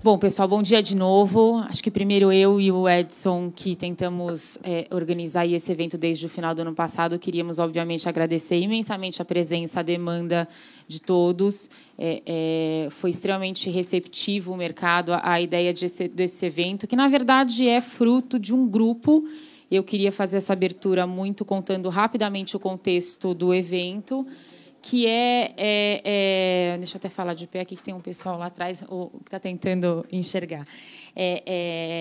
Bom, pessoal, bom dia de novo. Acho que primeiro eu e o Edson, que tentamos é, organizar esse evento desde o final do ano passado, queríamos, obviamente, agradecer imensamente a presença, a demanda de todos. É, é, foi extremamente receptivo o mercado à ideia de esse, desse evento, que, na verdade, é fruto de um grupo eu queria fazer essa abertura muito contando rapidamente o contexto do evento, que é, é, é deixa eu até falar de pé aqui que tem um pessoal lá atrás ou, que está tentando enxergar. É,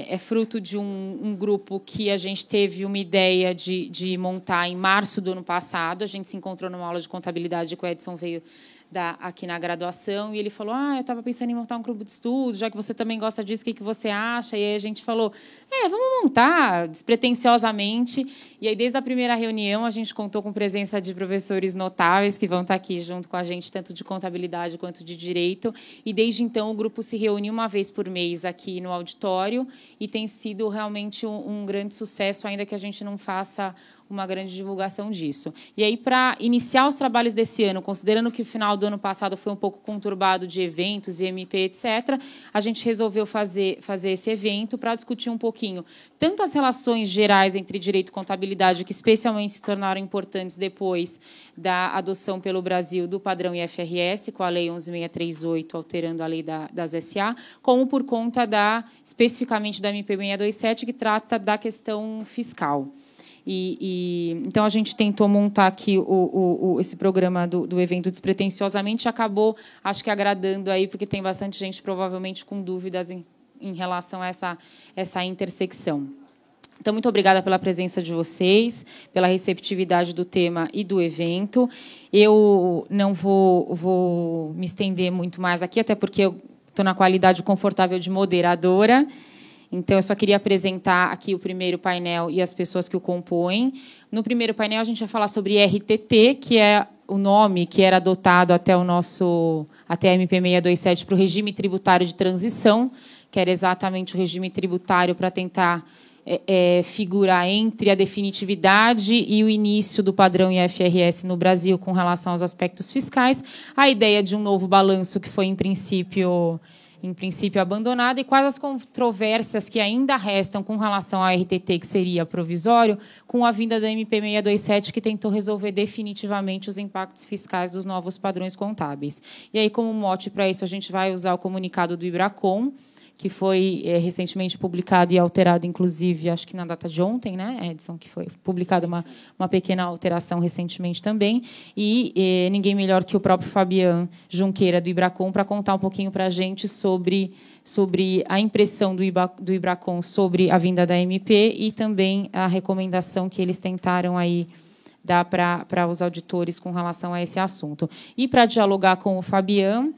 é, é fruto de um, um, grupo que a gente teve uma ideia de, de montar em março do ano passado. A gente se encontrou numa aula de contabilidade que o Edson veio da, aqui na graduação, e ele falou: Ah, eu estava pensando em montar um grupo de estudos, já que você também gosta disso, o que, que você acha? E aí a gente falou: É, vamos montar, despretensiosamente. E aí, desde a primeira reunião, a gente contou com presença de professores notáveis que vão estar tá aqui junto com a gente, tanto de contabilidade quanto de direito. E desde então, o grupo se reúne uma vez por mês aqui no auditório e tem sido realmente um, um grande sucesso, ainda que a gente não faça uma grande divulgação disso. E aí, para iniciar os trabalhos desse ano, considerando que o final do ano passado foi um pouco conturbado de eventos, IMP, etc., a gente resolveu fazer, fazer esse evento para discutir um pouquinho tanto as relações gerais entre direito e contabilidade, que especialmente se tornaram importantes depois da adoção pelo Brasil do padrão IFRS, com a Lei 11.638, alterando a lei da, das SA, como por conta da, especificamente da MP 627, que trata da questão fiscal. E, e, então a gente tentou montar aqui o, o, o, esse programa do, do evento despretensiosamente, acabou, acho que agradando aí, porque tem bastante gente provavelmente com dúvidas em, em relação a essa, essa intersecção. Então, muito obrigada pela presença de vocês, pela receptividade do tema e do evento. Eu não vou, vou me estender muito mais aqui, até porque eu estou na qualidade confortável de moderadora. Então, eu só queria apresentar aqui o primeiro painel e as pessoas que o compõem. No primeiro painel, a gente vai falar sobre RTT, que é o nome que era adotado até o nosso até a MP 627 para o regime tributário de transição, que era exatamente o regime tributário para tentar é, é, figurar entre a definitividade e o início do padrão IFRS no Brasil com relação aos aspectos fiscais, a ideia de um novo balanço que foi em princípio em princípio, abandonada, e quais as controvérsias que ainda restam com relação à RTT, que seria provisório, com a vinda da MP 627, que tentou resolver definitivamente os impactos fiscais dos novos padrões contábeis. E aí, como mote para isso, a gente vai usar o comunicado do Ibracom, que foi é, recentemente publicado e alterado, inclusive, acho que na data de ontem, né, Edson, que foi publicada uma, uma pequena alteração recentemente também. E é, ninguém melhor que o próprio Fabian Junqueira, do Ibracon, para contar um pouquinho para a gente sobre, sobre a impressão do, Iba, do Ibracon sobre a vinda da MP e também a recomendação que eles tentaram aí dar para os auditores com relação a esse assunto. E para dialogar com o Fabian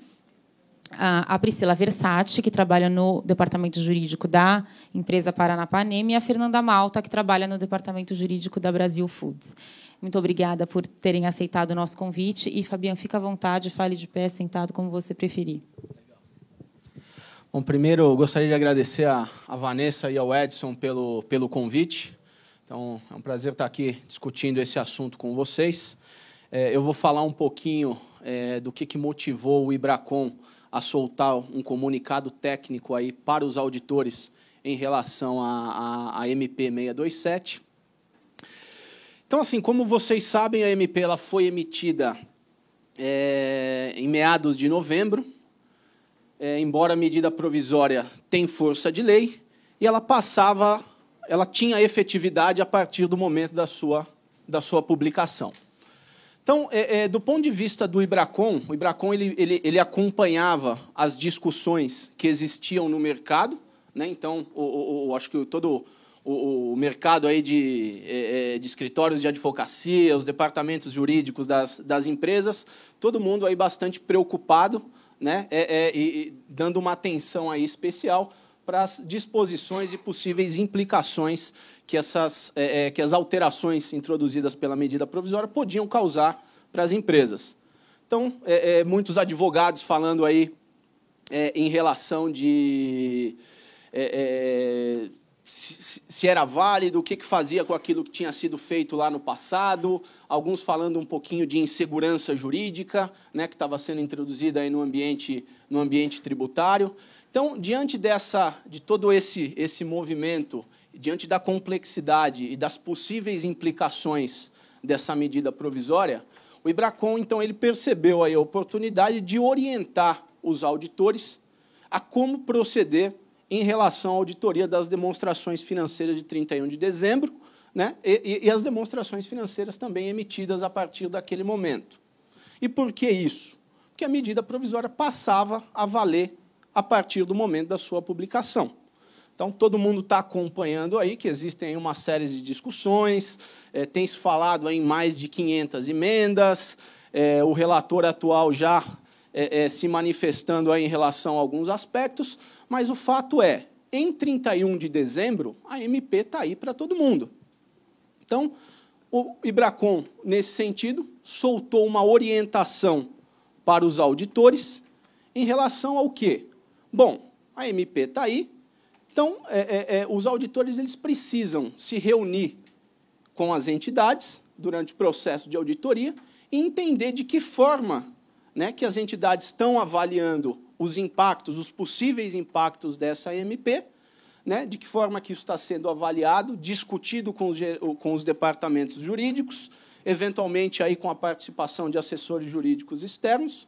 a Priscila Versati, que trabalha no departamento jurídico da empresa Paranapanema, e a Fernanda Malta, que trabalha no departamento jurídico da Brasil Foods. Muito obrigada por terem aceitado o nosso convite. E, Fabiano, fica à vontade, fale de pé, sentado, como você preferir. Bom, primeiro, gostaria de agradecer a, a Vanessa e ao Edson pelo, pelo convite. Então, é um prazer estar aqui discutindo esse assunto com vocês. É, eu vou falar um pouquinho é, do que, que motivou o Ibracon a soltar um comunicado técnico aí para os auditores em relação à, MP 627. Então, assim, como vocês sabem, a MP ela foi emitida é, em meados de novembro. É, embora a medida provisória tenha força de lei, e ela passava, ela tinha efetividade a partir do momento da sua, da sua publicação. Então, é, é, do ponto de vista do Ibracon, o Ibracon ele, ele, ele acompanhava as discussões que existiam no mercado. Né? Então, o, o, o acho que todo o, o, mercado aí de, é, é, de escritórios de advocacia, os departamentos jurídicos das, das empresas, todo mundo aí bastante preocupado né? É, é, e, dando uma atenção aí especial para as disposições e possíveis implicações que, essas, é, é, que as alterações introduzidas pela medida provisória podiam causar para as empresas. Então, é, é, muitos advogados falando aí é, em relação de é, se, se era válido, o que, que fazia com aquilo que tinha sido feito lá no passado, alguns falando um pouquinho de insegurança jurídica, né, que estava sendo introduzida aí no ambiente, no ambiente tributário. Então, diante dessa, de todo esse, esse movimento diante da complexidade e das possíveis implicações dessa medida provisória, o Ibracon, então, ele percebeu aí a oportunidade de orientar os auditores a como proceder em relação à auditoria das demonstrações financeiras de 31 de dezembro né, e, e as demonstrações financeiras também emitidas a partir daquele momento. E por que isso? Porque a medida provisória passava a valer a partir do momento da sua publicação. Então, todo mundo está acompanhando aí que existem uma série de discussões, é, tem se falado em mais de 500 emendas, é, o relator atual já é, se manifestando aí em relação a alguns aspectos, mas o fato é, em 31 de dezembro, a MP está aí para todo mundo. Então, o Ibracon, nesse sentido, soltou uma orientação para os auditores em relação ao quê? Bom, a MP está aí, então, é, é, é, os auditores eles precisam se reunir com as entidades durante o processo de auditoria e entender de que forma né, que as entidades estão avaliando os impactos, os possíveis impactos dessa MP, né, de que forma que isso está sendo avaliado, discutido com os, com os departamentos jurídicos, eventualmente aí com a participação de assessores jurídicos externos,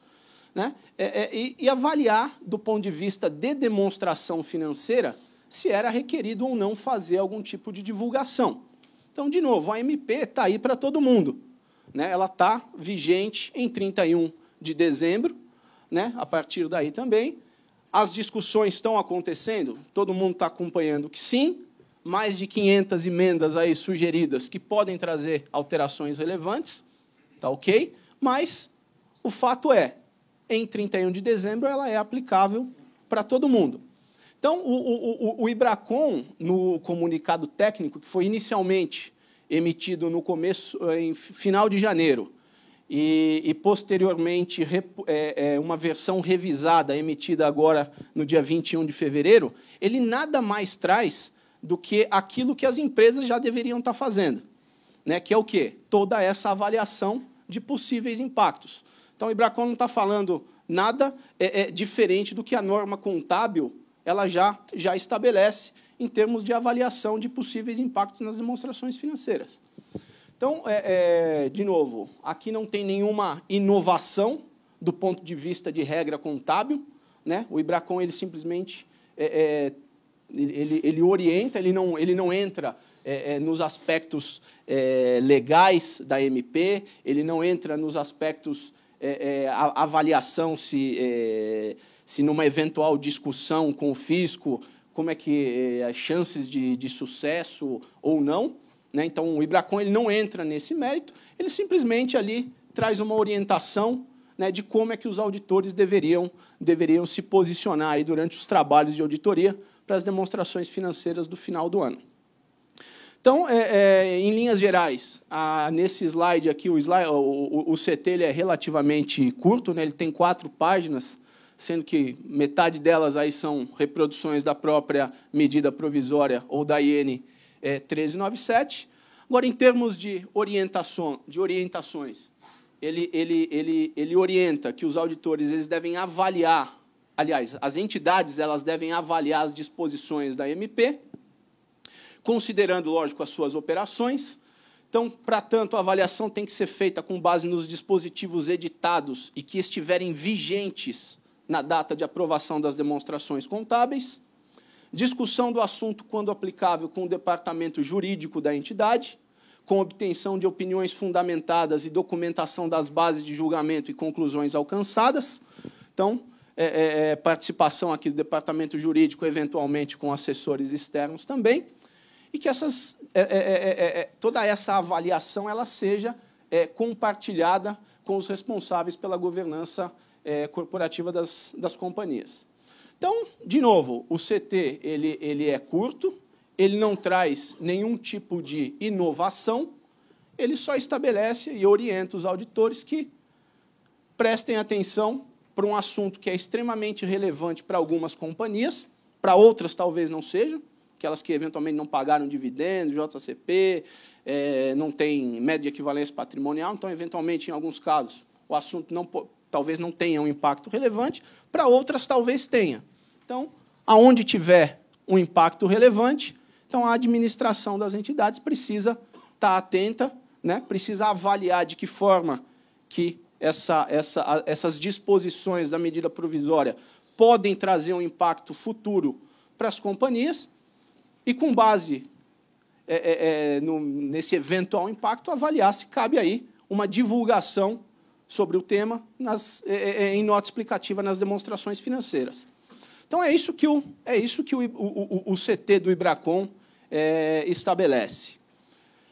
né, é, é, e, e avaliar do ponto de vista de demonstração financeira se era requerido ou não fazer algum tipo de divulgação. Então, de novo, a MP está aí para todo mundo. Né? Ela está vigente em 31 de dezembro, né? a partir daí também. As discussões estão acontecendo, todo mundo está acompanhando que sim, mais de 500 emendas aí sugeridas que podem trazer alterações relevantes, tá ok? Mas o fato é, em 31 de dezembro ela é aplicável para todo mundo. Então, o, o, o, o Ibracon, no comunicado técnico, que foi inicialmente emitido no começo, eh, em final de janeiro, e, e posteriormente é, é, uma versão revisada, emitida agora no dia 21 de fevereiro, ele nada mais traz do que aquilo que as empresas já deveriam estar tá fazendo, né? que é o quê? Toda essa avaliação de possíveis impactos. Então, o Ibracon não está falando nada é, é, diferente do que a norma contábil ela já, já estabelece em termos de avaliação de possíveis impactos nas demonstrações financeiras. Então, é, é, de novo, aqui não tem nenhuma inovação do ponto de vista de regra contábil. Né? O Ibracon ele simplesmente é, é ele, ele orienta, ele não, ele não entra é, é, nos aspectos é, legais da MP, ele não entra nos aspectos é, é, a, avaliação se se numa eventual discussão com o fisco, como é que eh, as chances de, de sucesso ou não. Né? Então, o Ibracon ele não entra nesse mérito, ele simplesmente ali traz uma orientação né, de como é que os auditores deveriam, deveriam se posicionar aí durante os trabalhos de auditoria para as demonstrações financeiras do final do ano. Então, é, é, em linhas gerais, a, nesse slide aqui, o, slide, o, o, o CT ele é relativamente curto, né, ele tem quatro páginas, sendo que metade delas aí são reproduções da própria medida provisória ou da IN é, 1397. Agora, em termos de, orientação, de orientações, ele, ele, ele, ele orienta que os auditores eles devem avaliar, aliás, as entidades elas devem avaliar as disposições da MP, considerando, lógico, as suas operações. Então, para tanto, a avaliação tem que ser feita com base nos dispositivos editados e que estiverem vigentes na data de aprovação das demonstrações contábeis, discussão do assunto, quando aplicável, com o departamento jurídico da entidade, com obtenção de opiniões fundamentadas e documentação das bases de julgamento e conclusões alcançadas. Então, é, é, é participação aqui do departamento jurídico, eventualmente com assessores externos também, e que essas, é, é, é toda essa avaliação ela seja compartilhada com os responsáveis pela governança é, corporativa das, das companhias. Então, de novo, o CT ele, ele é curto, ele não traz nenhum tipo de inovação, ele só estabelece e orienta os auditores que prestem atenção para um assunto que é extremamente relevante para algumas companhias, para outras talvez não seja, aquelas que eventualmente não pagaram dividendos, JCP, é, não tem média equivalência patrimonial, então, eventualmente, em alguns casos, o assunto não talvez não tenha um impacto relevante, para outras talvez tenha. Então, aonde tiver um impacto relevante, então a administração das entidades precisa estar tá atenta, né? precisa avaliar de que forma que essa, essa, essas disposições da medida provisória podem trazer um impacto futuro para as companhias e, com base é, é, é, no, nesse eventual impacto, avaliar se cabe aí uma divulgação sobre o tema nas, é, é, é, em nota explicativa nas demonstrações financeiras. Então é isso que o, é isso que o, o, o CT do Ibracon é, estabelece.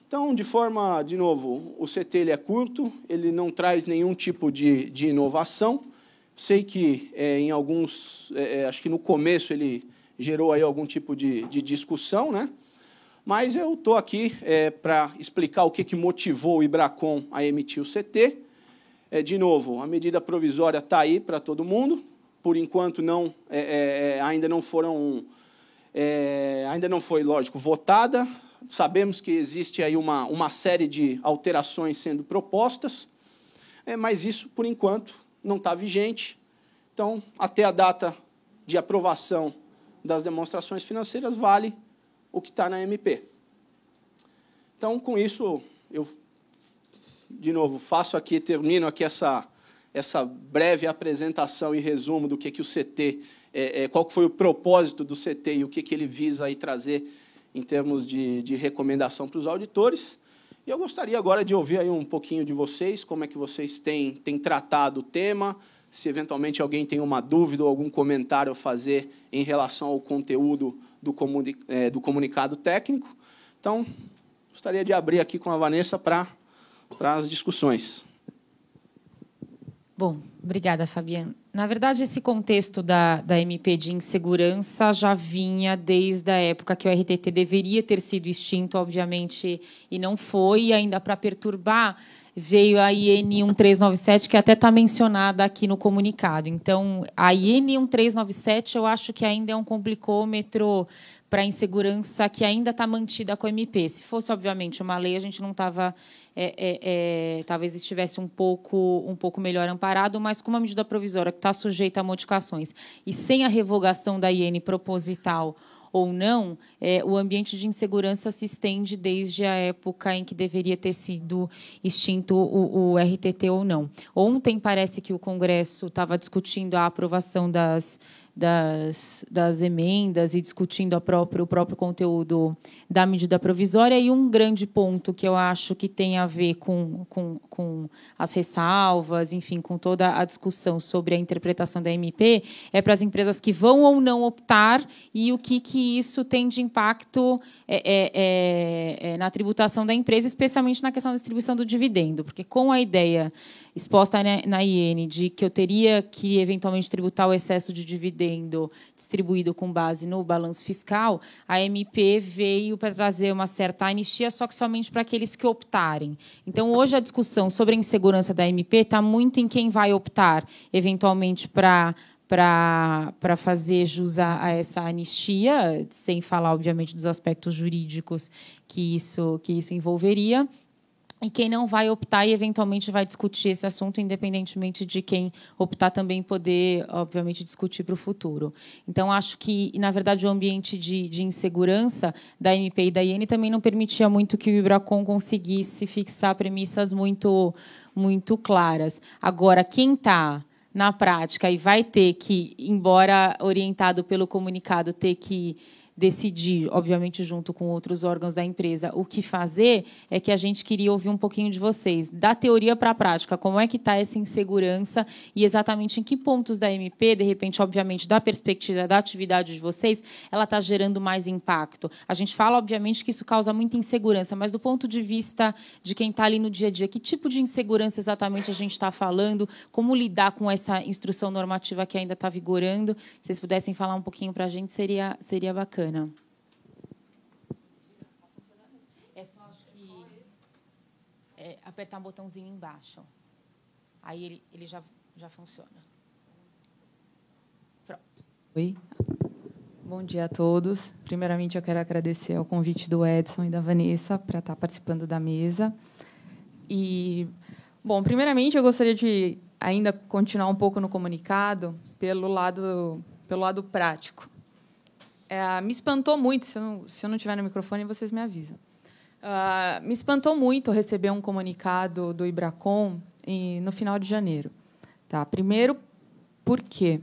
Então, de forma, de novo, o CT ele é curto, ele não traz nenhum tipo de, de inovação. Sei que é, em alguns, é, acho que no começo ele gerou aí algum tipo de, de discussão, né? Mas eu estou aqui para explicar o que, que motivou o Ibracon a emitir o CT é, de novo, a medida provisória está aí para todo mundo. Por enquanto, não, é, é, é ainda não foram, é, ainda não foi, lógico, votada. Sabemos que existe aí uma, uma série de alterações sendo propostas, é, mas isso, por enquanto, não está vigente. Então, até a data de aprovação das demonstrações financeiras, vale o que está na MP. Então, com isso, eu de novo, faço aqui, termino aqui essa, essa breve apresentação e resumo do que, que o CT, é, é, qual foi o propósito do CT e o que, que ele visa aí trazer em termos de, de recomendação para os auditores. E eu gostaria agora de ouvir aí um pouquinho de vocês, como é que vocês têm, têm tratado o tema, se eventualmente alguém tem uma dúvida ou algum comentário a fazer em relação ao conteúdo do, comuni é, do comunicado técnico. Então, gostaria de abrir aqui com a Vanessa para para as discussões. Bom, obrigada, Fabiana. Na verdade, esse contexto da, da MP de insegurança já vinha desde a época que o RTT deveria ter sido extinto, obviamente, e não foi, e ainda para perturbar veio a IN 1397, que até está mencionada aqui no comunicado. Então, a IN 1397, eu acho que ainda é um complicômetro para a insegurança que ainda está mantida com a MP. Se fosse, obviamente, uma lei, a gente não estava. É, é, é, talvez estivesse um pouco, um pouco melhor amparado, mas com uma medida provisória que está sujeita a modificações e sem a revogação da IN proposital ou não, é, o ambiente de insegurança se estende desde a época em que deveria ter sido extinto o, o RTT ou não. Ontem parece que o Congresso estava discutindo a aprovação das das, das emendas e discutindo próprio o próprio conteúdo da medida provisória. E um grande ponto que eu acho que tem a ver com, com, com as ressalvas, enfim, com toda a discussão sobre a interpretação da MP, é para as empresas que vão ou não optar e o que, que isso tem de impacto é, é, é, é na tributação da empresa, especialmente na questão da distribuição do dividendo. Porque com a ideia exposta na IN de que eu teria que eventualmente tributar o excesso de dividendo distribuído com base no balanço fiscal, a MP veio para trazer uma certa anistia, só que somente para aqueles que optarem. Então, hoje a discussão sobre a insegurança da MP está muito em quem vai optar eventualmente para para fazer jus a, a, essa anistia, sem falar, obviamente, dos aspectos jurídicos que isso, que isso envolveria. E quem não vai optar e eventualmente vai discutir esse assunto, independentemente de quem optar também poder, obviamente, discutir para o futuro. Então, acho que, na verdade, o ambiente de, de, insegurança da MP e da IN também não permitia muito que o Ibracon conseguisse fixar premissas muito, muito claras. Agora, quem está na prática e vai ter que, embora orientado pelo comunicado, ter que decidir, obviamente junto com outros órgãos da empresa, o que fazer, é que a gente queria ouvir um pouquinho de vocês. Da teoria para a prática, como é que está essa insegurança e exatamente em que pontos da MP, de repente, obviamente, da perspectiva da atividade de vocês, ela está gerando mais impacto? A gente fala, obviamente, que isso causa muita insegurança, mas do ponto de vista de quem está ali no dia a dia, que tipo de insegurança exatamente a gente está falando? Como lidar com essa instrução normativa que ainda está vigorando? Se vocês pudessem falar um pouquinho para a gente, seria, seria bacana. É só acho que é, apertar um botãozinho embaixo. Aí ele, ele já, já funciona. Pronto. Oi. Bom dia a todos. Primeiramente, eu quero agradecer ao convite do Edson e da Vanessa para estar tá participando da mesa. E, bom, primeiramente, eu gostaria de ainda continuar um pouco no comunicado pelo lado, pelo lado prático é, me espantou muito. Se eu, não, se eu não tiver no microfone, vocês me avisam. Uh, me espantou muito receber um comunicado do Ibracon em, no final de janeiro. Tá? Primeiro, por quê?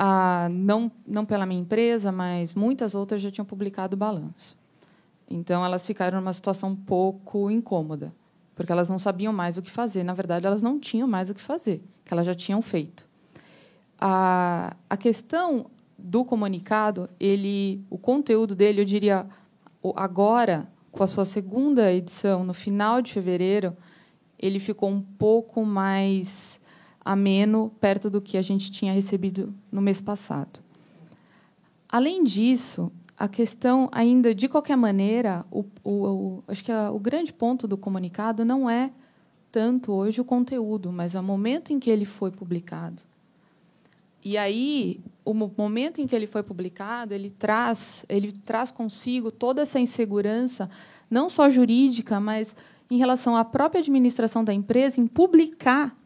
Uh, não, não pela minha empresa, mas muitas outras já tinham publicado balanço. Então, elas ficaram numa situação um pouco incômoda, porque elas não sabiam mais o que fazer. Na verdade, elas não tinham mais o que fazer, que elas já tinham feito. a ah, a questão do comunicado, ele, o conteúdo dele, eu diria, agora, com a sua segunda edição, no final de fevereiro, ele ficou um pouco mais ameno, perto do que a gente tinha recebido no mês passado. Além disso, a questão ainda, de qualquer maneira, o, o, o acho que a, o grande ponto do comunicado não é tanto hoje o conteúdo, mas o momento em que ele foi publicado. E aí, o momento em que ele foi publicado, ele traz, ele traz consigo toda essa insegurança, não só jurídica, mas em relação à própria administração da empresa em publicar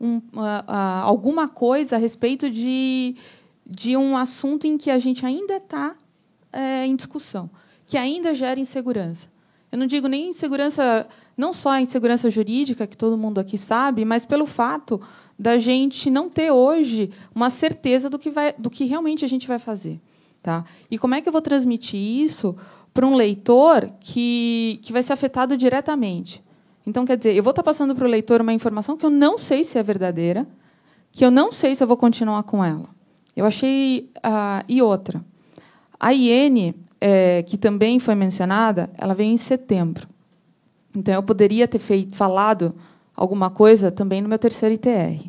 um, alguma coisa a respeito de, de um assunto em que a gente ainda está é, em discussão, que ainda gera insegurança. Eu não digo nem insegurança, não só a insegurança jurídica, que todo mundo aqui sabe, mas pelo fato da gente não ter hoje uma certeza do que, vai, do que realmente a gente vai fazer. Tá? E como é que eu vou transmitir isso para um leitor que, que vai ser afetado diretamente? Então, quer dizer, eu vou estar tá passando para o leitor uma informação que eu não sei se é verdadeira, que eu não sei se eu vou continuar com ela. Eu achei. Ah, e outra. A Iene, é, que também foi mencionada, ela veio em setembro. Então, eu poderia ter feito, falado alguma coisa também no meu terceiro ITR.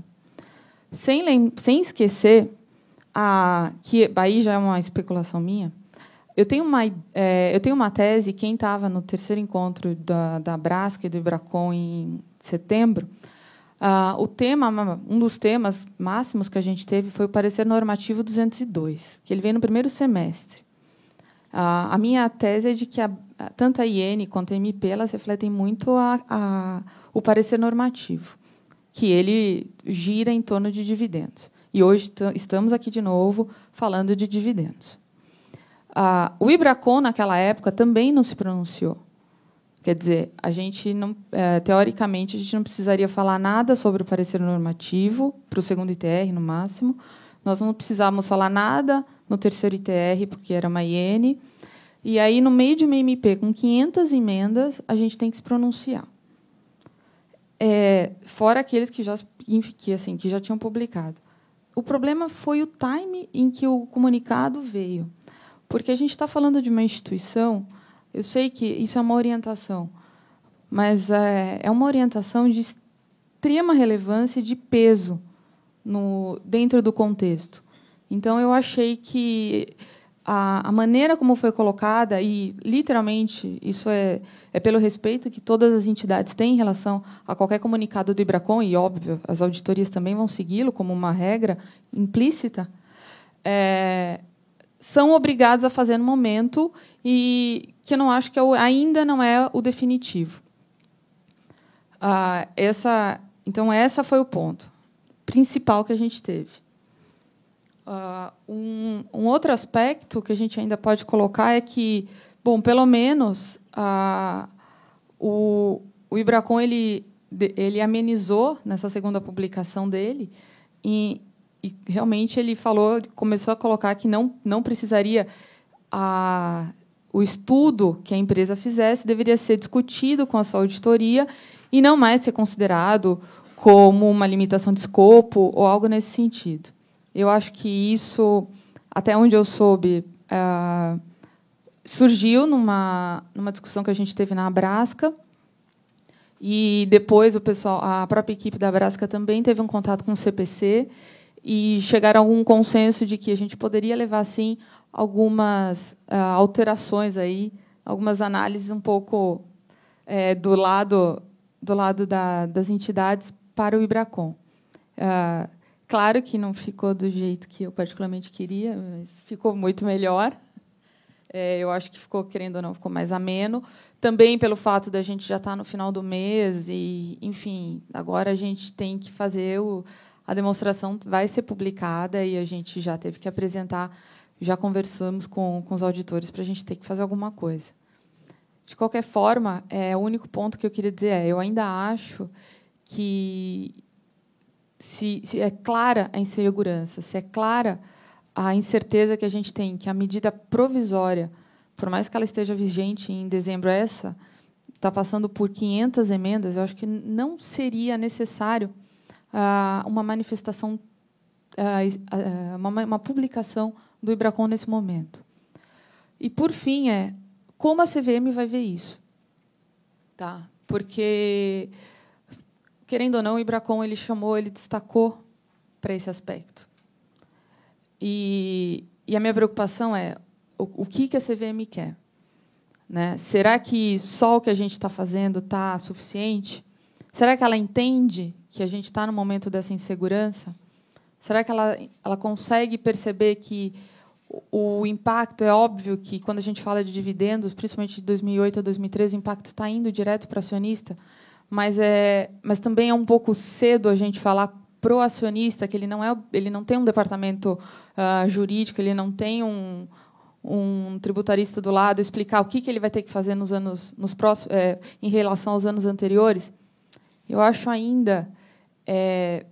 Sem, sem esquecer a, que Bahia já é uma especulação minha. Eu tenho uma, é, eu tenho uma tese, quem estava no terceiro encontro da, da Brasca e do Ibracon em setembro, o tema, um dos temas máximos que a gente teve foi o parecer normativo 202, que ele veio no primeiro semestre a minha tese é de que a, tanto a IN quanto a MP elas refletem muito a, a, o parecer normativo, que ele gira em torno de dividendos. E hoje estamos aqui de novo falando de dividendos. Ah, o Ibracon, naquela época, também não se pronunciou. Quer dizer, a gente não, é, teoricamente, a gente não precisaria falar nada sobre o parecer normativo, para o segundo ITR, no máximo, nós não precisávamos falar nada no terceiro ITR, porque era uma Iene. E aí, no meio de uma MP com 500 emendas, a gente tem que se pronunciar. É, fora aqueles que já, que, assim, que já tinham publicado. O problema foi o time em que o comunicado veio. Porque a gente está falando de uma instituição, eu sei que isso é uma orientação, mas é, é uma orientação de extrema relevância e de peso no, dentro do contexto. Então, eu achei que a, a, maneira como foi colocada, e literalmente isso é, é pelo respeito que todas as entidades têm em relação a qualquer comunicado do Ibracon, e óbvio, as auditorias também vão segui-lo como uma regra implícita, é, são obrigados a fazer no momento e que eu não acho que é o, ainda não é o definitivo. Ah, essa, então, essa foi o ponto principal que a gente teve. Uh, um, um, outro aspecto que a gente ainda pode colocar é que, bom, pelo menos uh, o, o Ibracon ele, ele amenizou nessa segunda publicação dele e, e, realmente ele falou, começou a colocar que não, não precisaria a, o estudo que a empresa fizesse deveria ser discutido com a sua auditoria e não mais ser considerado como uma limitação de escopo ou algo nesse sentido. Eu acho que isso, até onde eu soube, é, surgiu numa, numa discussão que a gente teve na Abrasca. E depois o pessoal, a própria equipe da Abrasca também teve um contato com o CPC e chegaram a algum consenso de que a gente poderia levar sim algumas uh, alterações aí, algumas análises um pouco é, do lado do lado da, das entidades para o Ibracon. Uh, claro que não ficou do jeito que eu particularmente queria, mas ficou muito melhor. É, eu acho que ficou, querendo ou não, ficou mais ameno. Também pelo fato da gente já estar tá no final do mês e, enfim, agora a gente tem que fazer o, a demonstração vai ser publicada e a gente já teve que apresentar, já conversamos com, com os auditores para a gente ter que fazer alguma coisa. De qualquer forma, é, o único ponto que eu queria dizer é eu ainda acho que se, se é clara a insegurança, se é clara a incerteza que a gente tem, que a medida provisória, por mais que ela esteja vigente em dezembro essa, está passando por 500 emendas, eu acho que não seria necessário ah, uma manifestação, ah, ah, ah uma, uma publicação do Ibracon nesse momento. E, por fim, é como a CVM vai ver isso. Tá? Porque querendo ou não, o Ibracon ele chamou, ele destacou para esse aspecto. E, e, a minha preocupação é o, o que, que a CVM quer? Né? Será que só o que a gente está fazendo está suficiente? Será que ela entende que a gente está no momento dessa insegurança? Será que ela, ela consegue perceber que o, o impacto é óbvio que quando a gente fala de dividendos, principalmente de 2008 a 2013, o impacto está indo direto para acionista? mas é, mas também é um pouco cedo a gente falar pro acionista que ele não é, ele não tem um departamento uh, jurídico, ele não tem um um tributarista do lado explicar o que, que ele vai ter que fazer nos anos nos próximos é, em relação aos anos anteriores eu acho ainda é,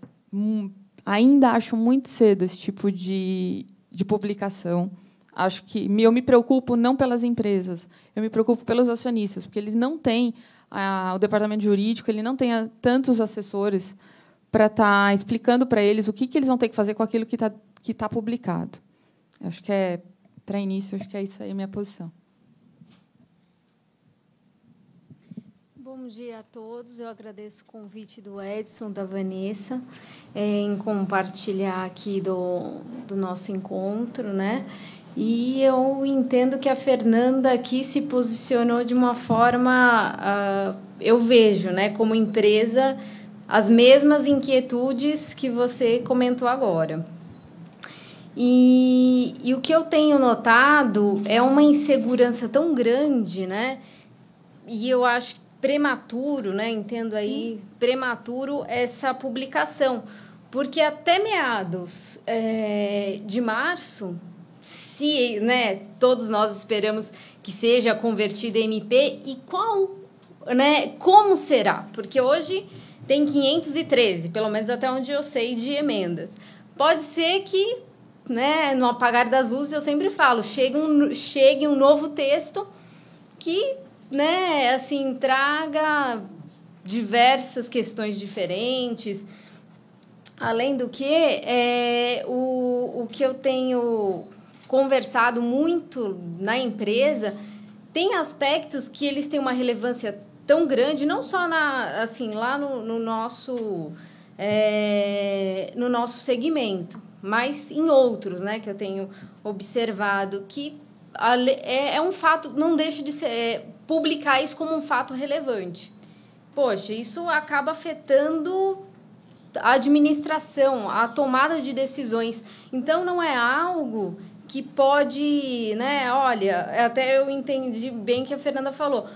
ainda acho muito cedo esse tipo de, de publicação acho que eu me preocupo não pelas empresas eu me preocupo pelos acionistas porque eles não têm a, o departamento jurídico ele não tenha tantos assessores para estar tá explicando para eles o que, que eles vão ter que fazer com aquilo que está que tá publicado. Eu acho que é para início, acho que é isso aí a minha posição. Bom dia a todos. Eu agradeço o convite do Edson, da Vanessa, eh, em compartilhar aqui do, do nosso encontro, né? E eu entendo que a Fernanda aqui se posicionou de uma forma, uh, eu vejo, né, como empresa, as mesmas inquietudes que você comentou agora. E, e o que eu tenho notado é uma insegurança tão grande, né? E eu acho que prematuro, né? Entendo aí, Sim. prematuro essa publicação. Porque até meados é, de março, se né, todos nós esperamos que seja convertida em MP e qual, né, como será? Porque hoje tem 513, pelo menos até onde eu sei, de emendas. Pode ser que, né, no apagar das luzes, eu sempre falo, chegue um, chegue um novo texto que, né, assim, traga diversas questões diferentes. Além do que, é, o, o que eu tenho conversado muito na empresa, tem aspectos que eles têm uma relevância tão grande, não só na, assim, lá no, no nosso, é, no nosso segmento, mas em outros, né, que eu tenho observado, que é, é um fato, não deixa de ser, é, publicar isso como um fato relevante. Poxa, isso acaba afetando a administração, a tomada de decisões. Então, não é algo que pode, né? Olha, até eu entendi bem que a Fernanda falou.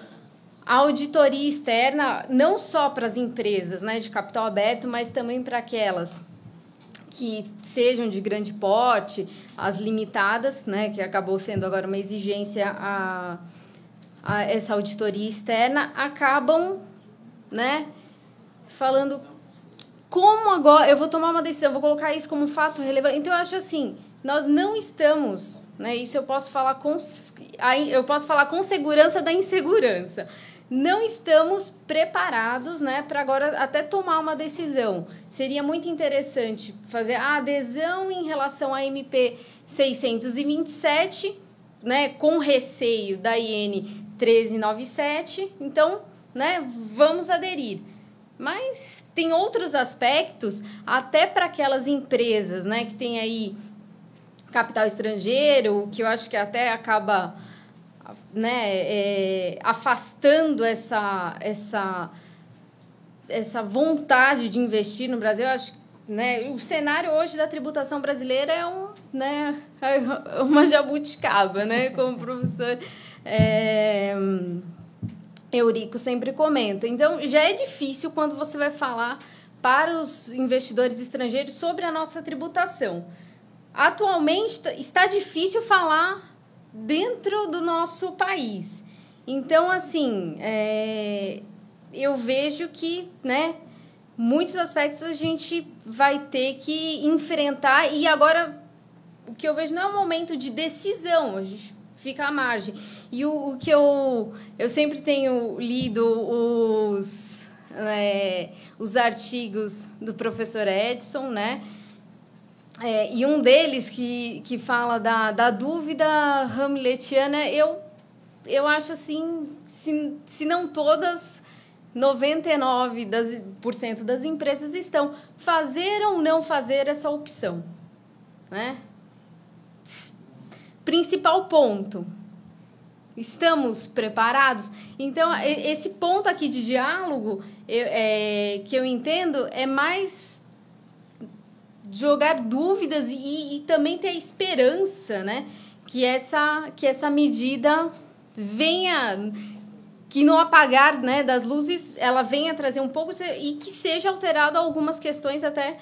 A auditoria externa, não só para as empresas né, de capital aberto, mas também para aquelas que sejam de grande porte, as limitadas, né, que acabou sendo agora uma exigência a, a essa auditoria externa, acabam né, falando como agora eu vou tomar uma decisão, vou colocar isso como um fato relevante. Então, eu acho assim, nós não estamos, né? Isso eu posso falar com eu posso falar com segurança da insegurança. Não estamos preparados, né, para agora até tomar uma decisão. Seria muito interessante fazer a adesão em relação à MP 627, né, com receio da IN 1397. Então, né, vamos aderir. Mas tem outros aspectos, até para aquelas empresas, né, que tem aí capital estrangeiro, o que eu acho que até acaba né, é, afastando essa, essa, essa vontade de investir no Brasil. Eu acho né, o cenário hoje da tributação brasileira é um, né, é uma jabuticaba, né, como o professor é, Eurico sempre comenta. Então, já é difícil quando você vai falar para os investidores estrangeiros sobre a nossa tributação atualmente está difícil falar dentro do nosso país. Então, assim, é, eu vejo que, né, muitos aspectos a gente vai ter que enfrentar e agora o que eu vejo não é um momento de decisão, a gente fica à margem. E o, o que eu, eu sempre tenho lido os, é, os artigos do professor Edson, né, é, e um deles que, que fala da, da dúvida hamletiana, eu, eu acho assim, se, se não todas, 99% das, por cento das empresas estão. Fazer ou não fazer essa opção? Né? Principal ponto. Estamos preparados? Então, esse ponto aqui de diálogo eu, é, que eu entendo é mais jogar dúvidas e, e também ter a esperança, né? Que essa, que essa medida venha que no apagar né, das luzes ela venha trazer um pouco e que seja alterado algumas questões até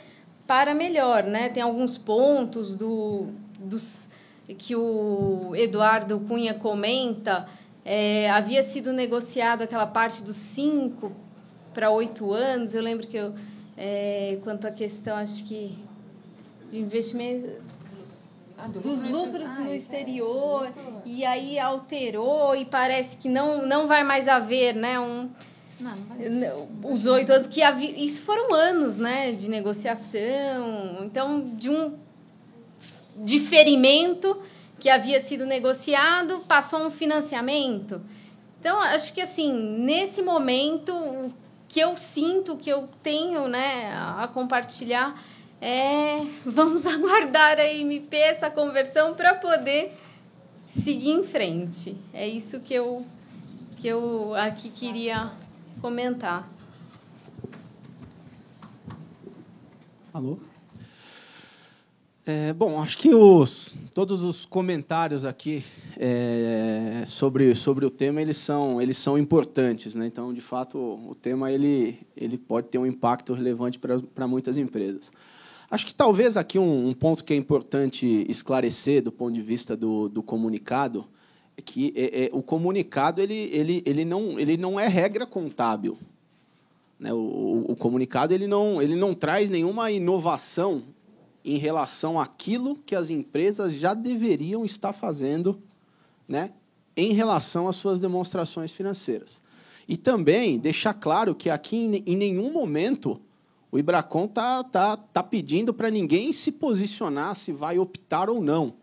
para melhor, né? Tem alguns pontos do, dos que o Eduardo Cunha comenta. É, havia sido negociado aquela parte dos cinco para oito anos. Eu lembro que eu, é, quanto à questão, acho que de investimento ah, dos lucros ah, no é exterior é e aí alterou e parece que não, não vai mais haver, né? Um, não, não né, os oito anos que havia, isso foram anos, né, de negociação. Então, de um diferimento que havia sido negociado, passou um financiamento. Então, acho que assim, nesse momento, o que eu sinto, o que eu tenho, né, a compartilhar é, vamos aguardar a MP essa conversão para poder seguir em frente. É isso que eu que eu aqui queria comentar. Alô? É, bom, acho que os, todos os comentários aqui é, sobre, sobre o tema eles são, eles são importantes. Né? Então, de fato, o, o tema ele, ele pode ter um impacto relevante para muitas empresas. Acho que talvez aqui um, um, ponto que é importante esclarecer do ponto de vista do, do comunicado é que é, é, o comunicado ele, ele, ele, não, ele não é regra contábil. Né? O, o, o, comunicado ele não, ele não traz nenhuma inovação em relação àquilo que as empresas já deveriam estar fazendo né? em relação às suas demonstrações financeiras. E também deixar claro que aqui em, em nenhum momento o Ibracon tá, tá, tá pedindo para ninguém se posicionar se vai optar ou não.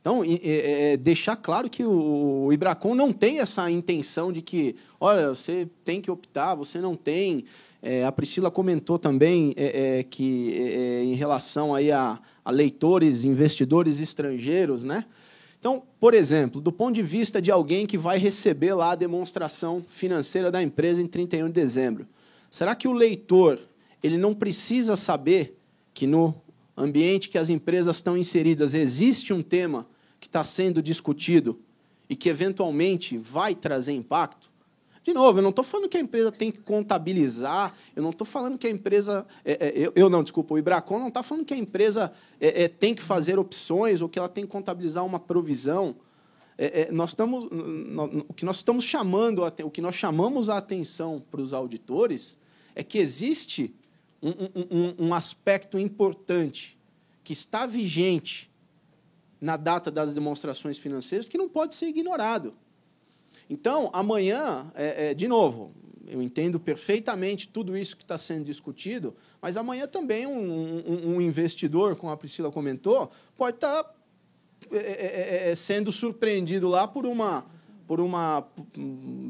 Então, é, é, deixar claro que o, o Ibracon não tem essa intenção de que, olha, você tem que optar, você não tem. É, a Priscila comentou também é, é, que é, em relação aí a, a leitores, investidores estrangeiros, né? Então, por exemplo, do ponto de vista de alguém que vai receber lá a demonstração financeira da empresa em 31 de dezembro, será que o leitor ele não precisa saber que no ambiente que as empresas estão inseridas existe um tema que está sendo discutido e que eventualmente vai trazer impacto. De novo, eu não estou falando que a empresa tem que contabilizar, eu não estou falando que a empresa. É, é, eu, eu, não, desculpa, o Ibracon não está falando que a empresa é, é, tem que fazer opções ou que ela tem que contabilizar uma provisão. É, é, nós estamos, o que nós estamos chamando, o que nós chamamos a atenção para os auditores é que existe um, um, um aspecto importante que está vigente na data das demonstrações financeiras que não pode ser ignorado. Então, amanhã, é, é, de novo, eu entendo perfeitamente tudo isso que está sendo discutido, mas amanhã também um, um, um investidor, como a Priscila comentou, pode estar tá, é, é, é, é, sendo surpreendido lá por uma por uma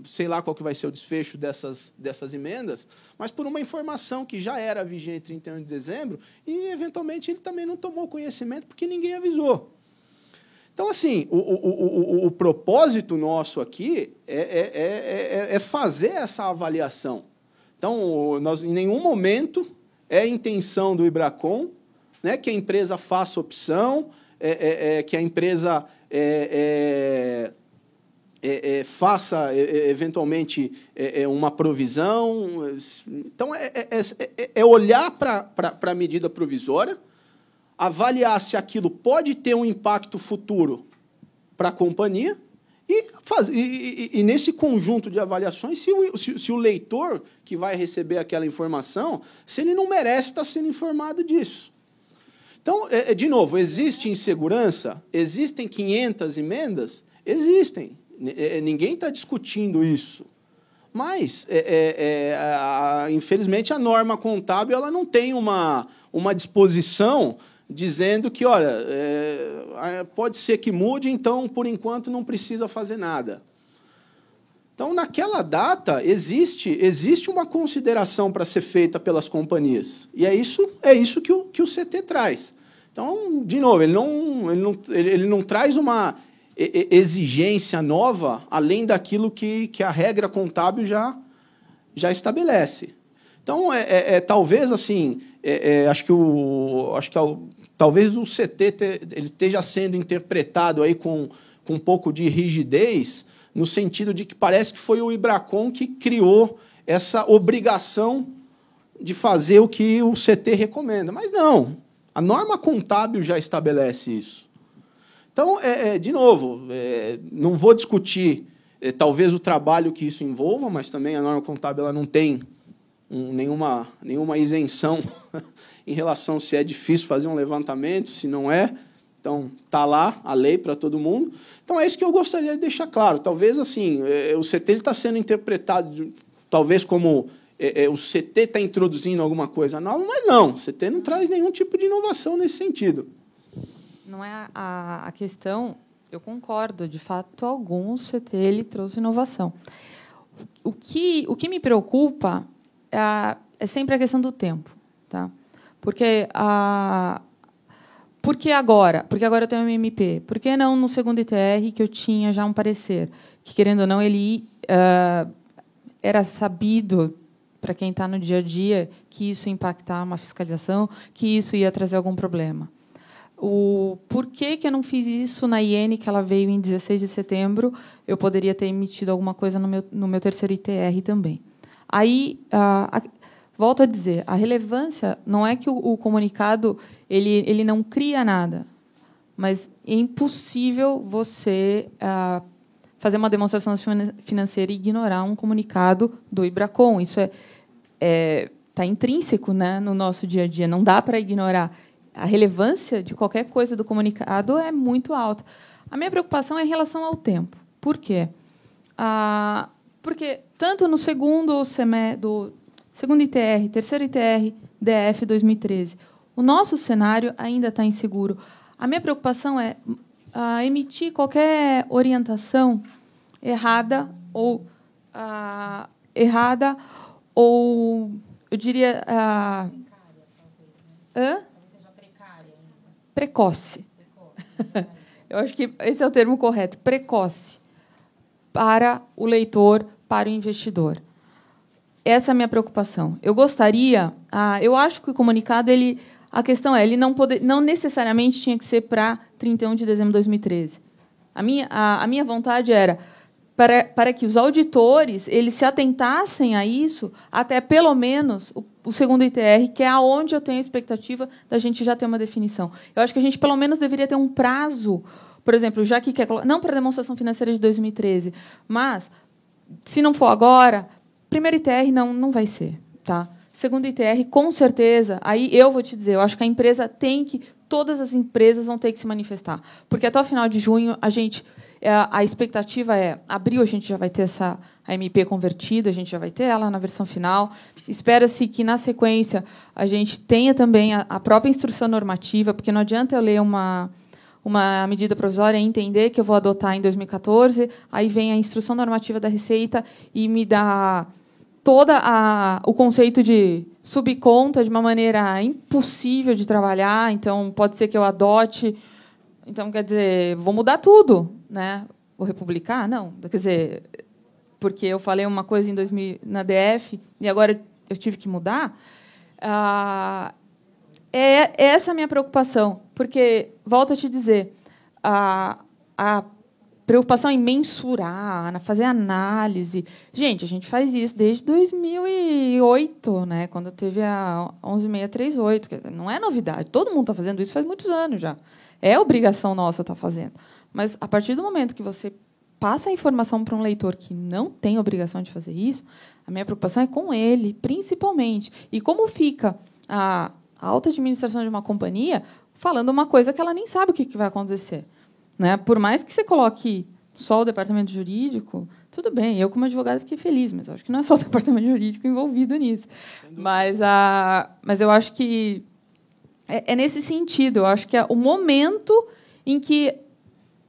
sei lá qual que vai ser o desfecho dessas, dessas emendas, mas por uma informação que já era vigente em 31 de dezembro e eventualmente ele também não tomou conhecimento porque ninguém avisou. Então, assim, o, o, o, o propósito nosso aqui é é, é, é, é, é fazer essa avaliação. Então, nós, em nenhum momento é a intenção do Ibracon né, que a empresa faça opção, é, é, é que a empresa é, é é, é, faça é, é eventualmente é, é, uma provisão. Então, é, olhar para a medida provisória, avaliar se aquilo pode ter um impacto futuro para a companhia e, faz, e, e, e, nesse conjunto de avaliações, se o, se, se o leitor que vai receber aquela informação, se ele não merece estar tá sendo informado disso. Então, de novo, existe insegurança? Existem 500 emendas? Existem. É, é, ninguém está discutindo isso. Mas, é, é, é, a, infelizmente, a norma contábil ela não tem uma, uma disposição dizendo que, olha, é, pode ser que mude, então, por enquanto, não precisa fazer nada. Então, naquela data, existe, existe uma consideração para ser feita pelas companhias. E é isso, é isso que, o, que o CT traz. Então, de novo, ele não, ele não, ele, ele não traz uma exigência nova além daquilo que, que a regra contábil já, já estabelece. Então, é, é, é talvez assim, é, é acho que o, acho que é o, talvez o CT te, ele esteja sendo interpretado aí com, com um pouco de rigidez, no sentido de que parece que foi o Ibracon que criou essa obrigação de fazer o que o CT recomenda. Mas não, a norma contábil já estabelece isso. Então, é, é, de novo, é, não vou discutir é, talvez o trabalho que isso envolva, mas também a norma contábil ela não tem um, nenhuma, nenhuma isenção em relação se é difícil fazer um levantamento, se não é. Então, está lá a lei para todo mundo. Então, é isso que eu gostaria de deixar claro. Talvez, assim, é, o CT está sendo interpretado, de, talvez, como é, é o CT está introduzindo alguma coisa nova, mas não, o CT não traz nenhum tipo de inovação nesse sentido não é a, a questão. Eu concordo, de fato, algum CT ele trouxe inovação. O que, o que me preocupa é, é sempre a questão do tempo, tá? Porque a por que agora? Porque agora eu tenho MMP. Por que não no segundo ITR que eu tinha já um parecer? Que querendo ou não ele uh, era sabido para quem está no dia a dia que isso ia impactar uma fiscalização, que isso ia trazer algum problema o porquê que eu não fiz isso na IN, que ela veio em 16 de setembro, eu poderia ter emitido alguma coisa no meu, no meu terceiro ITR também. Aí, a, a, volto a dizer, a relevância não é que o, o comunicado ele, ele não cria nada, mas é impossível você a, fazer uma demonstração financeira e ignorar um comunicado do Ibracom Isso é, é está intrínseco né, no nosso dia a dia, não dá para ignorar a relevância de qualquer coisa do comunicado é muito alta. A minha preocupação é em relação ao tempo. Por quê? Ah, porque tanto no segundo semestre, do segundo ITR, terceiro ITR, DF 2013, o nosso cenário ainda está inseguro. A minha preocupação é ah, emitir qualquer orientação errada ou ah, errada ou eu diria ah, Hã? precoce. Eu acho que esse é o termo correto, precoce, para o leitor, para o investidor. Essa é a minha preocupação. Eu gostaria, ah, eu acho que o comunicado ele a questão é, ele não, pode, não necessariamente tinha que ser para 31 de dezembro de 2013. A minha, a, a minha vontade era para, para que os auditores eles se atentassem a isso até pelo menos o, o segundo ITR, que é aonde eu tenho a expectativa da gente já ter uma definição. Eu acho que a gente pelo menos deveria ter um prazo, por exemplo, já que quer não para a demonstração financeira de 2013, mas se não for agora, primeiro ITR não não vai ser, tá? Segundo ITR, com certeza, aí eu vou te dizer, eu acho que a empresa tem que todas as empresas vão ter que se manifestar, porque até o final de junho a gente é, a expectativa é, abril a gente já vai ter essa MP convertida, a gente já vai ter ela na versão final. Espera-se que, na sequência, a gente tenha também a, a própria instrução normativa, porque não adianta eu ler uma, uma medida provisória e entender que eu vou adotar em 2014, aí vem a instrução normativa da Receita e me dá toda a, o conceito de subconta de uma maneira impossível de trabalhar, então pode ser que eu adote. Então, quer dizer, vou mudar tudo né? Vou republicar? Não. Quer dizer, porque eu falei uma coisa em 2000 na DF e agora eu tive que mudar. Ah, é, é, essa a minha preocupação, porque volto a te dizer, a, a preocupação em mensurar, fazer análise. Gente, a gente faz isso desde 2008, né? Quando teve a 11638, não é novidade. Todo mundo está fazendo isso faz muitos anos já. É obrigação nossa estar tá fazendo. Mas a partir do momento que você passa a informação para um leitor que não tem obrigação de fazer isso, a minha preocupação é com ele, principalmente. E como fica a alta administração de uma companhia falando uma coisa que ela nem sabe o que vai acontecer. Né? Por mais que você coloque só o departamento jurídico, tudo bem, eu como advogada fiquei feliz, mas acho que não é só o departamento jurídico envolvido nisso. Mas, a, mas eu acho que é, é nesse sentido, eu acho que é o momento em que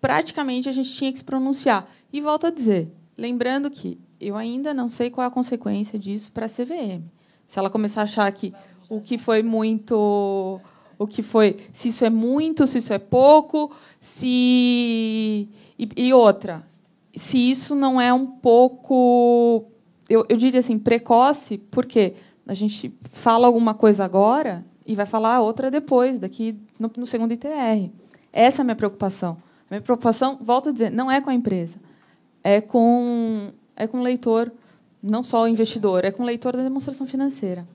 praticamente a gente tinha que se pronunciar. E volto a dizer, lembrando que eu ainda não sei qual é a consequência disso para a CVM. Se ela começar a achar que o que foi muito. O que foi. Se isso é muito, se isso é pouco, se. E, e outra, se isso não é um pouco. Eu, eu diria assim, precoce, porque a gente fala alguma coisa agora e vai falar outra depois, daqui no, no segundo ITR. Essa é a minha preocupação. A minha preocupação, volto a dizer, não é com a empresa, é com é com o leitor, não só o investidor, é com o leitor da demonstração financeira.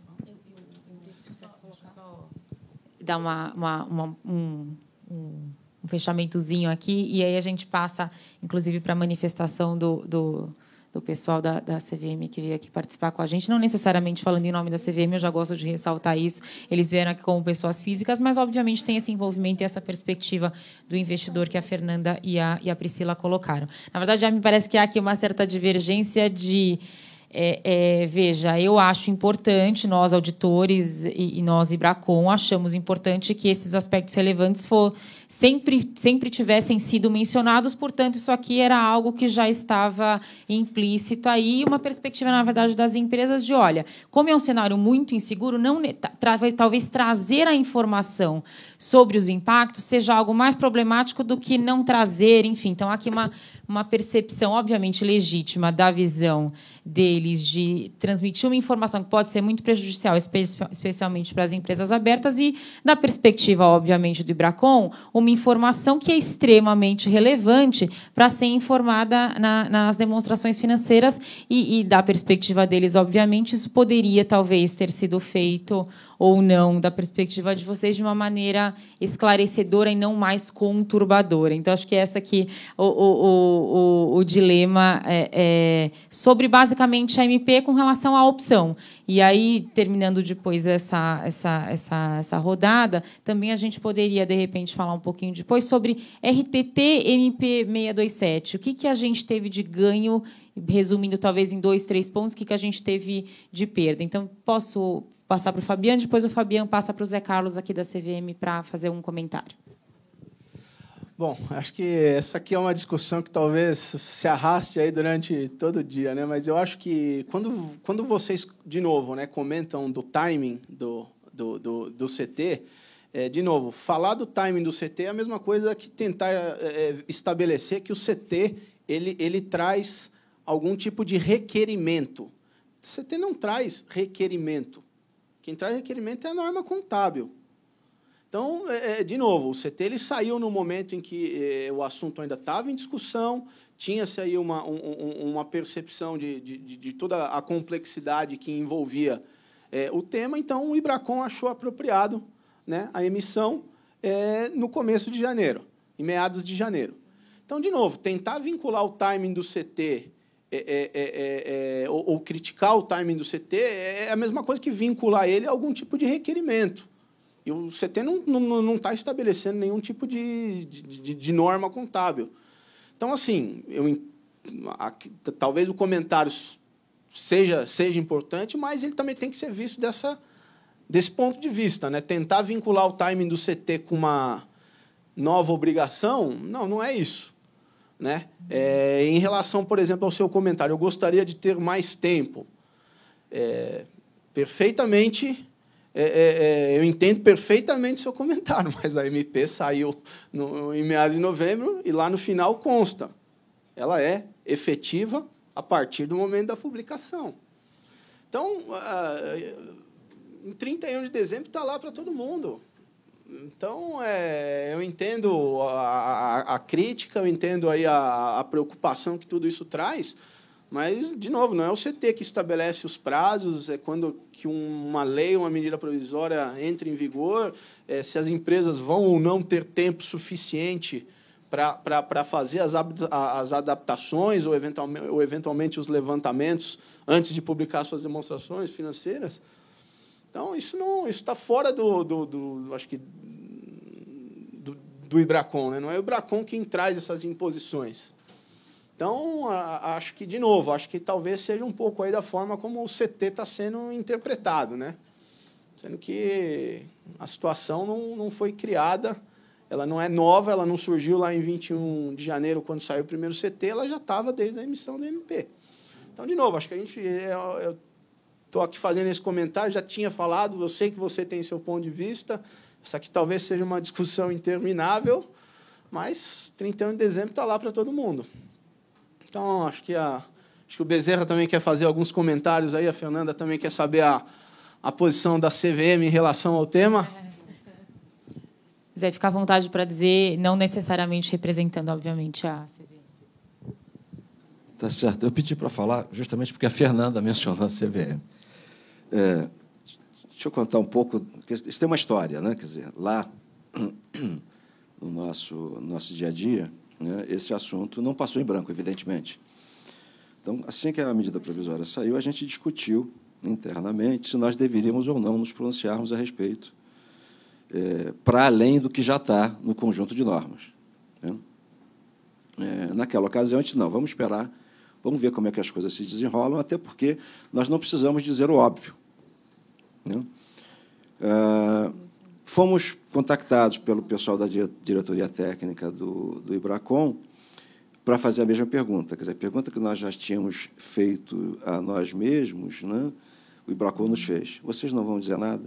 Dar uma, uma, uma um, um, um, fechamentozinho aqui, e aí a gente passa, inclusive, para a manifestação do, do do pessoal da, da, CVM que veio aqui participar com a gente, não necessariamente falando em nome da CVM, eu já gosto de ressaltar isso. Eles vieram aqui como pessoas físicas, mas obviamente tem esse envolvimento e essa perspectiva do investidor que a Fernanda e a, e a Priscila colocaram. Na verdade, já me parece que há aqui uma certa divergência de. É, é, veja, eu acho importante, nós auditores e, e nós, Ibracon, achamos importante que esses aspectos relevantes for, sempre, sempre tivessem sido mencionados, portanto, isso aqui era algo que já estava implícito aí, uma perspectiva, na verdade, das empresas de, olha, como é um cenário muito inseguro, não talvez trazer a informação sobre os impactos seja algo mais problemático do que não trazer, enfim. Então, há aqui uma, uma percepção, obviamente, legítima da visão deles de transmitir uma informação que pode ser muito prejudicial, especialmente para as empresas abertas, e da perspectiva, obviamente, do Ibracon, uma informação que é extremamente relevante para ser informada na, nas demonstrações financeiras e, e, da perspectiva deles, obviamente, isso poderia talvez ter sido feito ou não da perspectiva de vocês de uma maneira esclarecedora e não mais conturbadora. Então, acho que essa aqui o, o, o, o dilema é, é sobre basicamente a MP com relação à opção. E aí, terminando depois essa, essa, essa, essa rodada, também a gente poderia de repente falar um pouco pouquinho depois, sobre RTT-MP627. O que, que a gente teve de ganho, resumindo talvez em dois, três pontos, o que, que a gente teve de perda? Então, posso passar para o Fabiano, depois o Fabiano passa para o Zé Carlos aqui da CVM para fazer um comentário. Bom, acho que essa aqui é uma discussão que talvez se arraste aí durante todo o dia, né? Mas eu acho que quando, quando vocês, de novo, né, comentam do timing do, do, do, do CT, é, de novo, falar do timing do CT é a mesma coisa que tentar é, é estabelecer que o CT ele, ele traz algum tipo de requerimento. O CT não traz requerimento. Quem traz requerimento é a norma contábil. Então, é, é de novo, o CT ele saiu no momento em que é, o assunto ainda estava em discussão, tinha-se aí uma, um, uma percepção de, de, de toda a complexidade que envolvia é, o tema, então o Ibracon achou apropriado né, a emissão é, no começo de janeiro, em meados de janeiro. Então, de novo, tentar vincular o timing do CT é é, é, é, é, ou, ou, criticar o timing do CT é a mesma coisa que vincular ele a algum tipo de requerimento. E o CT não está não, não tá estabelecendo nenhum tipo de, de, de, de norma contábil. Então, assim, eu, aqui, talvez o comentário seja, seja importante, mas ele também tem que ser visto dessa, desse ponto de vista, né? Tentar vincular o timing do CT com uma nova obrigação, não, não é isso. Né? É, em relação, por exemplo, ao seu comentário, eu gostaria de ter mais tempo. É, perfeitamente, é, é, é eu entendo perfeitamente seu comentário, mas a MP saiu no, em meados de novembro e lá no final consta. Ela é efetiva a partir do momento da publicação. Então, uh, em 31 de dezembro está lá para todo mundo. Então, é, eu entendo a, a, a, crítica, eu entendo aí a, a, preocupação que tudo isso traz, mas, de novo, não é o CT que estabelece os prazos, é quando que uma lei, uma medida provisória entra em vigor, é, se as empresas vão ou não ter tempo suficiente para fazer as, as adaptações ou eventualmente, ou, eventualmente, os levantamentos antes de publicar suas demonstrações financeiras. Então, isso não isso está fora do, do, do, acho que, do, do Ibracon. Né? Não é o Ibracon quem traz essas imposições. Então, a, acho que, de novo, acho que talvez seja um pouco aí da forma como o CT está sendo interpretado, né? Sendo que a situação não, não foi criada, ela não é nova, ela não surgiu lá em 21 de janeiro, quando saiu o primeiro CT, ela já estava desde a emissão da MP. Então, de novo, acho que a gente. Eu, é, eu é, Estou aqui fazendo esse comentário, já tinha falado, eu sei que você tem seu ponto de vista. Essa aqui talvez seja uma discussão interminável, mas 31 de dezembro está lá para todo mundo. Então, acho que, a, acho que o Bezerra também quer fazer alguns comentários aí, a Fernanda também quer saber a, a posição da CVM em relação ao tema. Zé, fica à vontade para dizer, não necessariamente representando, obviamente, a CVM. Tá certo. Eu pedi para falar justamente porque a Fernanda mencionou a CVM. É, deixa eu contar um pouco. Isso tem uma história, né? Quer dizer, lá no nosso, nosso dia a dia, né, esse assunto não passou em branco, evidentemente. Então, assim que a medida provisória saiu, a gente discutiu internamente se nós deveríamos ou não nos pronunciarmos a respeito, é, para além do que já está no conjunto de normas. Né? É, naquela ocasião, a gente não, vamos esperar, vamos ver como é que as coisas se desenrolam, até porque nós não precisamos dizer o óbvio. Né? Uh, fomos contactados pelo pessoal da diretoria técnica do, do para fazer a mesma pergunta. Quer dizer, a pergunta que nós já tínhamos feito a nós mesmos, né? o Ibracom nos fez. Vocês não vão dizer nada?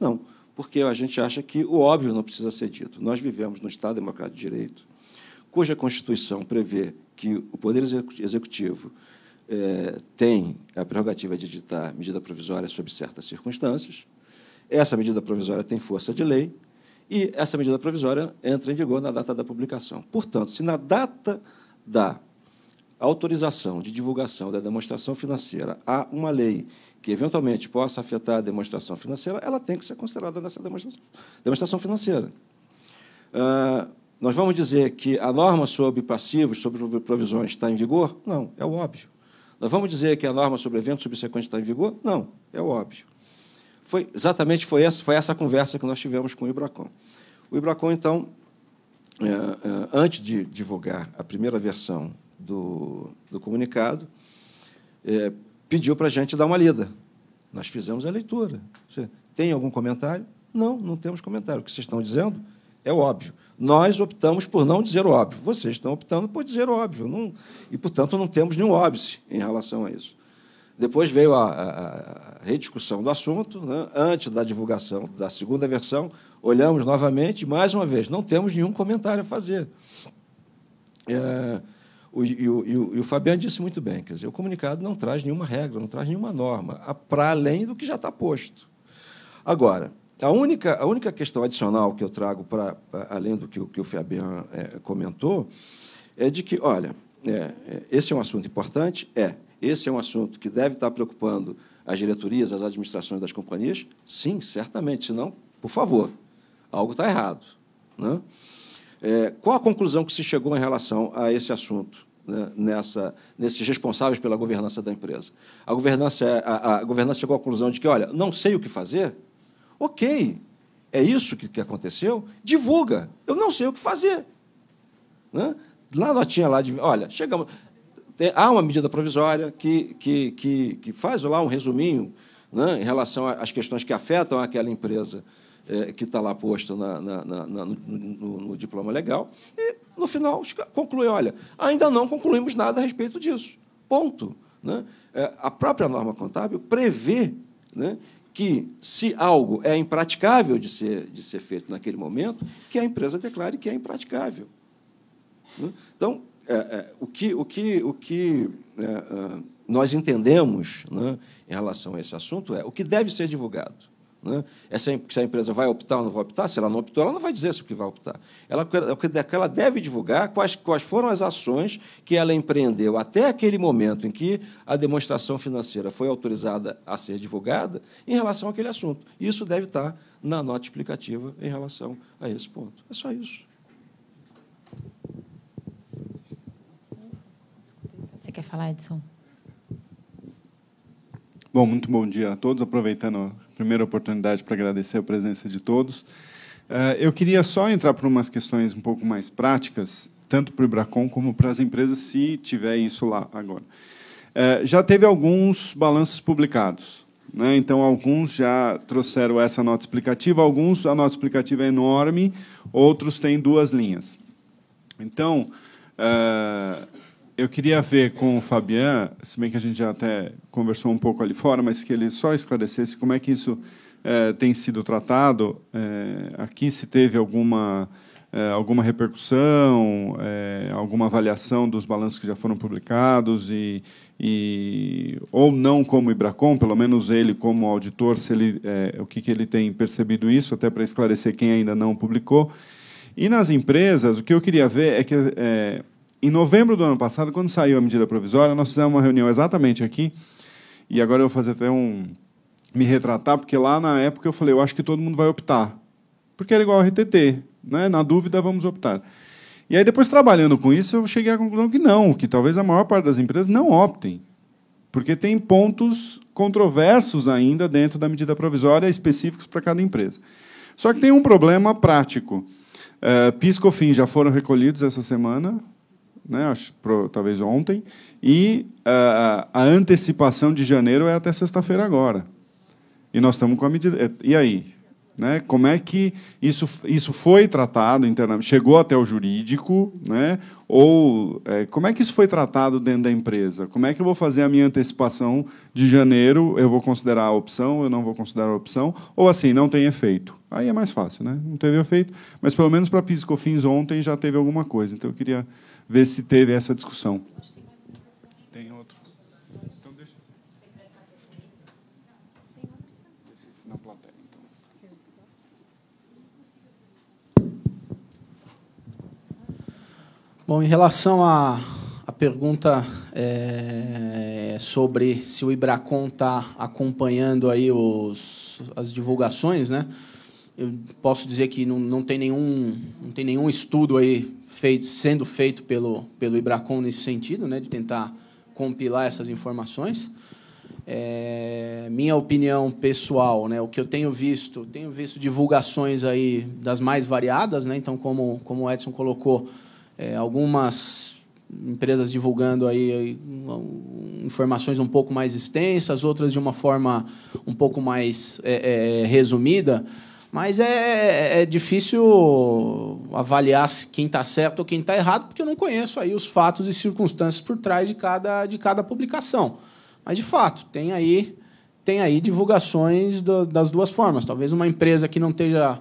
Não, porque a gente acha que o óbvio não precisa ser dito. Nós vivemos num Estado democrático de direito, cuja Constituição prevê que o Poder Executivo é, tem a prerrogativa de editar medida provisória sob certas circunstâncias. Essa medida provisória tem força de lei e essa medida provisória entra em vigor na data da publicação. Portanto, se na data da autorização de divulgação da demonstração financeira há uma lei que eventualmente possa afetar a demonstração financeira, ela tem que ser considerada nessa demonstração, financeira. Uh, nós vamos dizer que a norma sobre passivos, sobre provisões, está em vigor? Não, é óbvio. Nós vamos dizer que a norma sobre evento subsequente está em vigor? Não, é óbvio. Foi, exatamente foi essa, foi essa conversa que nós tivemos com o Ibracon. O Ibracon, então, é, é, antes de divulgar a primeira versão do, do comunicado, é, pediu para a gente dar uma lida. Nós fizemos a leitura. Você tem algum comentário? Não, não temos comentário. O que vocês estão dizendo é óbvio nós optamos por não dizer o óbvio. Vocês estão optando por dizer o óbvio. Não, e, portanto, não temos nenhum óbice em relação a isso. Depois veio a, a, a rediscussão do assunto, né? antes da divulgação da segunda versão, olhamos novamente, e, mais uma vez, não temos nenhum comentário a fazer. É, o, e, o, e, o, e, o, Fabiano disse muito bem, quer dizer, o comunicado não traz nenhuma regra, não traz nenhuma norma, para além do que já está posto. Agora, a única, a única questão adicional que eu trago, para além do que, que o Fabian é, comentou, é de que, olha, é, é, esse é um assunto importante, é. Esse é um assunto que deve estar preocupando as diretorias, as administrações das companhias? Sim, certamente. Senão, por favor, algo está errado. Né? É, qual a conclusão que se chegou em relação a esse assunto, né, nessa, nesses responsáveis pela governança da empresa? A governança, é, a, a governança chegou à conclusão de que, olha, não sei o que fazer, Ok, é isso que, que aconteceu? Divulga. Eu não sei o que fazer. Né? Lá tinha lá de. Olha, chegamos. Tem, há uma medida provisória que, que, que, que faz lá um resuminho né, em relação às questões que afetam aquela empresa é, que está lá posta na, na, na, no, no, no, diploma legal. E, no final, conclui: olha, ainda não concluímos nada a respeito disso. Ponto. Né? É, a própria norma contábil prevê né, que, se algo é impraticável de ser, de ser feito naquele momento, que a empresa declare que é impraticável. Né? Então, é, é, o que, o que, o que é, é, nós entendemos né, em relação a esse assunto é o que deve ser divulgado né? É Essa, se a empresa vai optar ou não vai optar, se ela não optou, ela não vai dizer sobre o que vai optar. Ela, ela deve divulgar quais, quais foram as ações que ela empreendeu até aquele momento em que a demonstração financeira foi autorizada a ser divulgada em relação àquele assunto. Isso deve estar na nota explicativa em relação a esse ponto. É só isso. Você quer falar, Edson? Bom, muito bom dia a todos. Aproveitando primeira oportunidade para agradecer a presença de todos. Eh, eu queria só entrar por umas questões um pouco mais práticas, tanto para o Ibracon como para as empresas, se tiver isso lá agora. Eh, já teve alguns balanços publicados. Né? Então, alguns já trouxeram essa nota explicativa, alguns a nota explicativa é enorme, outros têm duas linhas. Então, eh, eu queria ver com o Fabian, se bem que a gente já até conversou um pouco ali fora, mas que ele só esclarecesse como é que isso é, tem sido tratado é, aqui, se teve alguma, é, alguma repercussão, alguma avaliação dos balanços que já foram publicados, e, e ou não como Ibracom, pelo menos ele como auditor, se ele, o que, que ele tem percebido isso, até para esclarecer quem ainda não publicou. E nas empresas, o que eu queria ver é que em novembro do ano passado, quando saiu a medida provisória, nós fizemos uma reunião exatamente aqui, e agora eu vou fazer até um. me retratar, porque lá na época eu falei, eu acho que todo mundo vai optar. Porque era igual ao RTT, né? na dúvida, vamos optar. E aí, depois trabalhando com isso, eu cheguei à conclusão que não, que talvez a maior parte das empresas não optem, porque tem pontos controversos ainda dentro da medida provisória específicos para cada empresa. Só que tem um problema prático. Uh, eh, PIS e COFINS já foram recolhidos essa semana, né, acho, pro, talvez ontem, e uh, a antecipação de janeiro é até sexta-feira agora. E nós estamos com a medida. É, e aí? Né, como é que isso, isso foi tratado internamente? Chegou até o jurídico? Né? Ou é, como é que isso foi tratado dentro da empresa? Como é que eu vou fazer a minha antecipação de janeiro? Eu vou considerar a opção? Eu não vou considerar a opção? Ou assim, não tem efeito? Aí é mais fácil, né? não teve efeito. Mas pelo menos para Piscofins ontem já teve alguma coisa. Então eu queria ver se teve essa discussão. Tem outro? Então deixa. Deixa na plateia, então. Bom, em relação à, à pergunta é, sobre se o Ibracon está acompanhando aí os, as divulgações, né? eu posso dizer que não, não, tem nenhum, não tem nenhum estudo aí feito, sendo feito pelo, pelo Ibracon nesse sentido, né, de tentar compilar essas informações. É, minha opinião pessoal, né, o que eu tenho visto, tenho visto divulgações aí das mais variadas, né, então como, como o Edson colocou, é, algumas empresas divulgando aí informações um pouco mais extensas, outras de uma forma um pouco mais é, é, é resumida. Mas é, é, é difícil avaliar quem está certo ou quem está errado, porque eu não conheço aí os fatos e circunstâncias por trás de cada, de cada publicação. Mas, de fato, tem aí, tem aí divulgações do, das duas formas. Talvez uma empresa que não esteja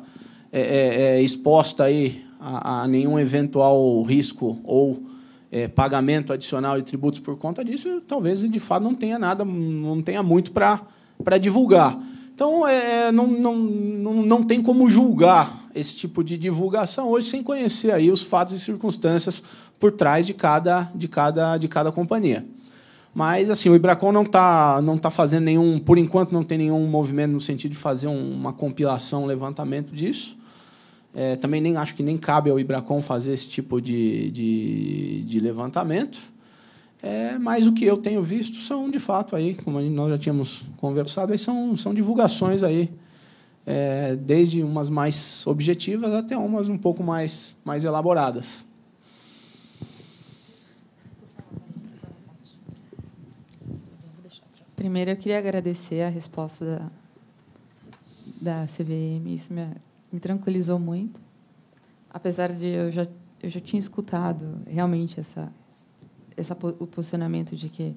é, é, é exposta aí a, a, nenhum eventual risco ou é, pagamento adicional de tributos por conta disso, talvez de fato não tenha nada, não tenha muito para divulgar. Então, é, é, não, não, não, não tem como julgar esse tipo de divulgação hoje sem conhecer aí os fatos e circunstâncias por trás de cada, de cada, de cada companhia. Mas assim, o Ibracon não está não tá fazendo nenhum, por enquanto não tem nenhum movimento no sentido de fazer uma compilação, um levantamento disso. É, também nem acho que nem cabe ao Ibracon fazer esse tipo de, de, de levantamento. É, mas o que eu tenho visto são, de fato, aí, como nós já tínhamos conversado, aí são, são divulgações aí, é, desde umas mais objetivas até umas um pouco mais, mais elaboradas. Primeiro, eu queria agradecer a resposta da, da CVM. Isso me, me tranquilizou muito. Apesar de eu já, eu já tinha escutado realmente essa essa, o posicionamento de que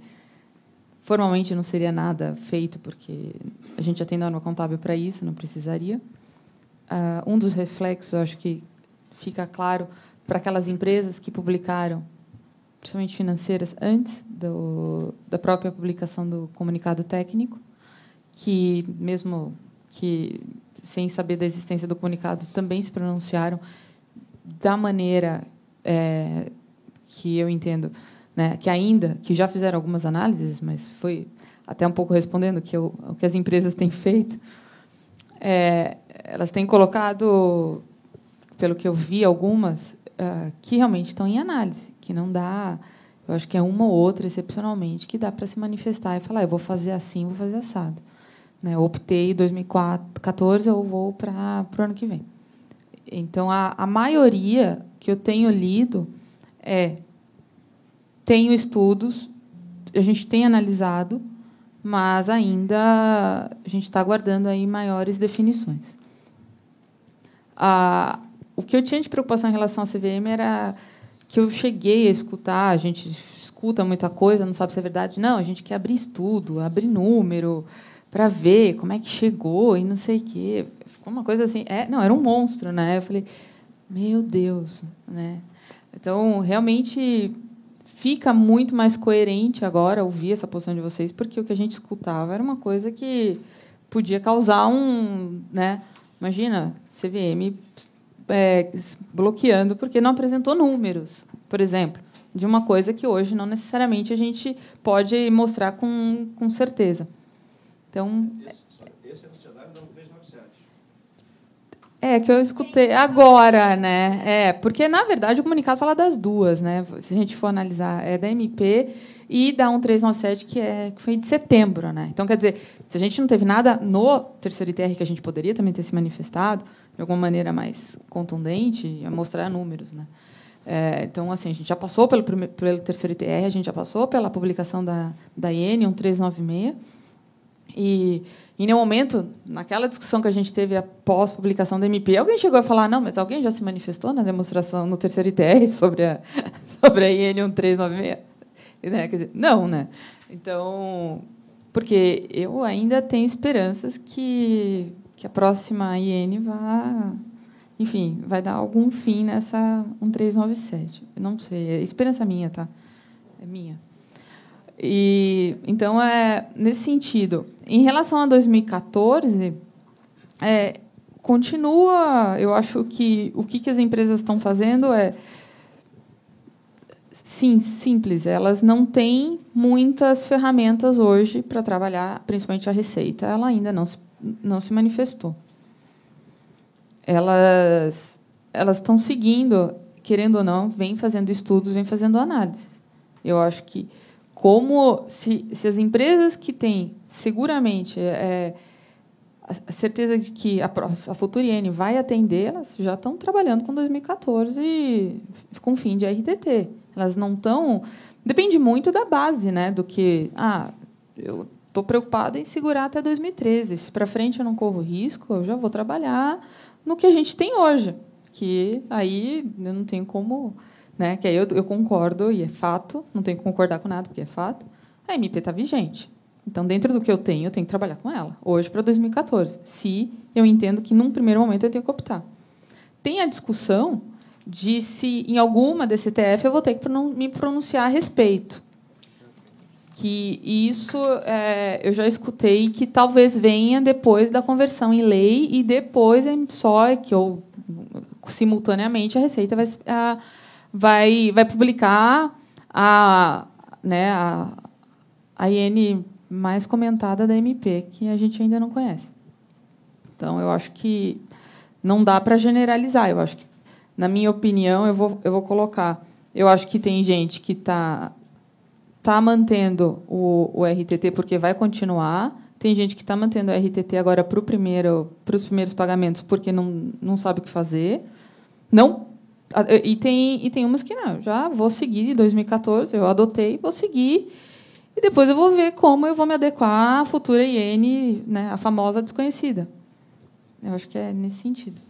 formalmente não seria nada feito, porque a gente já tem norma contábil para isso, não precisaria. Uh, um dos reflexos, eu acho que fica claro para aquelas empresas que publicaram, principalmente financeiras, antes do, da própria publicação do comunicado técnico, que mesmo que sem saber da existência do comunicado também se pronunciaram da maneira é, que eu entendo né, que ainda, que já fizeram algumas análises, mas foi até um pouco respondendo que eu, o que as empresas têm feito, é, elas têm colocado, pelo que eu vi algumas, é, que realmente estão em análise, que não dá, eu acho que é uma ou outra, excepcionalmente, que dá para se manifestar e falar, ah, eu vou fazer assim, vou fazer assado. Né, optei 2014, eu vou para o ano que vem. Então, a, a maioria que eu tenho lido é tenho estudos, a gente tem analisado, mas ainda a gente está aguardando aí maiores definições. Ah, o que eu tinha de preocupação em relação à CVM era que eu cheguei a escutar, a gente escuta muita coisa, não sabe se é verdade. Não, a gente quer abrir estudo, abrir número para ver como é que chegou e não sei o quê. Ficou uma coisa assim, é, não, era um monstro, né? Eu falei, meu Deus, né? Então, realmente fica muito mais coerente agora ouvir essa posição de vocês, porque o que a gente escutava era uma coisa que podia causar um. Né? Imagina, CVM é, bloqueando porque não apresentou números, por exemplo, de uma coisa que hoje não necessariamente a gente pode mostrar com, com certeza. Então. Isso É, que eu escutei agora, né? É, porque, na verdade, o comunicado fala das duas, né? Se a gente for analisar, é da MP e da 1397, que, é, que foi de setembro, né? Então, quer dizer, se a gente não teve nada no terceiro ITR que a gente poderia também ter se manifestado, de alguma maneira mais contundente, a mostrar números, né? É, então, assim, a gente já passou pelo, primeiro, pelo terceiro ITR, a gente já passou pela publicação da, da IN 1396, e em nenhum momento, naquela discussão que a gente teve após publicação da MP, alguém chegou a falar: não, mas alguém já se manifestou na demonstração no terceiro ITR sobre a, sobre a IN 1396? Né? Quer dizer, não, né? Então, porque eu ainda tenho esperanças que, que a próxima IN vá. Enfim, vai dar algum fim nessa 1397. Eu não sei, é esperança minha, tá? É minha. E então é nesse sentido. Em relação a 2014, é, continua. Eu acho que o que, que as empresas estão fazendo é sim simples. Elas não têm muitas ferramentas hoje para trabalhar, principalmente a receita. Ela ainda não se, não se manifestou. Elas elas estão seguindo, querendo ou não, vem fazendo estudos, vem fazendo análises. Eu acho que como se, se as empresas que têm seguramente é, é a certeza de que a, a Futuriene vai atendê-las já estão trabalhando com 2014 com fim de RTT. Elas não estão. Depende muito da base, né? Do que. Ah, eu estou preocupada em segurar até 2013. Se para frente eu não corro risco, eu já vou trabalhar no que a gente tem hoje. Que aí eu não tenho como né? Que aí eu, eu concordo e é fato, não tenho que concordar com nada porque é fato. A MP está vigente. Então, dentro do que eu tenho, eu tenho que trabalhar com ela, hoje para 2014, se eu entendo que, num primeiro momento, eu tenho que optar. Tem a discussão de se, em alguma DCTF, eu vou ter que me pronunciar a respeito. Que isso é, eu já escutei que talvez venha depois da conversão em lei e depois é só que ou simultaneamente a Receita vai a, vai, vai publicar a, né, a, a IN mais comentada da MP, que a gente ainda não conhece. Então, eu acho que não dá para generalizar. Eu acho que, na minha opinião, eu vou, eu vou colocar. Eu acho que tem gente que está tá mantendo o, o RTT porque vai continuar. Tem gente que está mantendo o RTT agora para primeiro, os primeiros pagamentos porque não, não sabe o que fazer. Não ah, e tem, e tem umas que não, já vou seguir de 2014, eu adotei, vou seguir. E depois eu vou ver como eu vou me adequar à futura IN, né, a famosa desconhecida. Eu acho que é nesse sentido.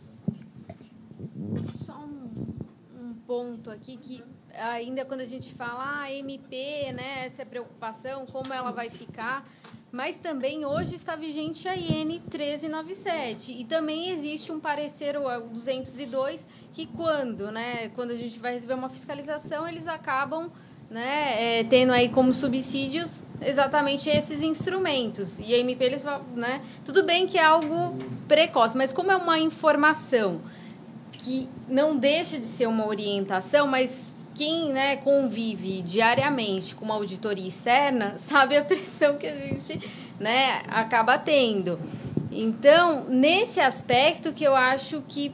Só um, um ponto aqui que ainda quando a gente fala ah, MP, né, essa é preocupação, como ela vai ficar, mas também hoje está vigente a IN 1397 e também existe um parecer o 202 que quando, né, quando a gente vai receber uma fiscalização, eles acabam, né, é, tendo aí como subsídios exatamente esses instrumentos. E a MP eles, né, tudo bem que é algo precoce, mas como é uma informação que não deixa de ser uma orientação, mas quem né, convive diariamente com uma auditoria externa sabe a pressão que a gente né, acaba tendo. Então, nesse aspecto que eu acho que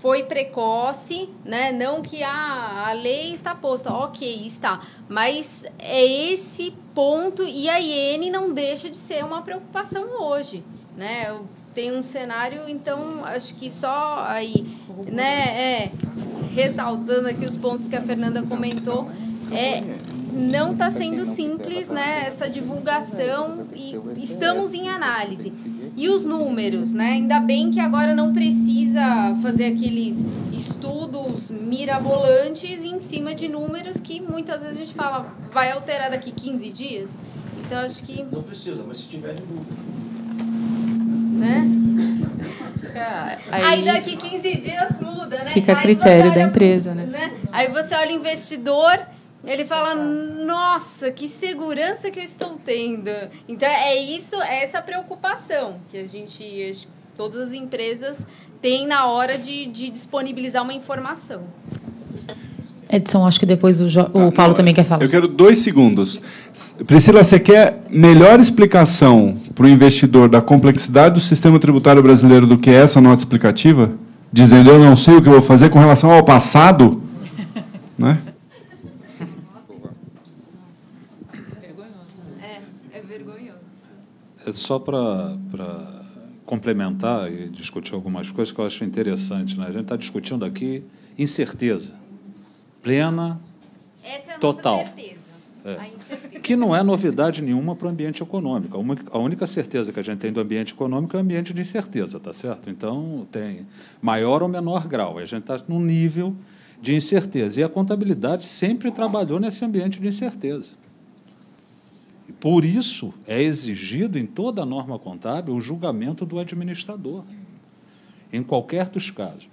foi precoce, né? Não que a, a lei está posta, ok, está. Mas é esse ponto e a IN não deixa de ser uma preocupação hoje, né? Tem um cenário, então acho que só aí, né? É, ressaltando aqui os pontos que a Fernanda comentou, é não está sendo simples né, essa divulgação e estamos em análise. E os números, né? Ainda bem que agora não precisa fazer aqueles estudos mirabolantes em cima de números que muitas vezes a gente fala vai alterar daqui 15 dias. Então acho que. Não precisa, mas se tiver divulga. Né? Aí, daqui 15 dias muda, né? Fica a critério olha, da empresa, né? né? Aí você olha o investidor, ele fala: "Nossa, que segurança que eu estou tendo". Então é isso, é essa preocupação que a gente todas as empresas têm na hora de, de disponibilizar uma informação. Edson, acho que depois o, jo... o tá, Paulo não, também quer falar. Eu quero dois segundos. Priscila, você quer melhor explicação para o investidor da complexidade do sistema tributário brasileiro do que essa nota explicativa? Dizendo eu não sei o que vou fazer com relação ao passado? né? É, é vergonhoso. É só para complementar e discutir algumas coisas que eu acho interessante. Né? A gente está discutindo aqui incerteza plena, Essa é a total. Nossa certeza. É. Que não é novidade nenhuma para o ambiente econômico. A única certeza que a gente tem do ambiente econômico é o ambiente de incerteza, tá certo? Então, tem maior ou menor grau. A gente está num nível de incerteza. E a contabilidade sempre trabalhou nesse ambiente de incerteza. E por isso, é exigido em toda a norma contábil o julgamento do administrador, em qualquer dos casos.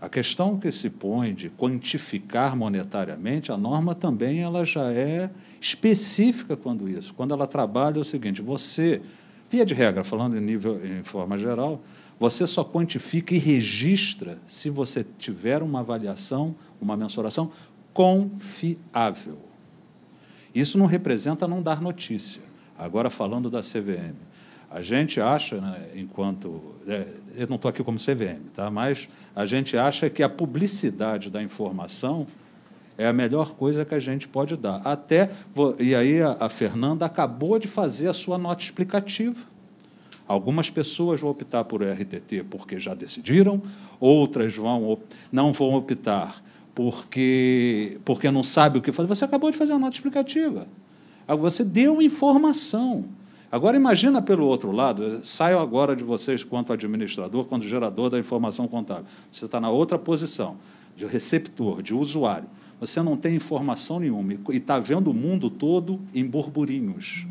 A questão que se põe de quantificar monetariamente, a norma também ela já é específica quando isso. Quando ela trabalha é o seguinte, você, via de regra, falando em nível em forma geral, você só quantifica e registra se você tiver uma avaliação, uma mensuração confiável. Isso não representa não dar notícia. Agora falando da CVM, a gente acha, né, enquanto. É, eu não estou aqui como CVM, tá? mas a gente acha que a publicidade da informação é a melhor coisa que a gente pode dar. Até. E aí a, a Fernanda acabou de fazer a sua nota explicativa. Algumas pessoas vão optar por RTT porque já decidiram, outras vão não vão optar porque porque não sabe o que fazer. Você acabou de fazer a nota explicativa. Você deu informação. Agora imagina pelo outro lado, saio agora de vocês quanto administrador, quanto gerador da informação contábil. Você está na outra posição, de receptor, de usuário. Você não tem informação nenhuma e está vendo o mundo todo em burburinhos.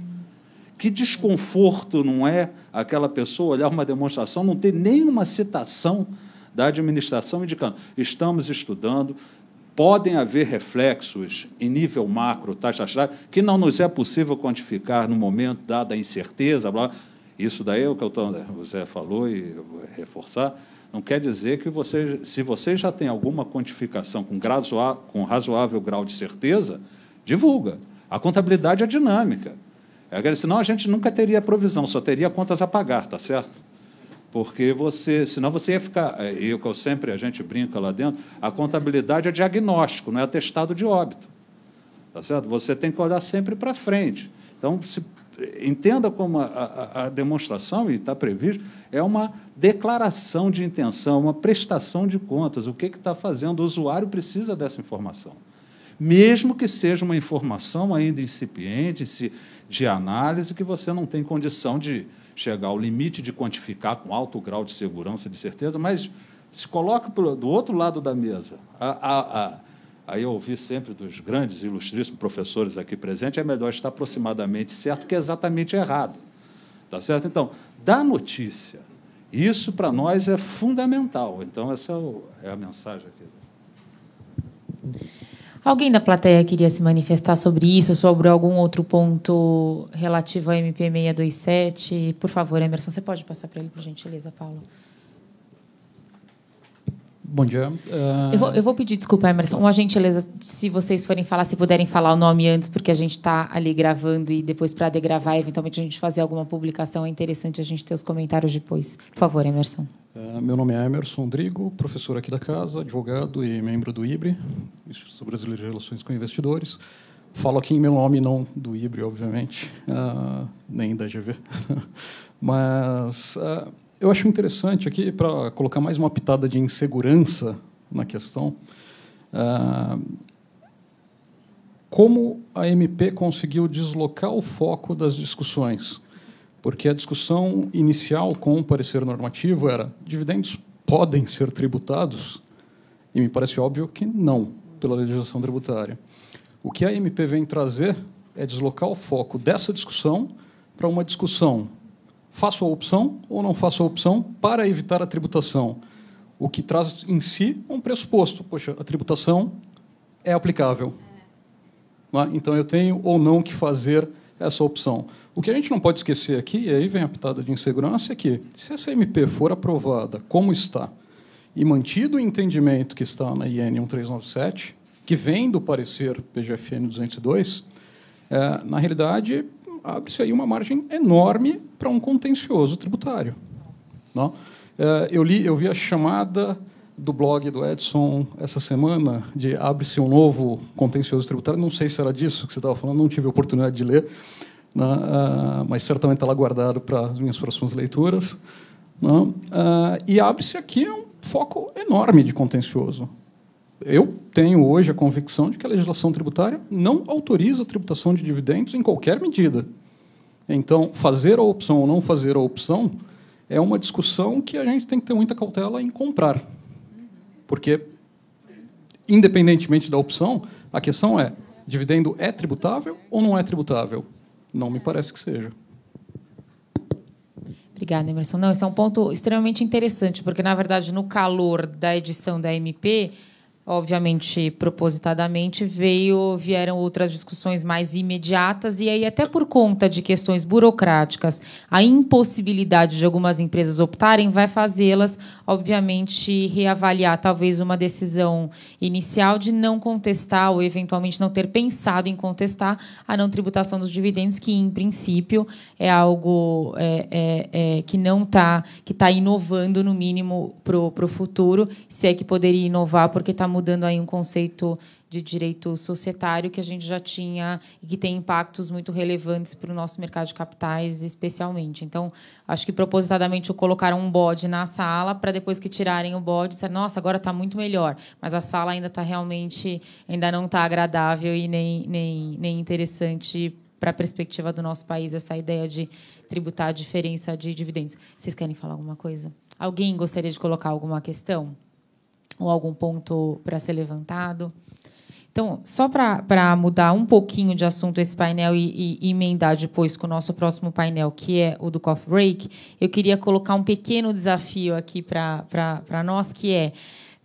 Que desconforto não é aquela pessoa olhar uma demonstração, não ter nenhuma citação da administração indicando: estamos estudando, podem haver reflexos em nível macro, taxa tá, chave, tá, tá, que não nos é possível quantificar no momento, dada a incerteza, blá, blá. Isso daí é o que o Zé falou e reforçar. Não quer dizer que você, se você já tem alguma quantificação com, com razoável grau de certeza, divulga. A contabilidade é dinâmica. É, senão a gente nunca teria provisão, só teria contas a pagar, tá certo? porque você, senão você ia ficar, é, e o que eu sempre a gente brinca lá dentro, a contabilidade é diagnóstico, não é atestado de óbito, tá certo? Você tem que olhar sempre para frente. Então, se, entenda como a, a, a demonstração e está previsto é uma declaração de intenção, uma prestação de contas. O que está fazendo? O usuário precisa dessa informação mesmo que seja uma informação ainda incipiente de análise que você não tem condição de, chegar ao limite de quantificar com alto grau de segurança, de certeza, mas se coloca do outro lado da mesa. A, a, a, aí eu ouvi sempre dos grandes, ilustríssimos professores aqui presentes, é melhor estar aproximadamente certo que é exatamente errado. Tá certo? Então, dá notícia. Isso para nós é fundamental. Então, essa é, é a mensagem aqui. Alguém da plateia queria se manifestar sobre isso, sobre algum outro ponto relativo ao MP 627? Por favor, Emerson, você pode passar para ele, por gentileza, Paulo. Bom dia. Uh... Eu, vou, eu, vou, pedir desculpa, Emerson. Uma gentileza, se vocês forem falar, se puderem falar o nome antes, porque a gente está ali gravando e depois para degravar, eventualmente a gente fazer alguma publicação, é interessante a gente ter os comentários depois. Por favor, Emerson. É, meu nome é Emerson Drigo, professor aqui da casa, advogado e membro do IBRE, Instituto Brasileiro de Relações com Investidores. Falo aqui em meu nome, não do IBRE, obviamente, ah, nem da GV. Mas ah, eu acho interessante aqui, para colocar mais uma pitada de insegurança na questão, ah, como a MP conseguiu deslocar o foco das discussões porque a discussão inicial com o parecer normativo era dividendos podem ser tributados? E me parece óbvio que não, pela legislação tributária. O que a MP vem trazer é deslocar o foco dessa discussão para uma discussão: faço a opção ou não faço a opção para evitar a tributação? O que traz em si um pressuposto: poxa, a tributação é aplicável. É? Então eu tenho ou não que fazer essa opção. O que a gente não pode esquecer aqui, e aí vem a pitada de insegurança, é que se essa MP for aprovada como está e mantido o entendimento que está na IN 1397, que vem do parecer PGFN 202, é, na realidade abre-se aí uma margem enorme para um contencioso tributário. Não? É, eu, li, eu vi a chamada do blog do Edson essa semana de abre-se um novo contencioso tributário. Não sei se era disso que você estava falando, não tive oportunidade de ler. Né? Ah, mas certamente ela é guardado para as minhas próximas leituras. Né? Ah, e abre-se aqui um foco enorme de contencioso. Eu tenho hoje a convicção de que a legislação tributária não autoriza a tributação de dividendos em qualquer medida. Então, fazer a opção ou não fazer a opção é uma discussão que a gente tem que ter muita cautela em comprar. Porque, independentemente da opção, a questão é: dividendo é tributável ou não é tributável? Não me parece que seja. Obrigada, Emerson. Não, esse é um ponto extremamente interessante, porque, na verdade, no calor da edição da MP, obviamente propositadamente, veio vieram outras discussões mais imediatas e aí até por conta de questões burocráticas, a impossibilidade de algumas empresas optarem vai fazê-las, obviamente, reavaliar talvez uma decisão inicial de não contestar ou eventualmente não ter pensado em contestar a não tributação dos dividendos, que em princípio é algo é, é, é, que não está que está inovando no mínimo para o futuro, se é que poderia inovar porque está mudando mudando aí um conceito de direito societário que a gente já tinha e que tem impactos muito relevantes para o nosso mercado de capitais, especialmente. Então, acho que propositadamente colocaram um bode na sala para depois que tirarem o bode, dizer, nossa, agora está muito melhor, mas a sala ainda está realmente, ainda não está agradável e nem, nem, nem interessante para a perspectiva do nosso país, essa ideia de tributar a diferença de dividendos. Vocês querem falar alguma coisa? Alguém gostaria de colocar alguma questão? ou algum ponto para ser levantado? Então, só para mudar um pouquinho de assunto esse painel e, e, emendar depois com o nosso próximo painel, que é o do Coffee Break, eu queria colocar um pequeno desafio aqui para nós, que é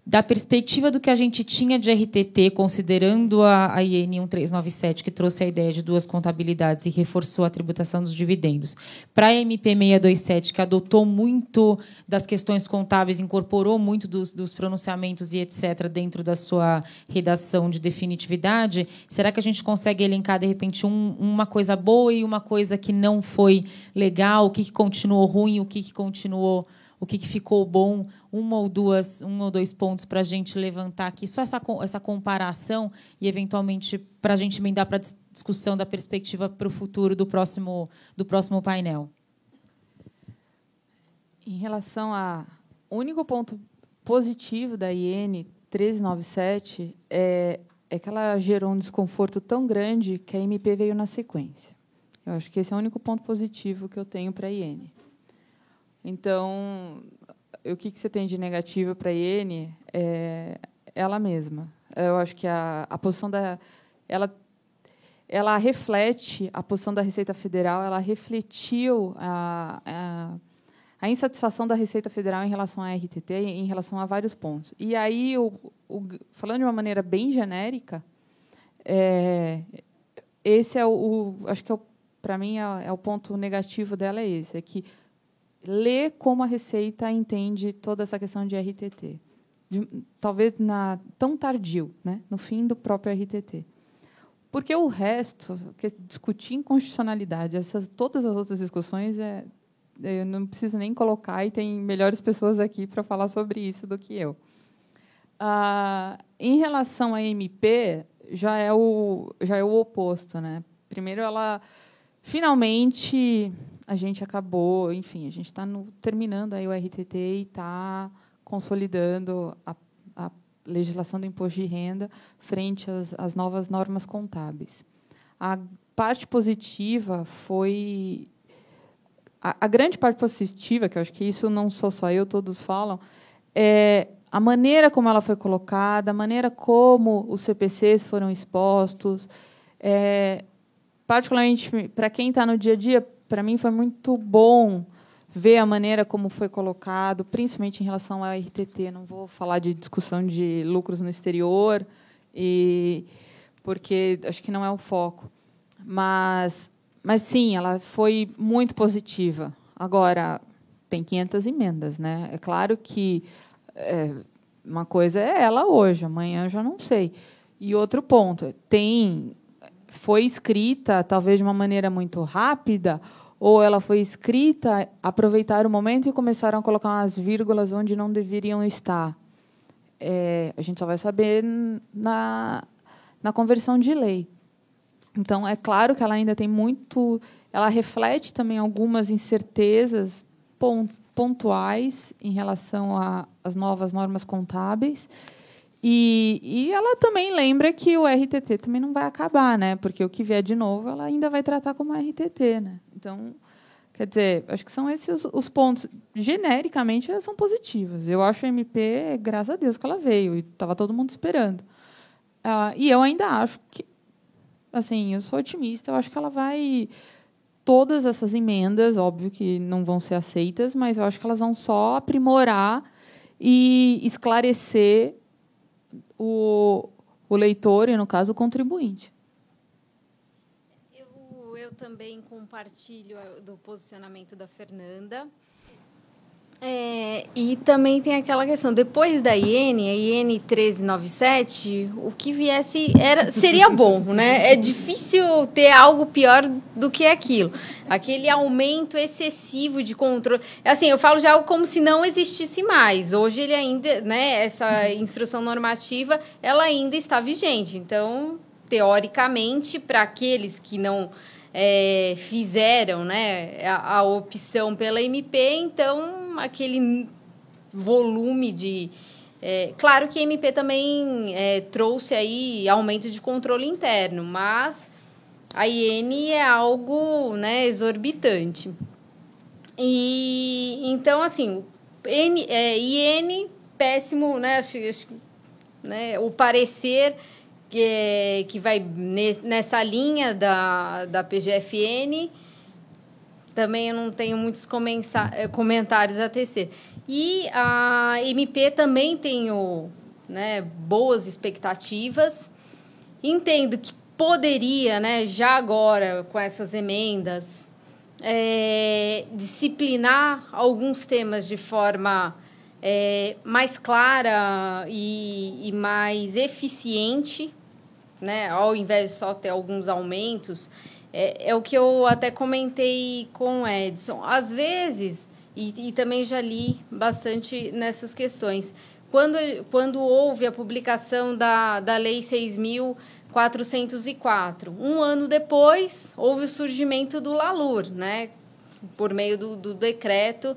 da perspectiva do que a gente tinha de RTT, considerando a, a IN 1397, que trouxe a ideia de duas contabilidades e reforçou a tributação dos dividendos, para a MP 627, que adotou muito das questões contábeis, incorporou muito dos, dos pronunciamentos e etc., dentro da sua redação de definitividade, será que a gente consegue elencar, de repente, um, uma coisa boa e uma coisa que não foi legal, o que, que continuou ruim, o que, que continuou o que, que ficou bom, uma ou duas, um ou dois pontos para a gente levantar aqui, só essa, essa comparação e, eventualmente, para a gente emendar para a discussão da perspectiva para o futuro do próximo, do próximo painel. Em relação a único ponto positivo da IN 1397 é, é que ela gerou um desconforto tão grande que a MP veio na sequência. Eu acho que esse é o único ponto positivo que eu tenho para a IN. Então, o que, que você tem de negativo para a Iene é ela mesma. Eu acho que a, a posição da... Ela, ela reflete, a posição da Receita Federal, ela refletiu a, a, a insatisfação da Receita Federal em relação à RTT, em relação a vários pontos. E aí, o, o, falando de uma maneira bem genérica, é, esse é o, o, acho que é para mim é, é, o ponto negativo dela é esse é que ler como a Receita entende toda essa questão de RTT. De, talvez na, tão tardio, né? no fim do próprio RTT. Porque o resto, discutir inconstitucionalidade, essas, todas as outras discussões, é, é, eu não preciso nem colocar, e tem melhores pessoas aqui para falar sobre isso do que eu. Ah, em relação à MP, já é o, já é o oposto. Né? Primeiro, ela finalmente a gente acabou, enfim, a gente está terminando aí o RTT e está consolidando a, a, legislação do imposto de renda frente às, às novas normas contábeis. A parte positiva foi a, a, grande parte positiva, que eu acho que isso não sou só eu, todos falam, é a maneira como ela foi colocada, a maneira como os CPCs foram expostos. É, particularmente para quem está no dia a dia, para mim foi muito bom ver a maneira como foi colocado, principalmente em relação à RTT. Não vou falar de discussão de lucros no exterior, e porque acho que não é o foco. Mas, mas sim, ela foi muito positiva. Agora, tem 500 emendas. Né? É claro que é, uma coisa é ela hoje, amanhã eu já não sei. E outro ponto, tem foi escrita talvez de uma maneira muito rápida ou ela foi escrita, aproveitaram o momento e começaram a colocar umas vírgulas onde não deveriam estar. É, a gente só vai saber na, na conversão de lei. Então, é claro que ela ainda tem muito. Ela reflete também algumas incertezas pontuais em relação às novas normas contábeis. E, e ela também lembra que o RTT também não vai acabar, né? Porque o que vier de novo, ela ainda vai tratar como RTT, né? Então, quer dizer, acho que são esses os pontos. Genericamente, elas são positivas. Eu acho a MP, graças a Deus, que ela veio. E estava todo mundo esperando. Ah, e eu ainda acho que... Assim, eu sou otimista. Eu acho que ela vai... Todas essas emendas, óbvio que não vão ser aceitas, mas eu acho que elas vão só aprimorar e esclarecer o, o leitor e, no caso, o contribuinte. Eu, eu também compartilho eh, do posicionamento da Fernanda. É, e também tem aquela questão, depois da IN, a IN 1397, o que viesse era, seria bom, né? É difícil ter algo pior do que aquilo. Aquele aumento excessivo de controle. Assim, eu falo já como se não existisse mais. Hoje ele ainda, né, essa instrução normativa, ela ainda está vigente. Então, teoricamente, para aqueles que não é, fizeram né, a, a, opção pela MP, então aquele volume de. É, claro que a MP também é, trouxe aí aumento de controle interno, mas a IN é algo né, exorbitante. E então, assim, N, é, IN, péssimo, né, acho, acho, né, o parecer que vai nessa linha da, da PGFN. Também eu não tenho muitos eh, comentários a tecer. E a MP também tenho né, boas expectativas. Entendo que poderia, né, já agora, com essas emendas, é, disciplinar alguns temas de forma é, mais clara e, e mais eficiente né? Ao invés de só ter alguns aumentos, é, é o que eu até comentei com o Edson. Às vezes, e, e também já li bastante nessas questões, quando, quando houve a publicação da, da Lei 6.404, Um ano depois, houve o surgimento do LALUR, né? por meio do, do, decreto,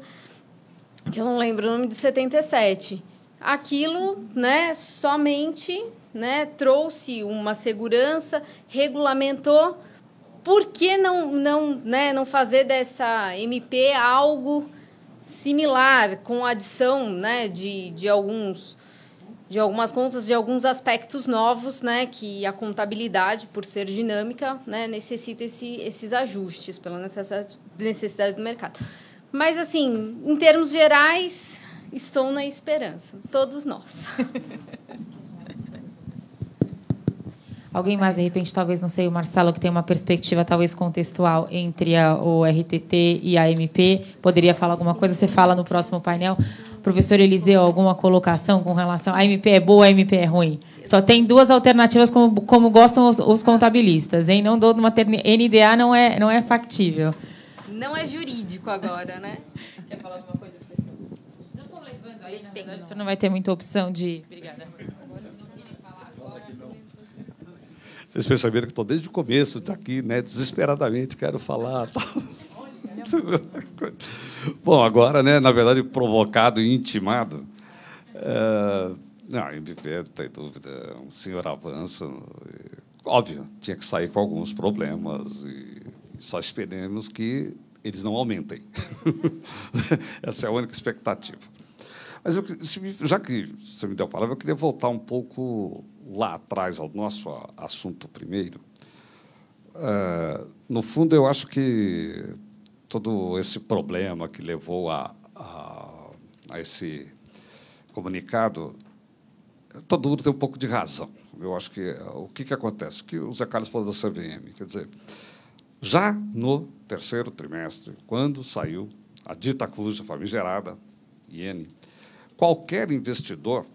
que eu não lembro o nome, de 77. Aquilo né, somente né, trouxe uma segurança, regulamentou. Por que não, não, né, não fazer dessa MP algo similar, com adição né, de, de alguns de algumas contas, de alguns aspectos novos, né, que a contabilidade, por ser dinâmica, né, necessita esse, esses ajustes pela necessidade, necessidade do mercado. Mas, assim, em termos gerais, estou na esperança, todos nós. Alguém mais, de repente, talvez, não sei, o Marcelo, que tem uma perspectiva talvez contextual entre a, o RTT e a MP, poderia falar alguma coisa? Você fala no próximo painel. Professor Eliseu, alguma colocação com relação a MP é boa, a MP é ruim? Só tem duas alternativas como, como gostam os, os contabilistas, hein? Não dou uma NDA não é não é factível. Não é jurídico agora, né? Quer falar alguma coisa, professor? Não estou levando aí, na verdade, senhor não vai ter muita opção de. Obrigada. Vocês perceberam que estou desde o começo tá aqui, né, desesperadamente quero falar. Tá? Bom, agora, né, na verdade, provocado e intimado. É, não, MBP, tem dúvida, um senhor avanço. Óbvio, tinha que sair com alguns problemas e só esperemos que eles não aumentem. Essa é a única expectativa. Mas eu, já que você me deu a palavra, eu queria voltar um pouco lá atrás ao nosso assunto primeiro, ah, no fundo eu acho que todo esse problema que levou a, a, a esse comunicado, todo mundo tem um pouco de razão. Eu acho que o que, que acontece? que o Zé Carlos falou da CVM, quer dizer, já no terceiro trimestre, quando saiu a dita cuja famigerada, IN, qualquer investidor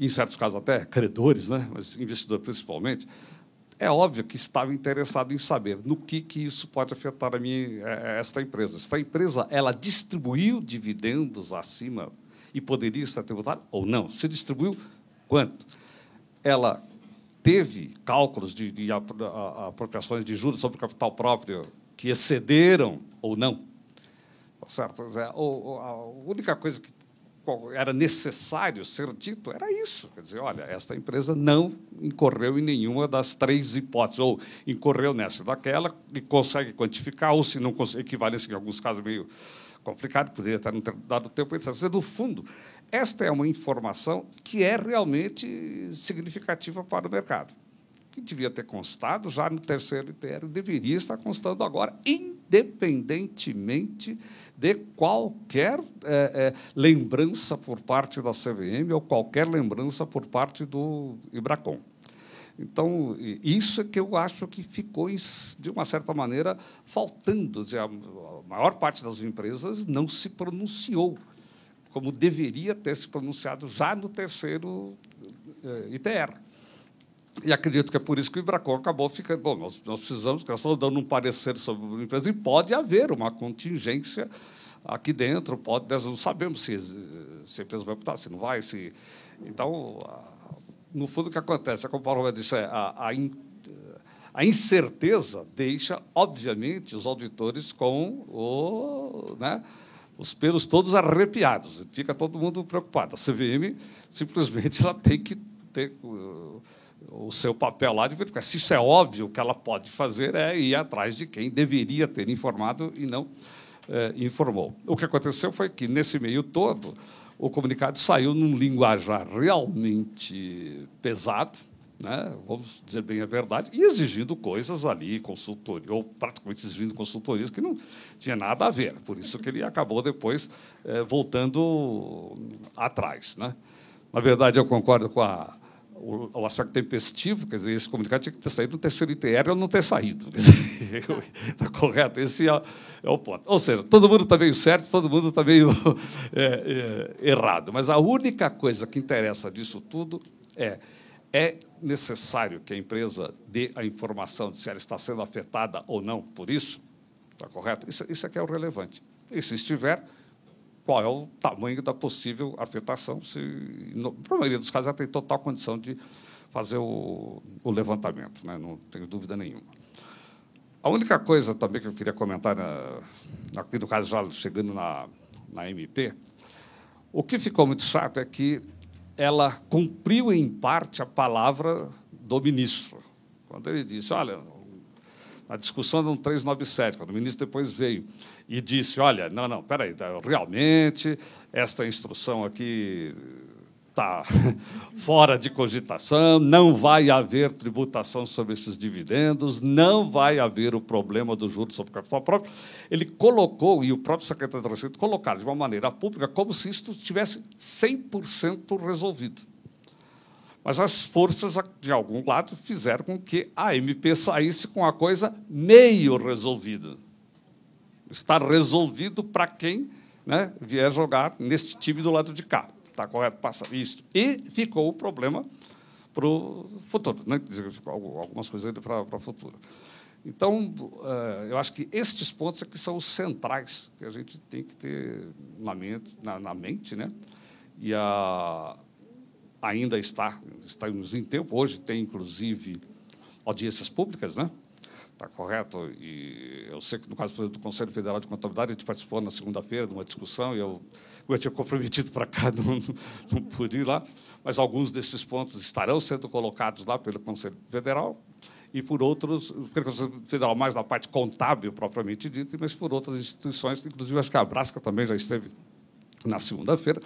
em certos casos até credores, né? mas investidor principalmente, é óbvio que estava interessado em saber no que, que isso pode afetar a minha, é, é, esta empresa. Esta empresa ela distribuiu dividendos acima e poderia estar tributada ou não? Se distribuiu, quanto? Ela teve cálculos de, de apropriações de juros sobre capital próprio que excederam ou não? Tá certo? A única coisa que era necessário ser dito era isso. Quer dizer, olha, esta empresa não incorreu em nenhuma das três hipóteses, ou incorreu nessa daquela, e consegue quantificar, ou se não consegue, equivalência, assim, em alguns casos meio complicado, poderia estar no dado tempo, etc. Dizer, no fundo, esta é uma informação que é realmente significativa para o mercado, que devia ter constado já no terceiro ITR, deveria estar constando agora, em independentemente de qualquer é, é, lembrança por parte da CVM ou qualquer lembrança por parte do Ibracom, Então, isso é que eu acho que ficou, de uma certa maneira, faltando. A maior parte das empresas não se pronunciou como deveria ter se pronunciado já no terceiro é, ITR. E acredito que é por isso que o Ibracon acabou ficando. Bom, nós, nós precisamos, que estamos dando um parecer sobre a empresa, e pode haver uma contingência aqui dentro, pode, nós não sabemos se, se a empresa vai optar, se não vai, se. Então, no fundo, o que acontece? É como o Paulo disse, é, a, a incerteza deixa, obviamente, os auditores com o. Né, os pelos todos arrepiados, fica todo mundo preocupado. A CVM simplesmente ela tem que ter uh, o seu papel lá de verificar. Se isso é óbvio, o que ela pode fazer é ir atrás de quem deveria ter informado e não eh, informou. O que aconteceu foi que, nesse meio todo, o comunicado saiu num linguajar realmente pesado, né? vamos dizer bem a verdade, e exigindo coisas ali, consultoria, ou praticamente exigindo consultorias que não tinha nada a ver. Por isso que ele acabou depois eh, voltando atrás. Né? Na verdade, eu concordo com a o, o, aspecto tempestivo, quer dizer, esse comunicado tinha que ter saído no terceiro ITR ou não ter saído. Está correto, esse é, é, o ponto. Ou seja, todo mundo está meio certo, todo mundo está meio é, é, errado. Mas a única coisa que interessa disso tudo é é necessário que a empresa dê a informação de se ela está sendo afetada ou não por isso? Está correto? Isso, isso é que é o relevante. E se estiver, qual é o tamanho da possível afetação, se, na maioria dos casos, ela tem total condição de fazer o, o levantamento, né? não tenho dúvida nenhuma. A única coisa também que eu queria comentar, na, aqui no caso, já chegando na, na MP, o que ficou muito chato é que ela cumpriu, em parte, a palavra do ministro. Quando ele disse, olha, a discussão era um 397, quando o ministro depois veio, e disse: Olha, não, não, peraí, tá, realmente esta instrução aqui está fora de cogitação, não vai haver tributação sobre esses dividendos, não vai haver o problema do juros sobre capital próprio. Ele colocou, e o próprio secretário de Receita colocaram de uma maneira pública, como se isto estivesse 100% resolvido. Mas as forças ah, de algum lado fizeram com que a MP saísse com a coisa meio resolvida está resolvido para quem né, vier jogar neste time do lado de cá. Está correto? Passa isso. E ficou o problema para o futuro, né? algumas coisas para, para o futuro. Então, eh, eu acho que estes pontos aqui é são os centrais que a gente tem que ter na mente, na, na mente né? E a, ainda está, estamos em tempo. Hoje tem, inclusive, audiências públicas, né? Está correto? E eu sei que, no caso do Conselho Federal de Contabilidade, a gente participou na segunda-feira de uma discussão, e eu, eu tinha comprometido para cá, não, não pude ir lá, mas alguns desses pontos estarão sendo colocados lá pelo Conselho Federal, e por outros, pelo Conselho Federal, mais na parte contábil, propriamente dita, mas por outras instituições, inclusive acho que a Brasca também já esteve na segunda-feira,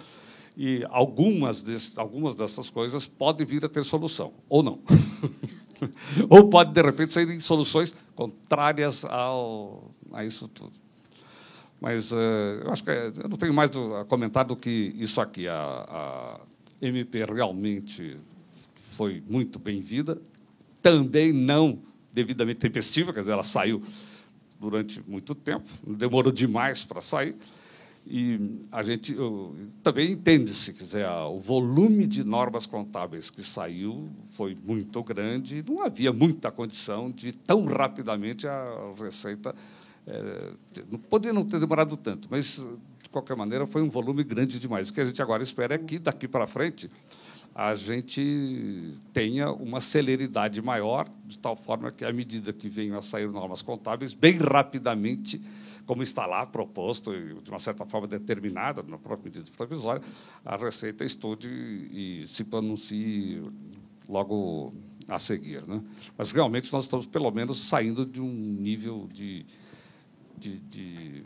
e algumas, desse, algumas dessas coisas podem vir a ter solução, ou não. Ou pode, de repente, sair em soluções contrárias ao, a isso tudo. Mas uh, eu acho que eh, eu não tenho mais do, a comentar do que isso aqui. A, a MP realmente foi muito bem-vinda, também não devidamente tempestiva, quer dizer, ela saiu durante muito tempo, demorou demais para sair, e a gente também entende-se, quiser, o volume de normas contábeis que saiu foi muito grande, não havia muita condição de tão rapidamente a Receita. É, não poderia não ter demorado tanto, mas, de qualquer maneira, foi um volume grande demais. O que a gente agora espera é que, daqui para frente, a gente tenha uma celeridade maior, de tal forma que, à medida que venham a sair normas contábeis, bem rapidamente como está lá proposto e, de uma certa forma, determinada na própria medida provisória, a Receita estude e se pronuncie logo a seguir. Né? Mas, realmente, nós estamos, pelo menos, saindo de um nível de, de, de,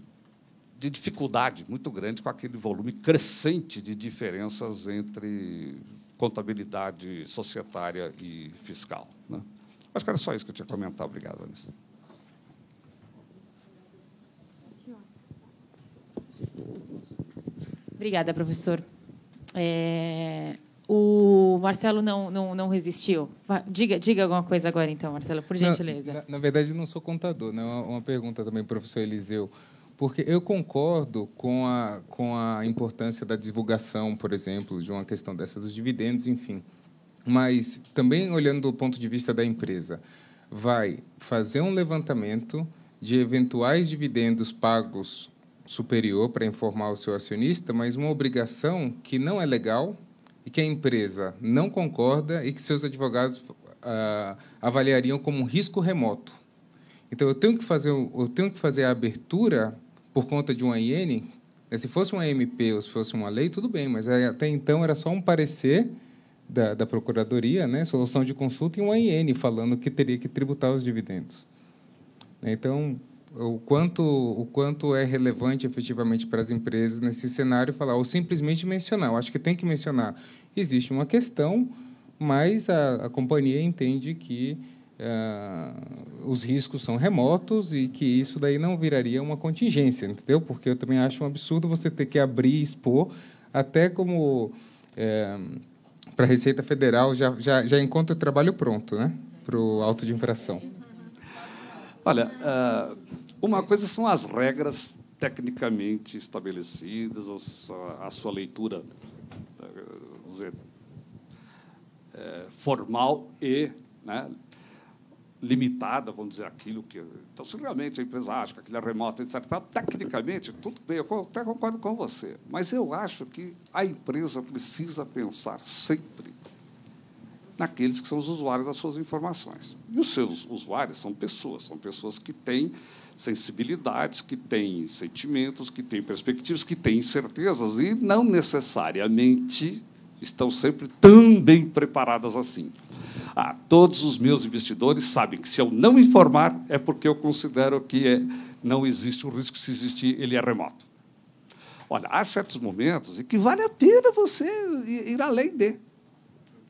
de dificuldade muito grande com aquele volume crescente de diferenças entre contabilidade societária e fiscal. Né? Acho que era só isso que eu tinha comentado. Obrigado, Vanessa. Obrigada, professor. É, o Marcelo não, não, não resistiu. Diga, diga alguma coisa agora, então, Marcelo, por gentileza. Na, na, na verdade, não sou contador, né? É uma, uma pergunta também, professor Eliseu porque eu concordo com a, com a importância da divulgação, por exemplo, de uma questão dessa dos dividendos, enfim. Mas também olhando do ponto de vista da empresa, vai fazer um levantamento de eventuais dividendos pagos superior para informar o seu acionista, mas uma obrigação que não é legal e que a empresa não concorda e que seus advogados ah, avaliariam como um risco remoto. Então eu tenho que fazer eu tenho que fazer a abertura por conta de uma IN. Né? Se fosse uma MP ou se fosse uma lei, tudo bem, mas até então era só um parecer da, da procuradoria, né, solução de consulta e uma IN falando que teria que tributar os dividendos. Né? Então o quanto o quanto é relevante efetivamente para as empresas nesse cenário falar ou simplesmente mencionar. Eu acho que tem que mencionar. Existe uma questão, mas a, a companhia entende que uh, os riscos são remotos e que isso daí não viraria uma contingência, entendeu? Porque eu também acho um absurdo você ter que abrir e expor até como é, para a Receita Federal já, já, já encontra trabalho pronto, né? Para o auto de infração. Olha, ah, uma coisa são as regras tecnicamente estabelecidas, a sua leitura eh, dizer, é, formal e né, limitada, vamos dizer, aquilo que. Então, se realmente a empresa acha que aquilo é remoto, etc., tecnicamente, tudo bem, eu até concordo com você. Mas eu acho que a empresa precisa pensar sempre naqueles que são os usuários das suas informações. E os seus usuários são pessoas, são pessoas que têm sensibilidades, que têm sentimentos, que têm perspectivas, que têm incertezas e não necessariamente estão sempre tão bem preparadas assim. Ah, todos os meus investidores sabem que se eu não informar é porque eu considero que é, não existe o um risco, se existir, ele é remoto. Olha, há certos momentos em que vale a pena você ir, ir além de.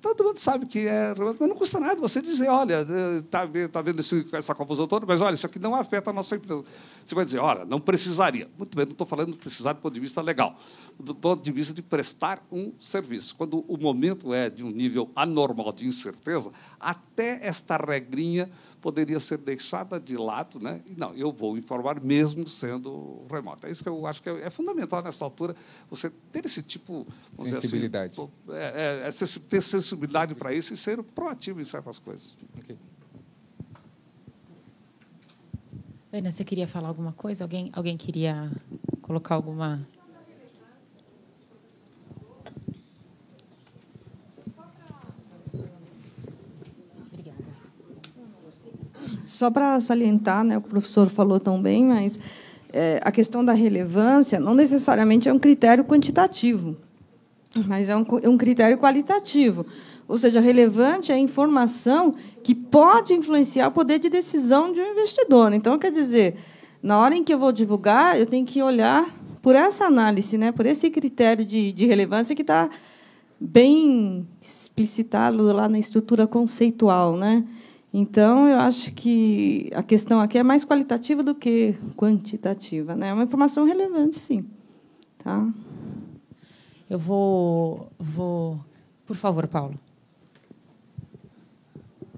Todo mundo sabe que é, mas não custa nada você dizer, olha, está eh, tá vendo essa confusão toda, mas olha, isso aqui não afeta a nossa empresa. Você vai dizer, olha, não precisaria. Muito bem, não estou falando de precisar do ponto de vista legal, do ponto de vista de prestar um serviço. Quando o momento é de um nível anormal de incerteza, até esta regrinha poderia ser deixada de lado, né? E não, eu vou informar mesmo sendo remoto. É isso que eu acho que é, é fundamental nessa altura, você ter esse tipo de assim, sensibilidade, assim, é, é, é ter sensibilidade para isso e ser proativo em certas coisas. Okay. Ana, você queria falar alguma coisa? Alguém, alguém queria colocar alguma só para salientar, né, o que o professor falou tão bem, mas é, a questão da relevância não necessariamente é um critério quantitativo, mas é um, é um critério qualitativo. Ou seja, relevante é a informação que pode influenciar o poder de decisão de um investidor. Né? Então, quer dizer, na hora em que eu vou divulgar, eu tenho que olhar por essa análise, né, por esse critério de, de relevância que está bem explicitado lá na estrutura conceitual, né? Então, eu acho que a questão aqui é mais qualitativa do que quantitativa. Né? É uma informação relevante, sim. Tá? Eu vou, vou. Por favor, Paulo.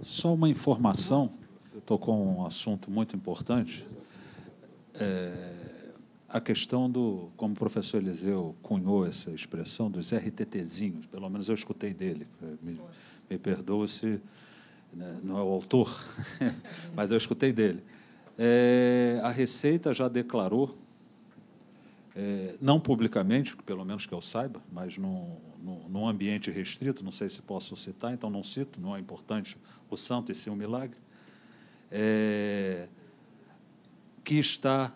Só uma informação. Você tocou um assunto muito importante. É a questão do, como o professor Eliseu cunhou essa expressão, dos RTTzinhos, pelo menos eu escutei dele. Me, me perdoa se né? não é o autor, mas eu escutei dele. É, a Receita já declarou, é, não publicamente, pelo menos que eu saiba, mas num, num, num, ambiente restrito, não sei se posso citar, então não cito, não é importante o santo e sim o milagre, é, que está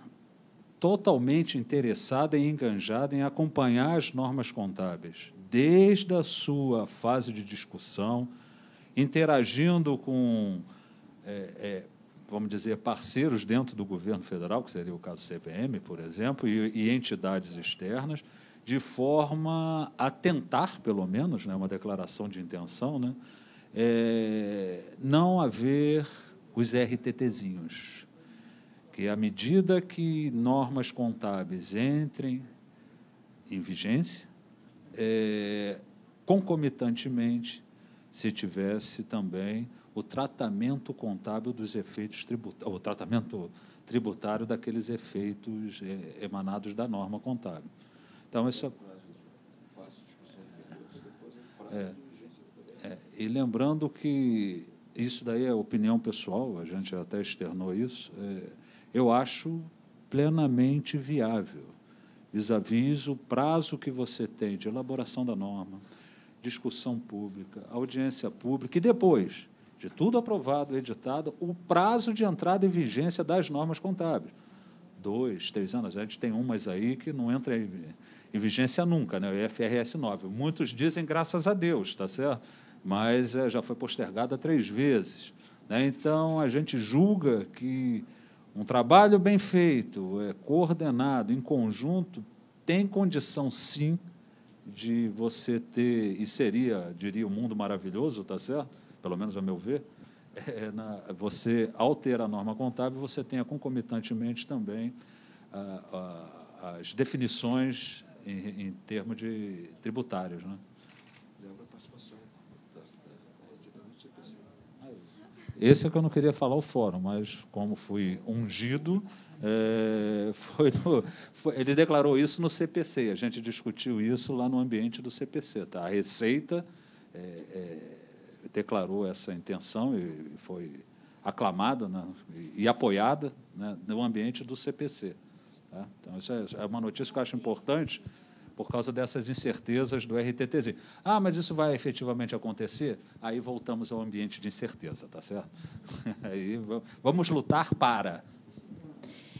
totalmente interessada e enganjada em acompanhar as normas contábeis, desde a sua fase de discussão, interagindo com, é, é, vamos dizer, parceiros dentro do governo federal, que seria o caso do CPM, por exemplo, e, e entidades externas, de forma a tentar, pelo menos, né, uma declaração de intenção, né, é, não haver os RTTzinhos. Que à medida que normas contábeis entrem em vigência, é, concomitantemente, se tivesse também o tratamento contábil dos efeitos tributários, o tratamento tributário daqueles efeitos eh, emanados da norma contábil. Então, isso é, é, é, e lembrando que isso daí é opinião pessoal, a gente até externou isso, é, eu acho plenamente viável, vis à -vis o prazo que você tem de elaboração da norma, discussão pública, audiência pública e depois de tudo aprovado, editado, o prazo de entrada em vigência das normas contábeis. Dois, três anos. A gente tem umas aí que não entra em, em vigência nunca, né? o IFRS 9. Muitos dizem graças a Deus, tá certo? Mas é, já foi postergada três vezes. Né? Então, a gente julga que um trabalho bem feito, é, coordenado, em conjunto, tem condição, sim, de você ter, e seria, diria, um mundo maravilhoso, tá certo? Pelo menos a meu ver, é na, você, altera a norma contábil, você tenha concomitantemente também ah, ah, as definições em, em termos de tributários. Né? Esse é que eu não queria falar o fórum, mas como fui ungido, é, foi, no, foi ele declarou isso no CPC, a gente discutiu isso lá no ambiente do CPC. Tá? A Receita é, é, declarou essa intenção e foi aclamada né? e, e, apoiada né? no ambiente do CPC. Tá? Então, é, isso é uma notícia que eu acho importante por causa dessas incertezas do RTTZ. Ah, mas isso vai efetivamente acontecer? Aí voltamos ao ambiente de incerteza, tá certo? Aí vamos lutar para.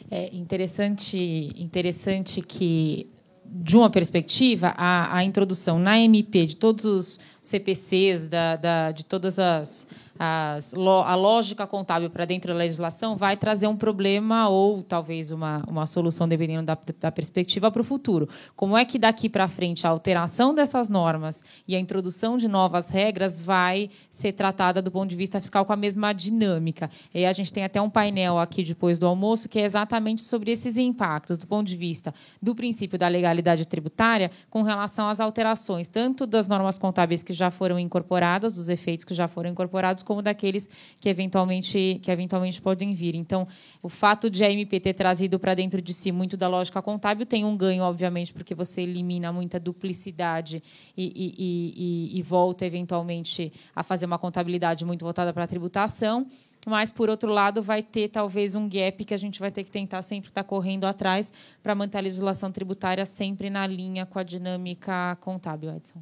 É interessante, interessante que de uma perspectiva, a, a, introdução na MP de todos os CPCs, da, da, de todas as as, a lógica contábil para dentro da legislação vai trazer um problema ou talvez uma, uma solução, dependendo da, da perspectiva, para o futuro. Como é que daqui para frente a alteração dessas normas e a introdução de novas regras vai ser tratada do ponto de vista fiscal com a mesma dinâmica? E a gente tem até um painel aqui depois do almoço que é exatamente sobre esses impactos do ponto de vista do princípio da legalidade tributária com relação às alterações, tanto das normas contábeis que já foram incorporadas, dos efeitos que já foram incorporados, como daqueles que eventualmente, que eventualmente podem vir. Então, o fato de a MP ter trazido para dentro de si muito da lógica contábil tem um ganho, obviamente, porque você elimina muita duplicidade e, e, e, e volta, eventualmente, a fazer uma contabilidade muito voltada para a tributação mas por outro lado vai ter talvez um gap que a gente vai ter que tentar sempre estar tá correndo atrás para manter a legislação tributária sempre na linha com a dinâmica contábil, Edson.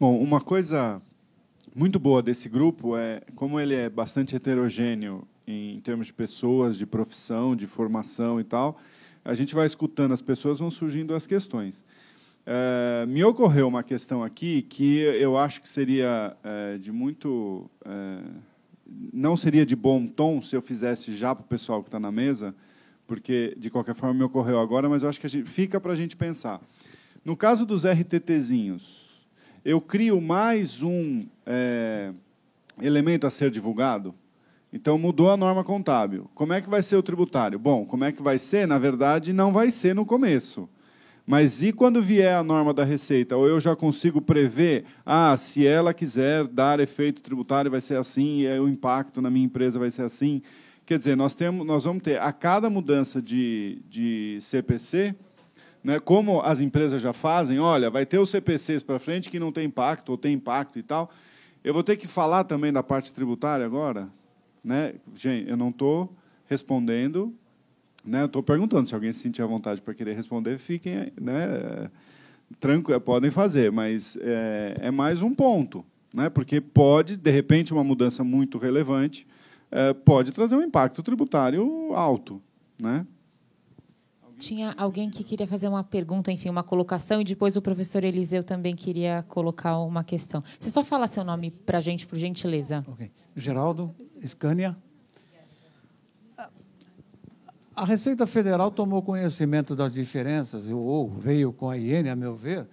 Bom, uma coisa muito boa desse grupo é como ele é bastante heterogêneo em termos de pessoas, de profissão, de formação e tal. A gente vai escutando as pessoas, vão surgindo as questões. É, me ocorreu uma questão aqui que eu acho que seria é, de muito. É, não seria de bom tom se eu fizesse já para o pessoal que está na mesa, porque de qualquer forma me ocorreu agora, mas eu acho que gente, fica para a gente pensar. No caso dos RTTzinhos, eu crio mais um é, elemento a ser divulgado. Então, mudou a norma contábil. Como é que vai ser o tributário? Bom, como é que vai ser? Na verdade, não vai ser no começo. Mas e quando vier a norma da Receita? Ou eu já consigo prever, ah, se ela quiser dar efeito tributário, vai ser assim, e o impacto na minha empresa vai ser assim. Quer dizer, nós, temos, nós vamos ter, a cada mudança de, de CPC, né, como as empresas já fazem, olha, vai ter os CPCs para frente que não tem impacto, ou tem impacto e tal. Eu vou ter que falar também da parte tributária agora? Né? Gente, eu não estou respondendo, né? estou perguntando. Se alguém se sentir à vontade para querer responder, fiquem né, tranquilos, podem fazer, mas é, é, mais um ponto, né? porque pode, de repente, uma mudança muito relevante é, pode trazer um impacto tributário alto. Né? tinha alguém que queria fazer uma pergunta, enfim, uma colocação, e depois o professor Eliseu também queria colocar uma questão. Você só fala seu nome para a gente, por gentileza. Okay. Geraldo, Scania. A Receita Federal tomou conhecimento das diferenças, ou veio com a IN, a meu ver,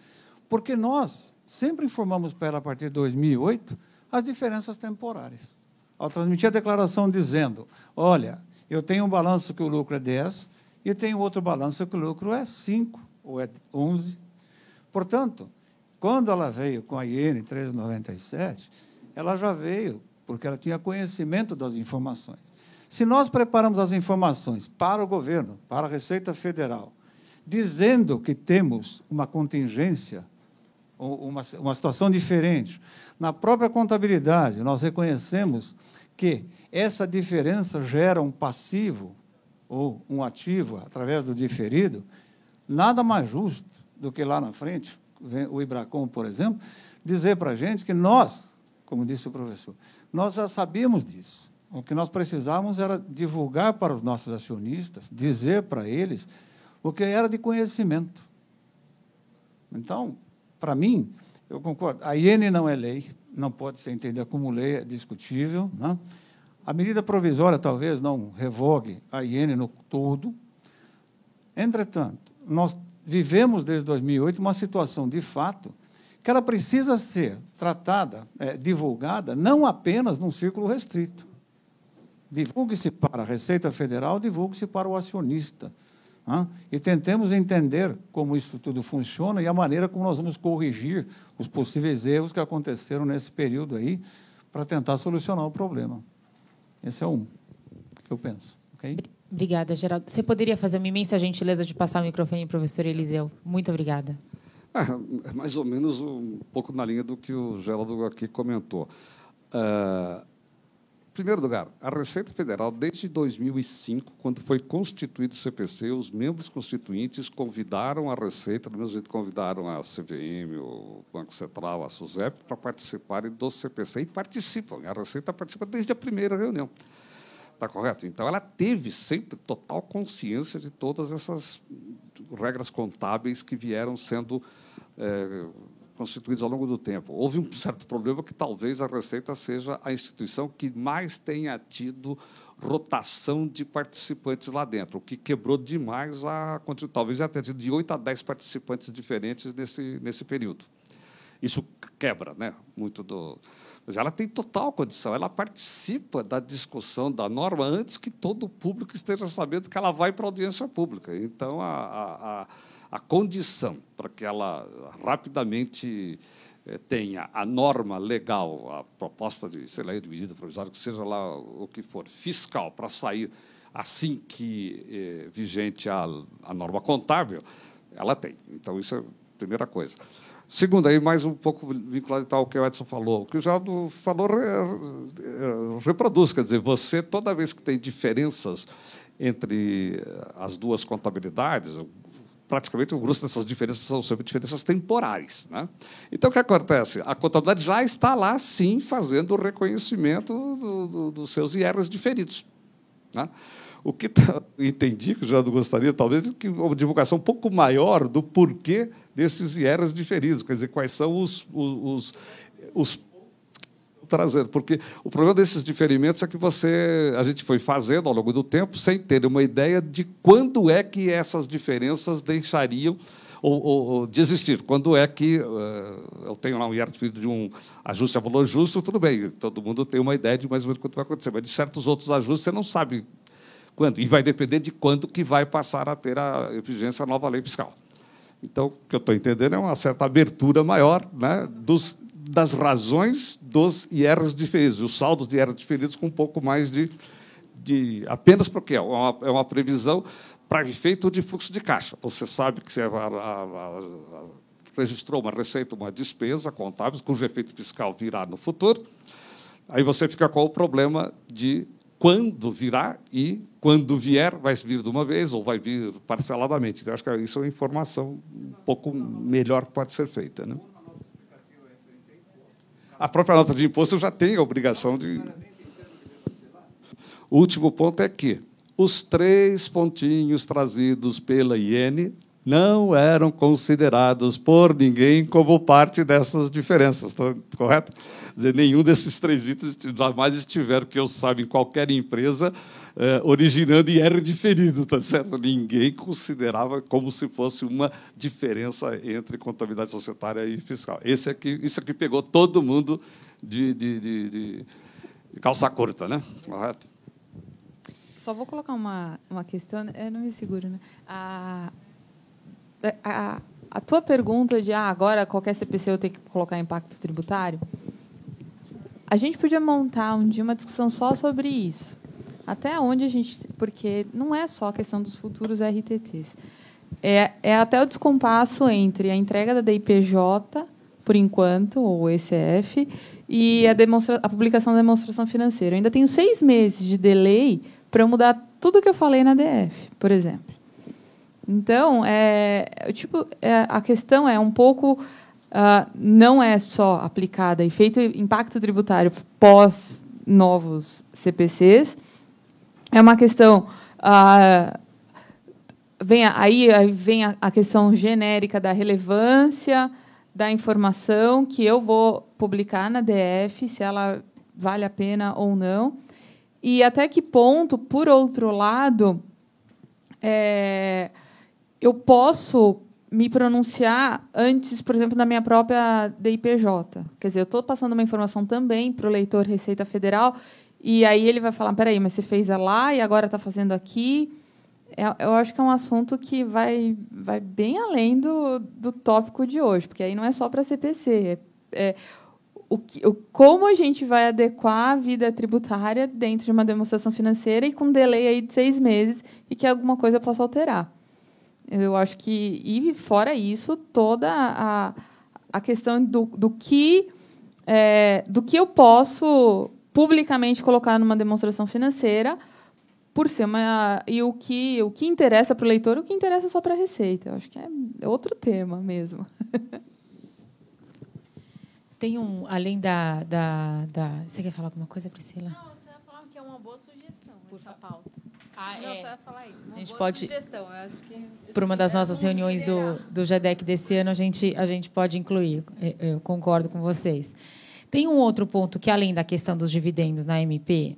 porque nós sempre informamos para ela, a partir de 2008, as diferenças temporárias. Ao transmitir a declaração dizendo, olha, eu tenho um balanço que o lucro é 10, e tem outro balanço que o lucro é 5 ou é 11. Portanto, quando ela veio com a IN 397, ela já veio porque ela tinha conhecimento das informações. Se nós preparamos as informações para o governo, para a Receita Federal, dizendo que temos uma contingência, uma, uma situação diferente, na própria contabilidade nós reconhecemos que essa diferença gera um passivo ou um ativo através do diferido, nada mais justo do que lá na frente, o Ibracom, por exemplo, dizer para a gente que nós, como disse o professor, nós já sabíamos disso. O que nós precisávamos era divulgar para os nossos acionistas, dizer para eles o que era de conhecimento. Então, para mim, eu concordo. A IN não é lei, não pode ser entendida como lei, é discutível. Não? Né? A medida provisória talvez não revogue a IN no todo. Entretanto, nós vivemos desde 2008 uma situação de fato que ela precisa ser tratada, é, divulgada, não apenas num círculo restrito. Divulgue-se para a Receita Federal, divulgue-se para o acionista. Né? E tentemos entender como isso tudo funciona e a maneira como nós vamos corrigir os possíveis erros que aconteceram nesse período aí para tentar solucionar o problema. Esse é um que eu penso. Okay? Obrigada, Geraldo. Você poderia fazer uma imensa gentileza de passar o microfone para o professor Eliseu? Muito obrigada. Ah, é, mais ou menos um pouco na linha do que o Geraldo aqui comentou. Uh, primeiro lugar, a Receita Federal, desde 2005, quando foi constituído o CPC, os membros constituintes convidaram a Receita, do mesmo jeito que convidaram a CVM, o Banco Central, a SUSEP, para participarem do CPC e participam. A Receita participa desde a primeira reunião. Está correto? Então, ela teve sempre total consciência de todas essas regras contábeis que vieram sendo é, constituídos ao longo do tempo. Houve um certo problema que talvez a Receita seja a instituição que mais tenha tido rotação de participantes lá dentro, o que quebrou demais a. Talvez até tido de 8 a 10 participantes diferentes nesse, nesse período. Isso quebra né, muito do. Mas ela tem total condição, ela participa da discussão da norma antes que todo o público esteja sabendo que ela vai para a audiência pública. Então, a, a, a a condição para que ela rapidamente eh, tenha a norma legal, a proposta de, sei lá, de medida provisória, que seja lá o que for, fiscal, para sair assim que é, vigente a, a norma contábil, ela tem. Então, isso é a primeira coisa. Segundo, aí, mais um pouco vinculado então, ao que o Edson falou. O que o Geraldo falou re, re, reproduz, quer dizer, você, toda vez que tem diferenças entre as duas contabilidades, praticamente o grosso dessas diferenças são sempre diferenças temporais. Né? Então, o que acontece? A contabilidade já está lá, sim, fazendo o reconhecimento do, do, dos seus IRs diferidos. Né? O que tá, entendi, que já gostaria, talvez, que uma divulgação um pouco maior do porquê desses IRs diferidos, quer dizer, quais são os, os, os trazendo, porque o problema desses diferimentos é que você, a gente foi fazendo ao longo do tempo sem ter uma ideia de quando é que essas diferenças deixariam ou, ou, ou de existir. Quando é que uh, eu tenho lá um artigo de um ajuste a justo, tudo bem, todo mundo tem uma ideia de mais ou menos quanto vai acontecer, mas de certos outros ajustes você não sabe quando, e vai depender de quando que vai passar a ter a vigência a nova lei fiscal. Então, o que eu estou entendendo é uma certa abertura maior né, dos das razões dos IRs diferidos, os saldos de IRs diferidos com um pouco mais de. de apenas porque é uma, é uma previsão para efeito de fluxo de caixa. Você sabe que você a, a, a, registrou uma receita, uma despesa contábil, cujo efeito fiscal virá no futuro. Aí você fica com o problema de quando virá e quando vier, vai vir de uma vez ou vai vir parceladamente. Então, acho que isso é uma informação um pouco melhor que pode ser feita. Né? a própria nota de imposto já tem a obrigação de. O último ponto é que os três pontinhos trazidos pela IN não eram considerados por ninguém como parte dessas diferenças, tá, correto? dizer, nenhum desses três itens jamais estiveram, que eu saiba, em qualquer empresa, eh, originando e R diferido, tá certo? Ninguém considerava como se fosse uma diferença entre contabilidade societária e fiscal. Esse aqui, é isso aqui é pegou todo mundo de, de, de, de calça curta, né? Correto? Só vou colocar uma, uma questão, eu não me seguro, né? A, ah a, a tua pergunta de ah, agora qualquer é CPC eu tenho que colocar impacto tributário, a gente podia montar um dia uma discussão só sobre isso. Até onde a gente. Porque não é só a questão dos futuros RTTs. É, é até o descompasso entre a entrega da DIPJ, por enquanto, ou ECF, e a, demonstra a publicação da demonstração financeira. Eu ainda tenho seis meses de delay para eu mudar tudo que eu falei na DF, por exemplo. Então, é, tipo, é, a questão é um pouco. Uh, não é só aplicada e feito impacto tributário pós novos CPCs. É uma questão. Uh, vem aí, aí vem a, a, questão genérica da relevância da informação que eu vou publicar na DF, se ela vale a pena ou não. E até que ponto, por outro lado, é, eu posso me pronunciar antes, por exemplo, da minha própria DIPJ. Quer dizer, eu estou passando uma informação também para o leitor Receita Federal, e aí ele vai falar: peraí, mas você fez lá e agora está fazendo aqui. É, eu acho que é um assunto que vai, vai bem além do, do tópico de hoje, porque aí não é só para a CPC. É, é o que, o, como a gente vai adequar a vida tributária dentro de uma demonstração financeira e com um delay aí de seis meses e que alguma coisa possa alterar. Eu acho que, e fora isso, toda a, a questão do, do, que, é, do que eu posso publicamente colocar numa demonstração financeira por ser uma e o que o que interessa para o leitor o que interessa só para a receita eu acho que é outro tema mesmo tem um além da, da, da você quer falar alguma coisa Priscila Não, ah, é. só ia falar isso. a gente pode, sugestão. Para uma das nossas reuniões do, do GEDEC desse ano, a gente, a gente pode incluir. Eu concordo com vocês. Tem um outro ponto que, além da questão dos dividendos na MP,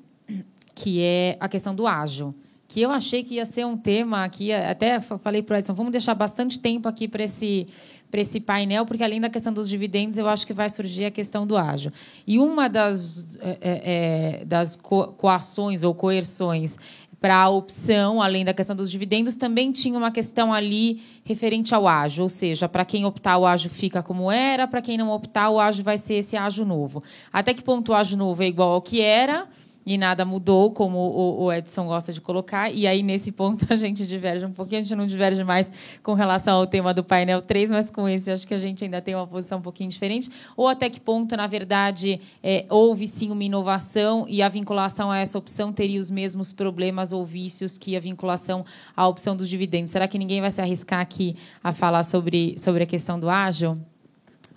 que é a questão do ágil, que eu achei que ia ser um tema aqui, até falei para o Edson, vamos deixar bastante tempo aqui para esse para esse painel, porque além da questão dos dividendos, eu acho que vai surgir a questão do ágio. E uma das, é, é, é das co coações ou coerções para a opção, além da questão dos dividendos, também tinha uma questão ali referente ao ágio, ou seja, para quem optar o ágio fica como era, para quem não optar o ágio vai ser esse ágio novo. Até que ponto o ágio novo é igual ao que era? e nada mudou, como o, Edson gosta de colocar. E aí, nesse ponto, a gente diverge um pouquinho. A gente não diverge mais com relação ao tema do painel 3, mas com esse acho que a gente ainda tem uma posição um pouquinho diferente. Ou até que ponto, na verdade, é, houve sim uma inovação e a vinculação a essa opção teria os mesmos problemas ou vícios que a vinculação à opção dos dividendos? Será que ninguém vai se arriscar aqui a falar sobre, sobre a questão do ágil?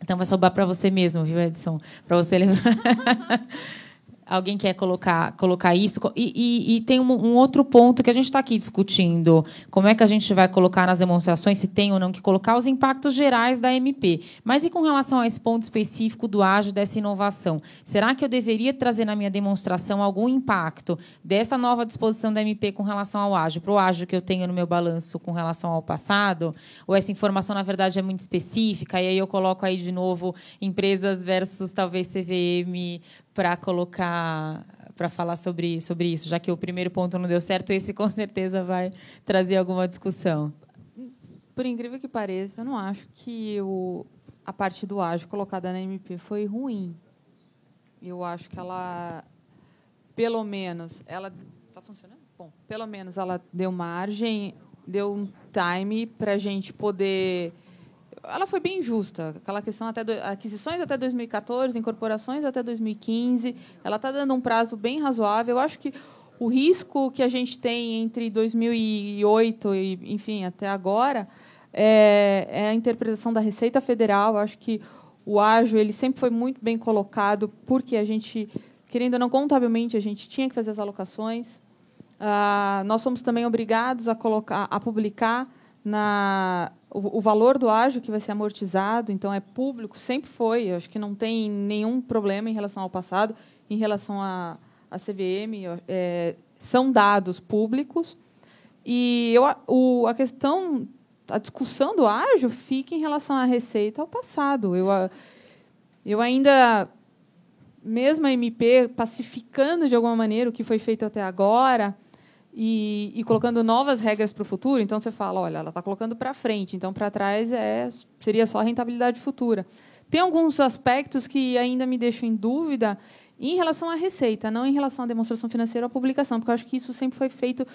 Então, vai sobrar para você mesmo, viu, Edson? Para você levar. Alguém quer colocar, colocar isso? E, e, e tem um, um, outro ponto que a gente está aqui discutindo. Como é que a gente vai colocar nas demonstrações, se tem ou não que colocar, os impactos gerais da MP. Mas e com relação a esse ponto específico do ágio dessa inovação? Será que eu deveria trazer na minha demonstração algum impacto dessa nova disposição da MP com relação ao ágio, para o ágio que eu tenho no meu balanço com relação ao passado? Ou essa informação, na verdade, é muito específica? E aí eu coloco aí de novo empresas versus talvez CVM para colocar para falar sobre, sobre isso, já que o primeiro ponto não deu certo, esse com certeza vai trazer alguma discussão. Por incrível que pareça, eu não acho que o, a parte do ágio colocada na MP foi ruim. Eu acho que ela, pelo menos, ela está funcionando. Bom, pelo menos ela deu margem, deu um time para a gente poder ela foi bem justa Aquela questão até do, aquisições até 2014, incorporações até 2015. Ela está dando um prazo bem razoável. Eu acho que o risco que a gente tem entre 2008 e, enfim, até agora é, é a interpretação da Receita Federal. Eu acho que o ágio ele sempre foi muito bem colocado porque a gente, querendo ou não, contabilmente a gente tinha que fazer as alocações. Ah, nós somos também obrigados a colocar, a publicar na o, o, valor do ágio que vai ser amortizado, então é público, sempre foi. Eu acho que não tem nenhum problema em relação ao passado, em relação à CVM, é, são dados públicos. E eu, o, a questão, a discussão do ágio fica em relação à receita ao passado. Eu, eu ainda, mesmo a MP pacificando de alguma maneira o que foi feito até agora, e, e, colocando novas regras para o futuro, então você fala, olha, ela está colocando para frente, então para trás é, seria só a rentabilidade futura. Tem alguns aspectos que ainda me deixam em dúvida em relação à receita, não em relação à demonstração financeira ou à publicação, porque eu acho que isso sempre foi feito,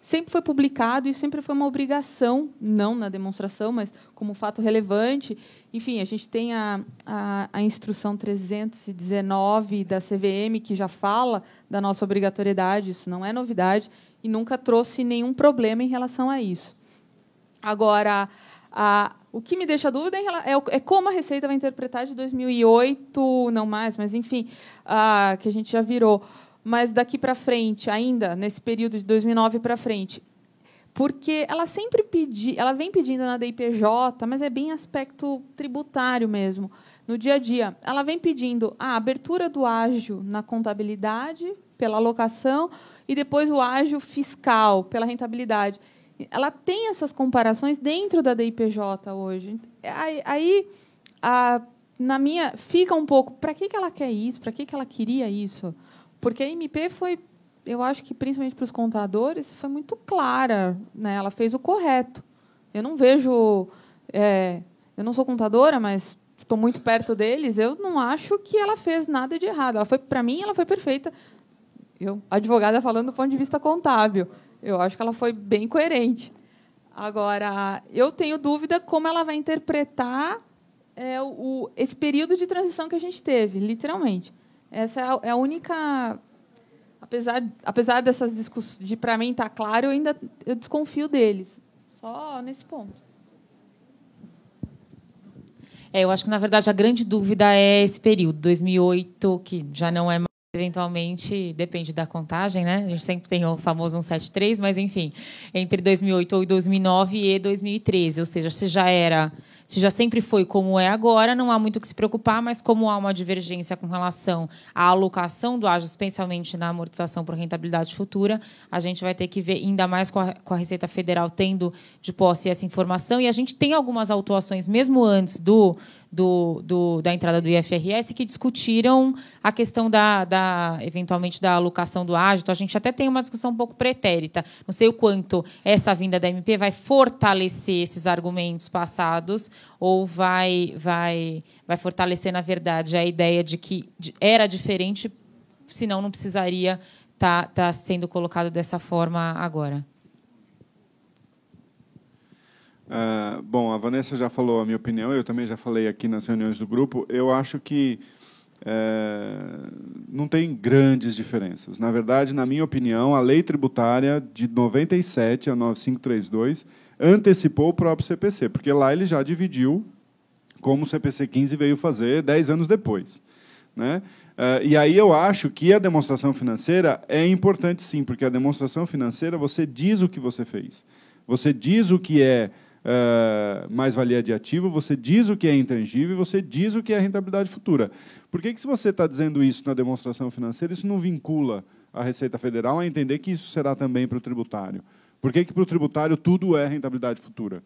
sempre foi publicado e sempre foi uma obrigação, não na demonstração, mas como fato relevante. Enfim, a gente tem a, a, a instrução 319 da CVM, que já fala da nossa obrigatoriedade, isso não é novidade e nunca trouxe nenhum problema em relação a isso. Agora, a, o que me deixa dúvida é, é, como a Receita vai interpretar de 2008, não mais, mas enfim, que a gente já virou. Mas daqui para frente, ainda nesse período de 2009 para frente, porque ela sempre pedi, ela vem pedindo na DIPJ, mas é bem aspecto tributário mesmo, no dia a dia. Ela vem pedindo a abertura do ágio na contabilidade pela alocação e depois o ágio fiscal pela rentabilidade. Ela tem essas comparações dentro da DIPJ hoje. Aí, a, na minha, fica um pouco, para que, que ela quer isso? Para que, que ela queria isso? Porque a MP foi, eu acho que principalmente para os contadores, foi muito clara. Né? Ela fez o correto. Eu não vejo... É, eu não sou contadora, mas estou muito perto deles, eu não acho que ela fez nada de errado. Ela foi, para mim, ela foi perfeita eu, advogada falando do ponto de vista contábil, eu acho que ela foi bem coerente. Agora, eu tenho dúvida como ela vai interpretar é, o, esse período de transição que a gente teve, literalmente. Essa é a, é única. Apesar, apesar dessas discussões, de para mim estar tá claro, eu ainda eu desconfio deles. Só nesse ponto. É, eu acho que, na verdade, a grande dúvida é esse período, 2008, que já não é mais eventualmente, depende da contagem, né? A gente sempre tem o famoso 173, mas enfim, entre 2008 ou 2009 e 2013, ou seja, se já era, se já sempre foi como é agora, não há muito o que se preocupar, mas como há uma divergência com relação à alocação do ágio, especialmente na amortização por rentabilidade futura, a gente vai ter que ver ainda mais com a, com a Receita Federal tendo de posse essa informação e a gente tem algumas autuações mesmo antes do do, do, da entrada do IFRS que discutiram a questão da, da, eventualmente da alocação do ágito. Então, a gente até tem uma discussão um pouco pretérita. Não sei o quanto essa vinda da MP vai fortalecer esses argumentos passados ou vai vai vai fortalecer na verdade a ideia de que era diferente, senão não precisaria estar tá, tá sendo colocado dessa forma agora. Uh, bom, a Vanessa já falou a minha opinião, eu também já falei aqui nas reuniões do grupo. Eu acho que uh, não tem grandes diferenças. Na verdade, na minha opinião, a lei tributária de 97 a 9532 antecipou o próprio CPC, porque lá ele já dividiu, como o CPC 15 veio fazer 10 anos depois. Né? Uh, e aí eu acho que a demonstração financeira é importante sim, porque a demonstração financeira você diz o que você fez. Você diz o que é uh, eh, mais-valia de ativo, você diz o que é intangível e você diz o que é rentabilidade futura. Por que, que se você está dizendo isso na demonstração financeira, isso não vincula a Receita Federal a entender que isso será também para o tributário? Por que, que para o tributário tudo é rentabilidade futura?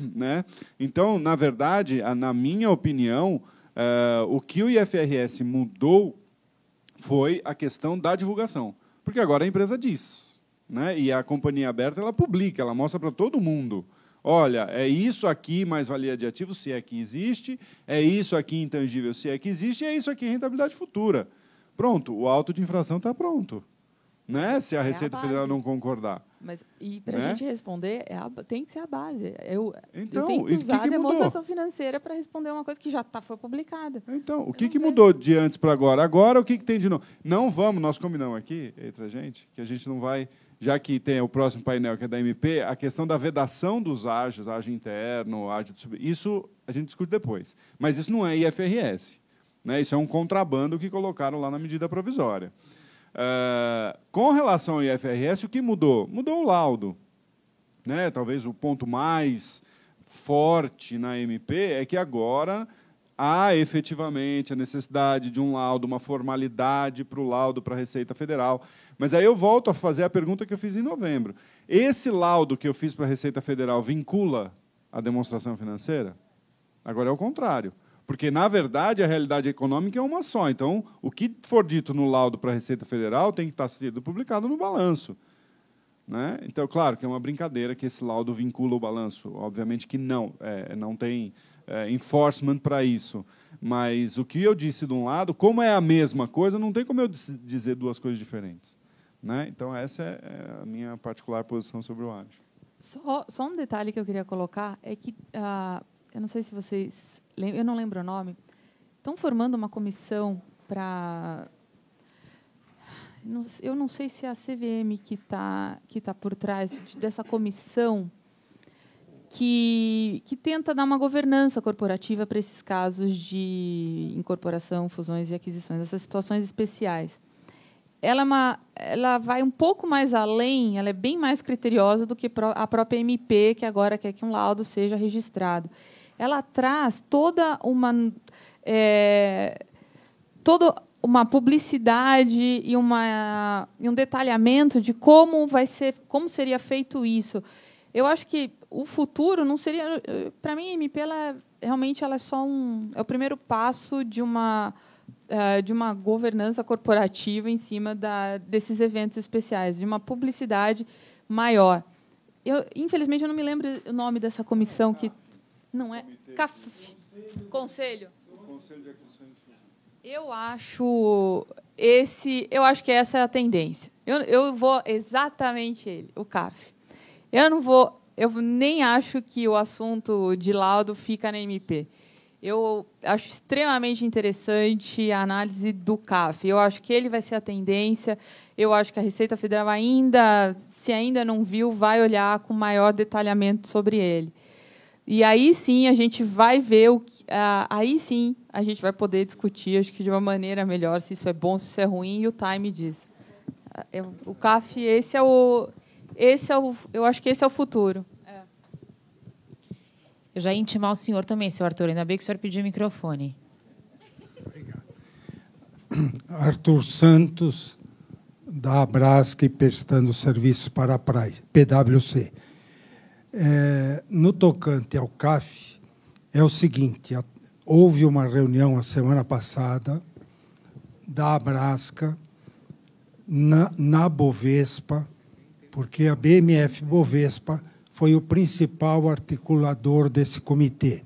né? Então, na verdade, na minha opinião, uh, o que o IFRS mudou foi a questão da divulgação. Porque agora a empresa diz. Né? E a companhia aberta ela publica, ela mostra para todo mundo. Olha, é isso aqui mais valia de ativo, se é que existe, é isso aqui intangível, se é que existe, e é isso aqui rentabilidade futura. Pronto, o auto de infração está pronto. Né? Se a é Receita a Federal não concordar. Mas, e para a né? gente responder, é a, tem que ser a base. Eu, então, eu tenho que usar que que a demonstração financeira para responder uma coisa que já tá, foi publicada. Então, o que, que mudou de antes para agora? Agora, o que, que tem de novo? Não vamos, nós combinamos aqui, entre a gente, que a gente não vai já que tem o próximo painel que é da MP, a questão da vedação dos ágios, ágio interno, ágio de sub... isso a gente discute depois. Mas isso não é IFRS. Né? Isso é um contrabando que colocaram lá na medida provisória. Uh, com relação ao IFRS, o que mudou? Mudou o laudo. Né? Talvez o ponto mais forte na MP é que agora há efetivamente a necessidade de um laudo, uma formalidade para o laudo para a Receita Federal. Mas aí eu volto a fazer a pergunta que eu fiz em novembro. Esse laudo que eu fiz para a Receita Federal vincula a demonstração financeira? Agora é o contrário. Porque, na verdade, a realidade econômica é uma só. Então, o que for dito no laudo para a Receita Federal tem que estar sendo publicado no balanço. Né? Então, claro que é uma brincadeira que esse laudo vincula o balanço. Obviamente que não, é, não tem é, enforcement para isso. Mas o que eu disse de um lado, como é a mesma coisa, não tem como eu dizer duas coisas diferentes. Né? Então, essa é, é a minha particular posição sobre o ágil. Só, só um detalhe que eu queria colocar é que, ah, eu não sei se vocês lembram, eu não lembro o nome, estão formando uma comissão para... Eu não sei se é a CVM que está que tá por trás dessa comissão que, que, tenta dar uma governança corporativa para esses casos de incorporação, fusões e aquisições, essas situações especiais ela, é uma, ela vai um pouco mais além, ela é bem mais criteriosa do que a própria MP, que agora quer que um laudo seja registrado. Ela traz toda uma. É, toda uma publicidade e, uma, e um detalhamento de como vai ser, como seria feito isso. Eu acho que o futuro não seria, para mim, a MP ela, é, realmente ela é só um, é o primeiro passo de uma ah, de uma governança corporativa em cima da, desses eventos especiais, de uma publicidade maior. Eu, infelizmente, eu não me lembro o nome dessa comissão que não é CAF, conselho. Conselho de Eu acho esse, eu acho que essa é a tendência. Eu, eu vou exatamente ele, o CAF. Eu não vou, eu nem acho que o assunto de laudo fica na MP. Eu acho extremamente interessante a análise do CAF. Eu acho que ele vai ser a tendência. Eu acho que a Receita Federal ainda, se ainda não viu, vai olhar com maior detalhamento sobre ele. E aí sim a gente vai ver o que, aí sim a gente vai poder discutir, acho que de uma maneira melhor, se isso é bom, se isso é ruim, e o time diz. O CAF, esse é o, esse é o, eu acho que esse é o futuro. Eu já ia intimar o senhor também, seu Arthur. Ainda bem que o senhor pediu o microfone. Obrigado. Arthur Santos, da e prestando serviço para a PwC. É, no tocante ao CAF, é o seguinte: houve uma reunião a semana passada da Abrasca na, na Bovespa, porque a BMF Bovespa foi o principal articulador desse comitê,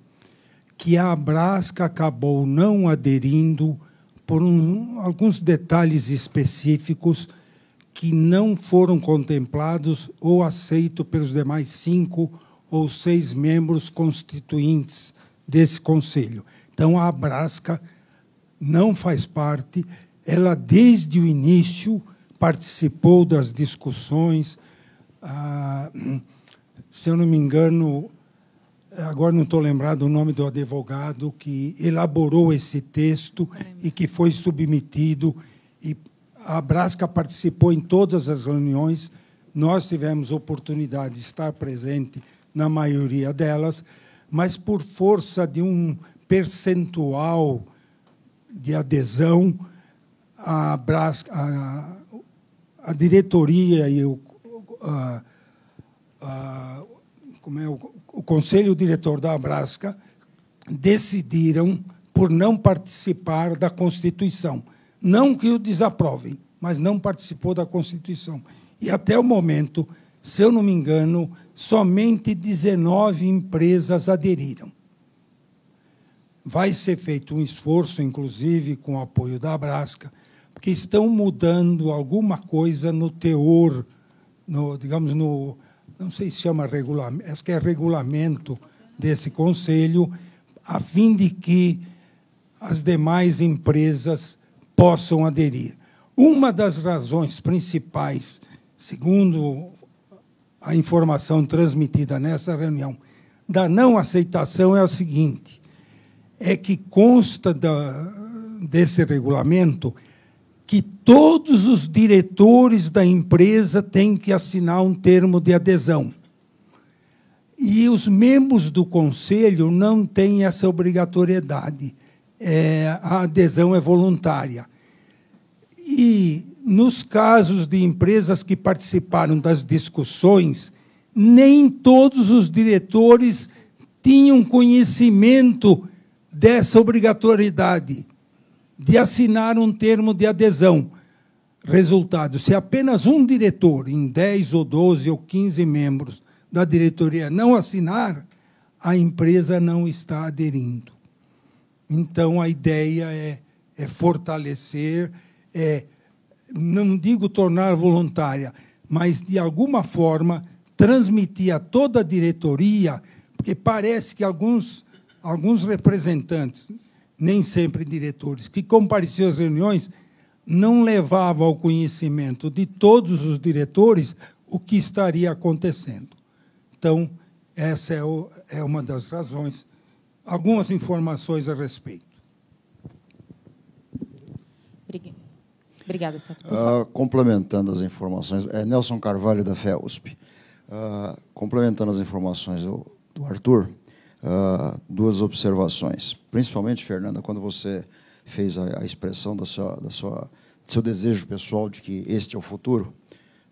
que a Abrasca acabou não aderindo por um, alguns detalhes específicos que não foram contemplados ou aceitos pelos demais cinco ou seis membros constituintes desse conselho. Então, a Abrasca não faz parte, ela, desde o início, participou das discussões. Ah, se eu não me engano, agora não estou lembrado o nome do advogado que elaborou esse texto e que foi submetido e a Brasca participou em todas as reuniões. Nós tivemos oportunidade de estar presente na maioria delas, mas por força de um percentual de adesão, a, Brasca, a, a diretoria e o a, ah, como é, o, o Conselho Diretor da Abrasca decidiram por não participar da Constituição. Não que o desaprovem, mas não participou da Constituição. E até o momento, se eu não me engano, somente 19 empresas aderiram. Vai ser feito um esforço, inclusive com o apoio da Abrasca, porque estão mudando alguma coisa no teor, no, digamos, no, não sei se chama regulamento, acho que é regulamento desse conselho, a fim de que as demais empresas possam aderir. Uma das razões principais, segundo a informação transmitida nessa reunião, da não aceitação é a seguinte: é que consta da, desse regulamento que todos os diretores da empresa têm que assinar um termo de adesão. E os membros do conselho não têm essa obrigatoriedade. É, a adesão é voluntária. E, nos casos de empresas que participaram das discussões, nem todos os diretores tinham conhecimento dessa obrigatoriedade de assinar um termo de adesão. Resultado: se apenas um diretor, em 10 ou 12 ou 15 membros da diretoria, não assinar, a empresa não está aderindo. Então, a ideia é, é fortalecer, é, não digo tornar voluntária, mas, de alguma forma, transmitir a toda a diretoria, porque parece que alguns, alguns representantes, nem sempre diretores, que compareciam às reuniões, não levavam ao conhecimento de todos os diretores o que estaria acontecendo. Então, essa é, o, é uma das razões. Algumas informações a respeito. Obrigada, Sato. Uh, complementando as informações, é Nelson Carvalho, da FEUSP. Uh, ah, complementando as informações do, do Arthur, uh, duas observações. Principalmente, Fernanda, quando você fez a, a expressão da sua, da sua, do seu desejo pessoal de que este é o futuro,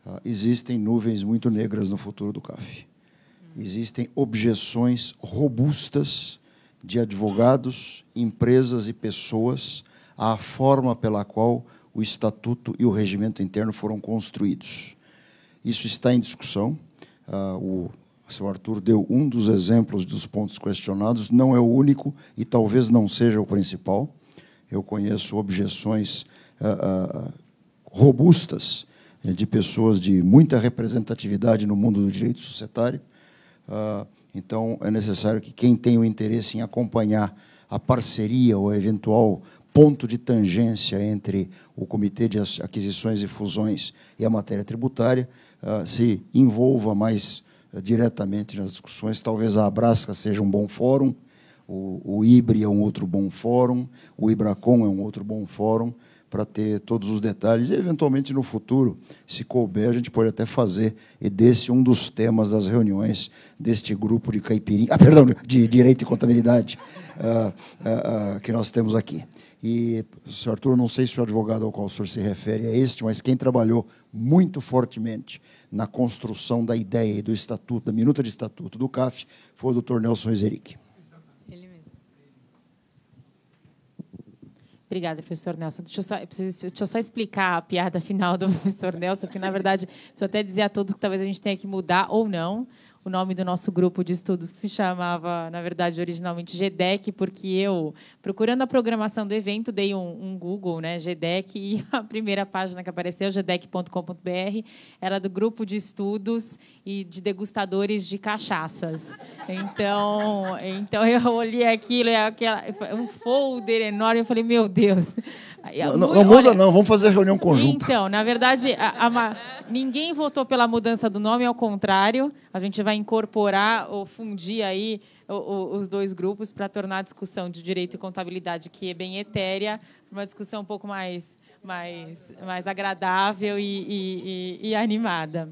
uh, existem nuvens muito negras no futuro do CAF. Existem objeções robustas de advogados, empresas e pessoas à forma pela qual o estatuto e o regimento interno foram construídos. Isso está em discussão. Uh, o o senhor Arthur deu um dos exemplos dos pontos questionados, não é o único e talvez não seja o principal. Eu conheço objeções ah, ah, robustas eh, de pessoas de muita representatividade no mundo do direito societário. Ah, então, é necessário que quem tem o interesse em acompanhar a parceria ou eventual ponto de tangência entre o Comitê de Aquisições e Fusões e a matéria tributária uh, se envolva mais diretamente nas discussões. Talvez a Abrasca seja um bom fórum, o, o IBRI é um outro bom fórum, o IBRACOM é um outro bom fórum para ter todos os detalhes. E, eventualmente, no futuro, se couber, a gente pode até fazer e desse um dos temas das reuniões deste grupo de caipirinha, ah, perdão, de direito e contabilidade ah, ah, ah, que nós temos aqui. E, senhor Arthur, não sei se o advogado ao qual o senhor se refere é este, mas quem trabalhou muito fortemente na construção da ideia e do estatuto, da minuta de estatuto do CAF, foi o doutor Nelson Ezeric. Obrigada, professor Nelson. Deixa eu, só, eu preciso, deixa eu só explicar a piada final do professor Nelson, que, na verdade, preciso até dizer a todos que talvez a gente tenha que mudar ou não o nome do nosso grupo de estudos, que se chamava, na verdade, originalmente GDEC, porque eu, procurando a programação do evento, dei um, um Google, né, GDEC, e a primeira página que apareceu, gdec.com.br, era do grupo de estudos e de degustadores de cachaças. Então, então eu olhei aquilo, aquela, um folder enorme, eu falei, meu Deus, não, não, não muda, olha, não, vamos fazer reunião conjunta. Então, na verdade, a, a, ninguém votou pela mudança do nome, ao contrário, a gente vai incorporar ou fundir aí o, o, os dois grupos para tornar a discussão de direito e contabilidade, que é bem etérea, uma discussão um pouco mais, mais, mais agradável e, e, e, e animada.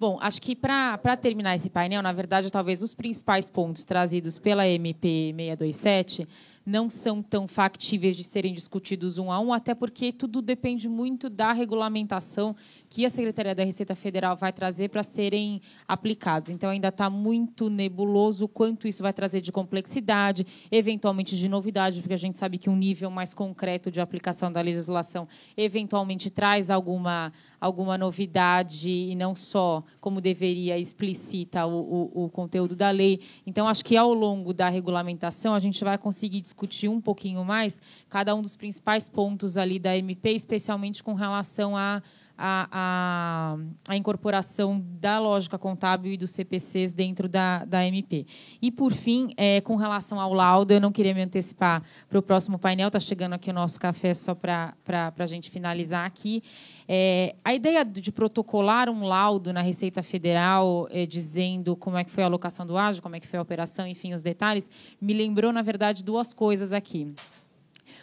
Bom, acho que para terminar esse painel, na verdade, talvez os principais pontos trazidos pela MP 627 não são tão factíveis de serem discutidos um a um, até porque tudo depende muito da regulamentação que a Secretaria da Receita Federal vai trazer para serem aplicados. Então, ainda está muito nebuloso quanto isso vai trazer de complexidade, eventualmente de novidade, porque a gente sabe que um nível mais concreto de aplicação da legislação eventualmente traz alguma, alguma novidade e não só como deveria explicita o, o, o conteúdo da lei. Então, acho que ao longo da regulamentação a gente vai conseguir discutir um pouquinho mais cada um dos principais pontos ali da MP, especialmente com relação a a, a, a, incorporação da lógica contábil e dos CPCs dentro da, da MP. E, por fim, é, com relação ao laudo, eu não queria me antecipar para o próximo painel, está chegando aqui o nosso café só para a gente finalizar aqui. É, a ideia de protocolar um laudo na Receita Federal, é, dizendo como é que foi a alocação do ágio, como é que foi a operação, enfim, os detalhes, me lembrou, na verdade, duas coisas aqui.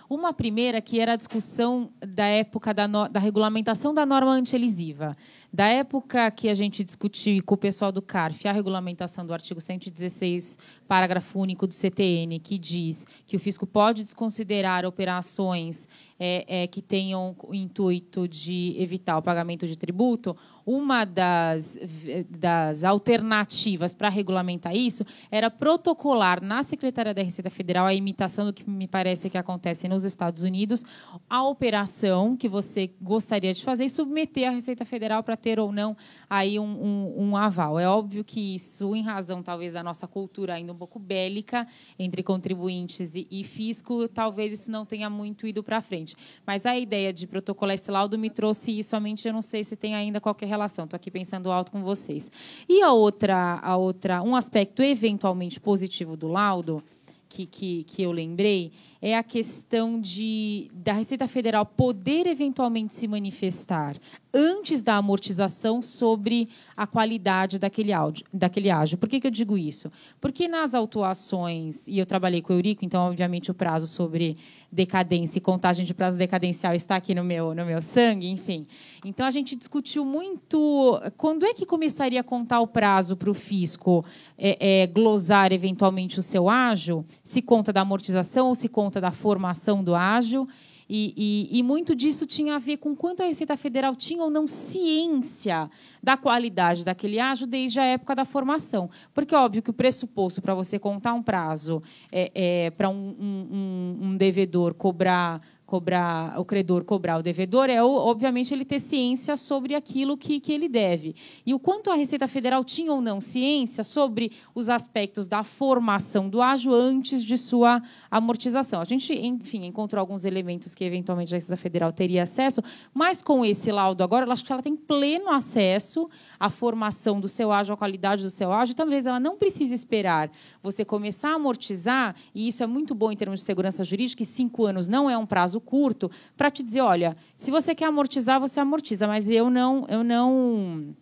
Uma primeira que era a discussão da época da, no... da regulamentação da norma antielisiva. Da época que a gente discutiu com o pessoal do CARF a regulamentação do artigo 116, parágrafo único do CTN, que diz que o fisco pode desconsiderar operações é, é, que tenham o intuito de evitar o pagamento de tributo, uma das, eh, das alternativas para regulamentar isso era protocolar na Secretaria da Receita Federal a imitação do que me parece que acontece nos Estados Unidos, a operação que você gostaria de fazer e submeter à Receita Federal para ter ou não aí um, um, um, aval. É óbvio que isso, em razão talvez da nossa cultura ainda um pouco bélica entre contribuintes e, e fisco, talvez isso não tenha muito ido para frente. Mas a ideia de protocolar esse laudo me trouxe isso à mente. Eu não sei se tem ainda qualquer relação. Estou aqui pensando alto com vocês. E a outra, a outra, um aspecto eventualmente positivo do laudo. Que, que, que, eu lembrei é a questão de da Receita Federal poder eventualmente se manifestar antes da amortização sobre a qualidade daquele, áudio, daquele ágio. Por que, que eu digo isso? Porque nas autuações, e eu trabalhei com o Eurico, então, obviamente, o prazo sobre decadência e contagem de prazo decadencial está aqui no meu, no meu sangue, enfim. Então, a gente discutiu muito quando é que começaria a contar o prazo para o fisco é, é, glosar, eventualmente, o seu ágio, se conta da amortização ou se conta da formação do ágio. E, e, e, muito disso tinha a ver com quanto a Receita Federal tinha ou não ciência da qualidade daquele ágio desde a época da formação. Porque, é óbvio, que o pressuposto para você contar um prazo é, é para um, um, um, devedor cobrar cobrar o credor cobrar o devedor é obviamente ele ter ciência sobre aquilo que, que ele deve e o quanto a Receita Federal tinha ou não ciência sobre os aspectos da formação do ágio antes de sua amortização a gente enfim encontrou alguns elementos que eventualmente a Receita Federal teria acesso mas com esse laudo agora eu acho que ela tem pleno acesso a formação do seu ágio, a qualidade do seu ágio, talvez ela não precise esperar você começar a amortizar, e isso é muito bom em termos de segurança jurídica, e cinco anos não é um prazo curto, para te dizer, olha, se você quer amortizar, você amortiza, mas eu não, eu não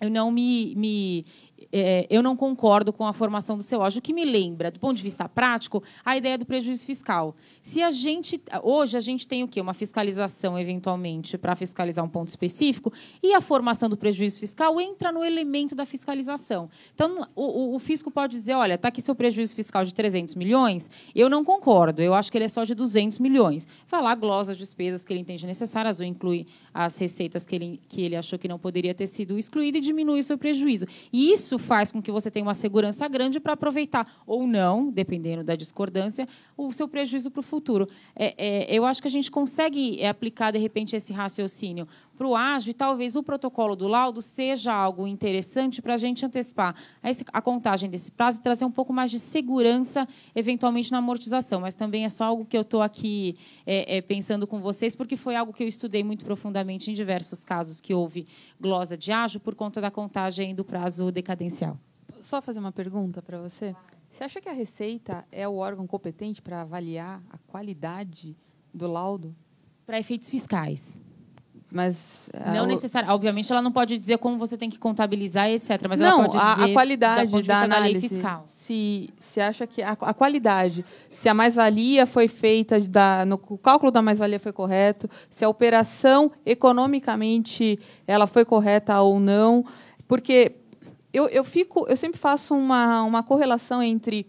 eu não me, me é, eu não concordo com a formação do ódio. o que me lembra, do ponto de vista prático, a ideia do prejuízo fiscal. Se a gente. Hoje a gente tem o quê? Uma fiscalização, eventualmente, para fiscalizar um ponto específico, e a formação do prejuízo fiscal entra no elemento da fiscalização. Então, o, o, o fisco pode dizer: olha, está aqui seu prejuízo fiscal de 300 milhões, eu não concordo, eu acho que ele é só de 200 milhões. Vai lá, glosa as despesas que ele entende necessárias, ou inclui as receitas que ele, que ele achou que não poderia ter sido excluída e diminui o seu prejuízo. E isso faz com que você tenha uma segurança grande para aproveitar ou não, dependendo da discordância, o seu prejuízo para o futuro. É, é, eu acho que a gente consegue é, aplicar, de repente, esse raciocínio para o ágio e talvez o protocolo do laudo seja algo interessante para a gente antecipar a contagem desse prazo e trazer um pouco mais de segurança, eventualmente, na amortização. Mas também é só algo que eu estou aqui é, é, pensando com vocês, porque foi algo que eu estudei muito profundamente em diversos casos que houve glosa de ágio por conta da contagem do prazo decadencial. Só fazer uma pergunta para você? Você acha que a Receita é o órgão competente para avaliar a qualidade do laudo? Para efeitos fiscais. Mas ah, não a... necessariamente. Obviamente, ela não pode dizer como você tem que contabilizar, etc. Mas não, ela pode a, dizer a qualidade da, da análise da fiscal. Se, se acha que a, a qualidade, se a mais-valia foi feita, da, no, o cálculo da mais-valia foi correto, se a operação economicamente ela foi correta ou não. Porque eu, eu fico, eu sempre faço uma, uma correlação entre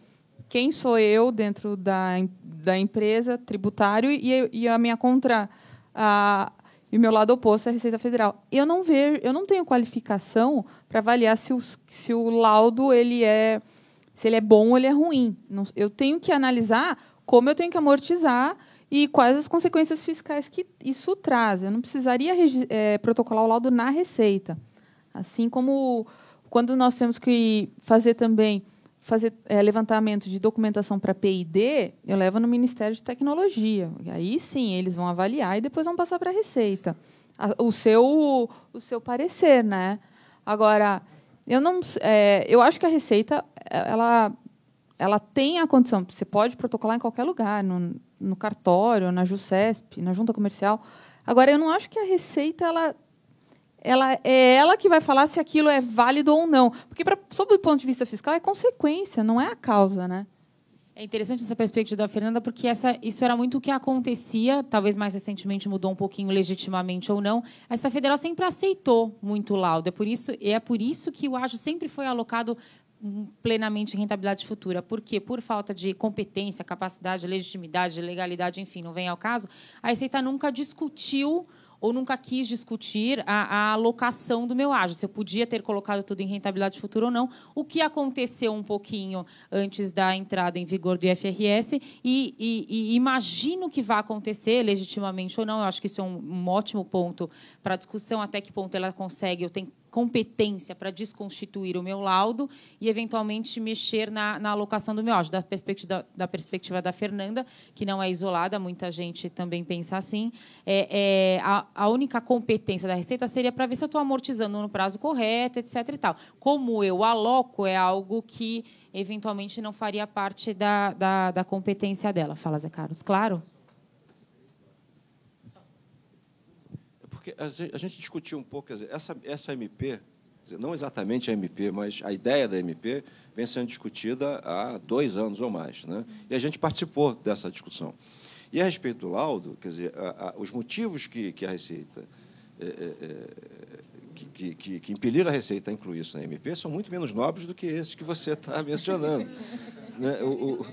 quem sou eu dentro da, da empresa, tributário, e, e a minha contra. A, e meu lado oposto é a Receita Federal. Eu não vejo, eu não tenho qualificação para avaliar se o, se o laudo ele é se ele é bom ou ele é ruim. Não, eu tenho que analisar como eu tenho que amortizar e quais as consequências fiscais que isso traz. Eu não precisaria é, protocolar o laudo na Receita. Assim como quando nós temos que fazer também fazer é, levantamento de documentação para PID, eu levo no Ministério de Tecnologia. E aí sim, eles vão avaliar e depois vão passar para a Receita. o, seu, o seu parecer, né? Agora, eu não é, eu acho que a Receita é, ela, ela tem a condição. Você pode protocolar em qualquer lugar, no, no cartório, na JUSESP, na junta comercial. Agora, eu não acho que a Receita ela ela é ela que vai falar se aquilo é válido ou não. Porque, pra, sob o ponto de vista fiscal, é consequência, não é a causa, né? É interessante essa perspectiva da Fernanda, porque essa, isso era muito o que acontecia, talvez mais recentemente mudou um pouquinho legitimamente ou não. Essa federal sempre aceitou muito laudo. É por isso, é por isso que o ágio sempre foi alocado hum, plenamente em rentabilidade futura. Por quê? Por falta de competência, capacidade, legitimidade, legalidade, enfim, não vem ao caso, a Receita nunca discutiu ou nunca quis discutir a, a alocação do meu ágio, se eu podia ter colocado tudo em rentabilidade futura ou não, o que aconteceu um pouquinho antes da entrada em vigor do IFRS, e, e, e imagino que vai acontecer, legitimamente ou não, eu acho que isso é um, um ótimo ponto para discussão, até que ponto ela consegue, eu tenho competência para desconstituir o meu laudo e, eventualmente, mexer na, na alocação do meu áudio, da perspectiva, da perspectiva da Fernanda, que não é isolada, muita gente também pensa assim. É, é a, a, única competência da Receita seria para ver se eu estou amortizando no prazo correto, etc. E tal. Como eu aloco é algo que, eventualmente, não faria parte da, da, da competência dela. Fala, Zé Carlos. Claro? porque a gente discutiu um pouco, dizer, essa, essa MP, dizer, não exatamente a MP, mas a ideia da MP vem sendo discutida há dois anos ou mais. Né? E a gente participou dessa discussão. E a respeito do laudo, quer dizer, a, a, os motivos que, que a Receita. É, é, é que, que, que impeliram a Receita a incluir isso na MP são muito menos nobres do que esses que você está mencionando. né? o, o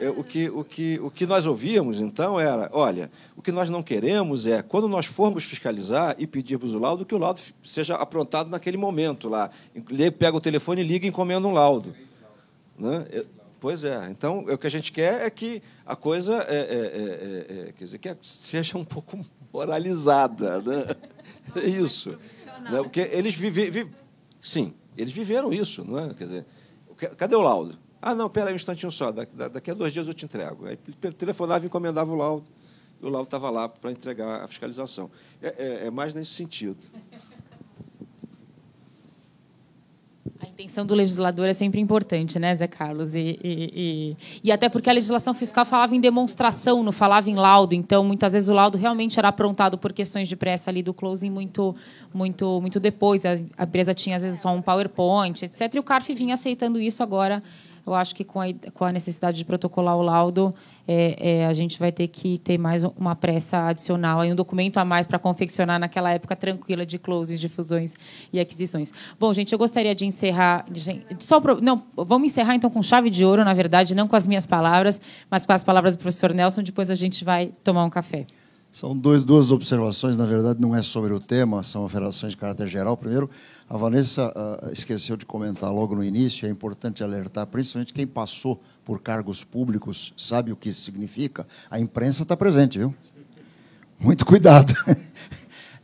é, o, que, o, que, o que nós ouvíamos, então, era: olha, o que nós não queremos é, quando nós formos fiscalizar e pedirmos o laudo, que o laudo seja aprontado naquele momento lá. Ele pega o telefone, liga e encomenda um laudo. Né? É, pois é. Então, é o que a gente quer é que a coisa é, é, é, quer dizer, que seja um pouco moralizada. Né? É isso. Né? Porque eles vivem. Vive... Sim, eles viveram isso. Não Quer dizer, cadê o laudo? Ah, não, pera aí um instantinho só, daqui, daqui a dois dias eu te entrego. Aí telefonava e encomendava o laudo, e o laudo estava lá para entregar a fiscalização. É, é, é mais nesse sentido. A intenção do legislador é sempre importante, né, Zé Carlos? E, e, e, e, até porque a legislação fiscal falava em demonstração, não falava em laudo. Então, muitas vezes o laudo realmente era aprontado por questões de pressa ali do closing muito, muito, muito depois. A, empresa tinha às vezes só um PowerPoint, etc. E o CARF vinha aceitando isso agora eu acho que com a, com a necessidade de protocolar o laudo, é, é, a gente vai ter que ter mais uma pressa adicional, aí um documento a mais para confeccionar naquela época tranquila de closes, de fusões e aquisições. Bom, gente, eu gostaria de encerrar. Só pro, não, vamos encerrar então com chave de ouro, na verdade, não com as minhas palavras, mas com as palavras do professor Nelson. Depois a gente vai tomar um café. São dois, duas observações, na verdade, não é sobre o tema, são observações de caráter geral. Primeiro, a Vanessa uh, esqueceu de comentar logo no início, é importante alertar, principalmente quem passou por cargos públicos, sabe o que isso significa? A imprensa está presente, viu? Muito cuidado.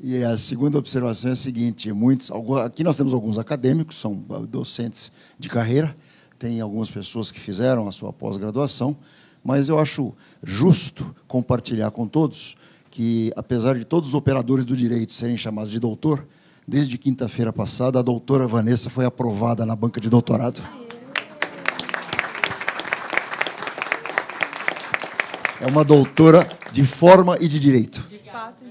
E a segunda observação é a seguinte: muitos, aqui nós temos alguns acadêmicos, são ah, docentes de carreira, tem algumas pessoas que fizeram a sua pós-graduação, mas eu acho justo compartilhar com todos que, apesar de todos os operadores do direito serem chamados de doutor, desde quinta-feira passada, a doutora Vanessa foi aprovada na banca de doutorado. É uma doutora de forma e de direito. De fato.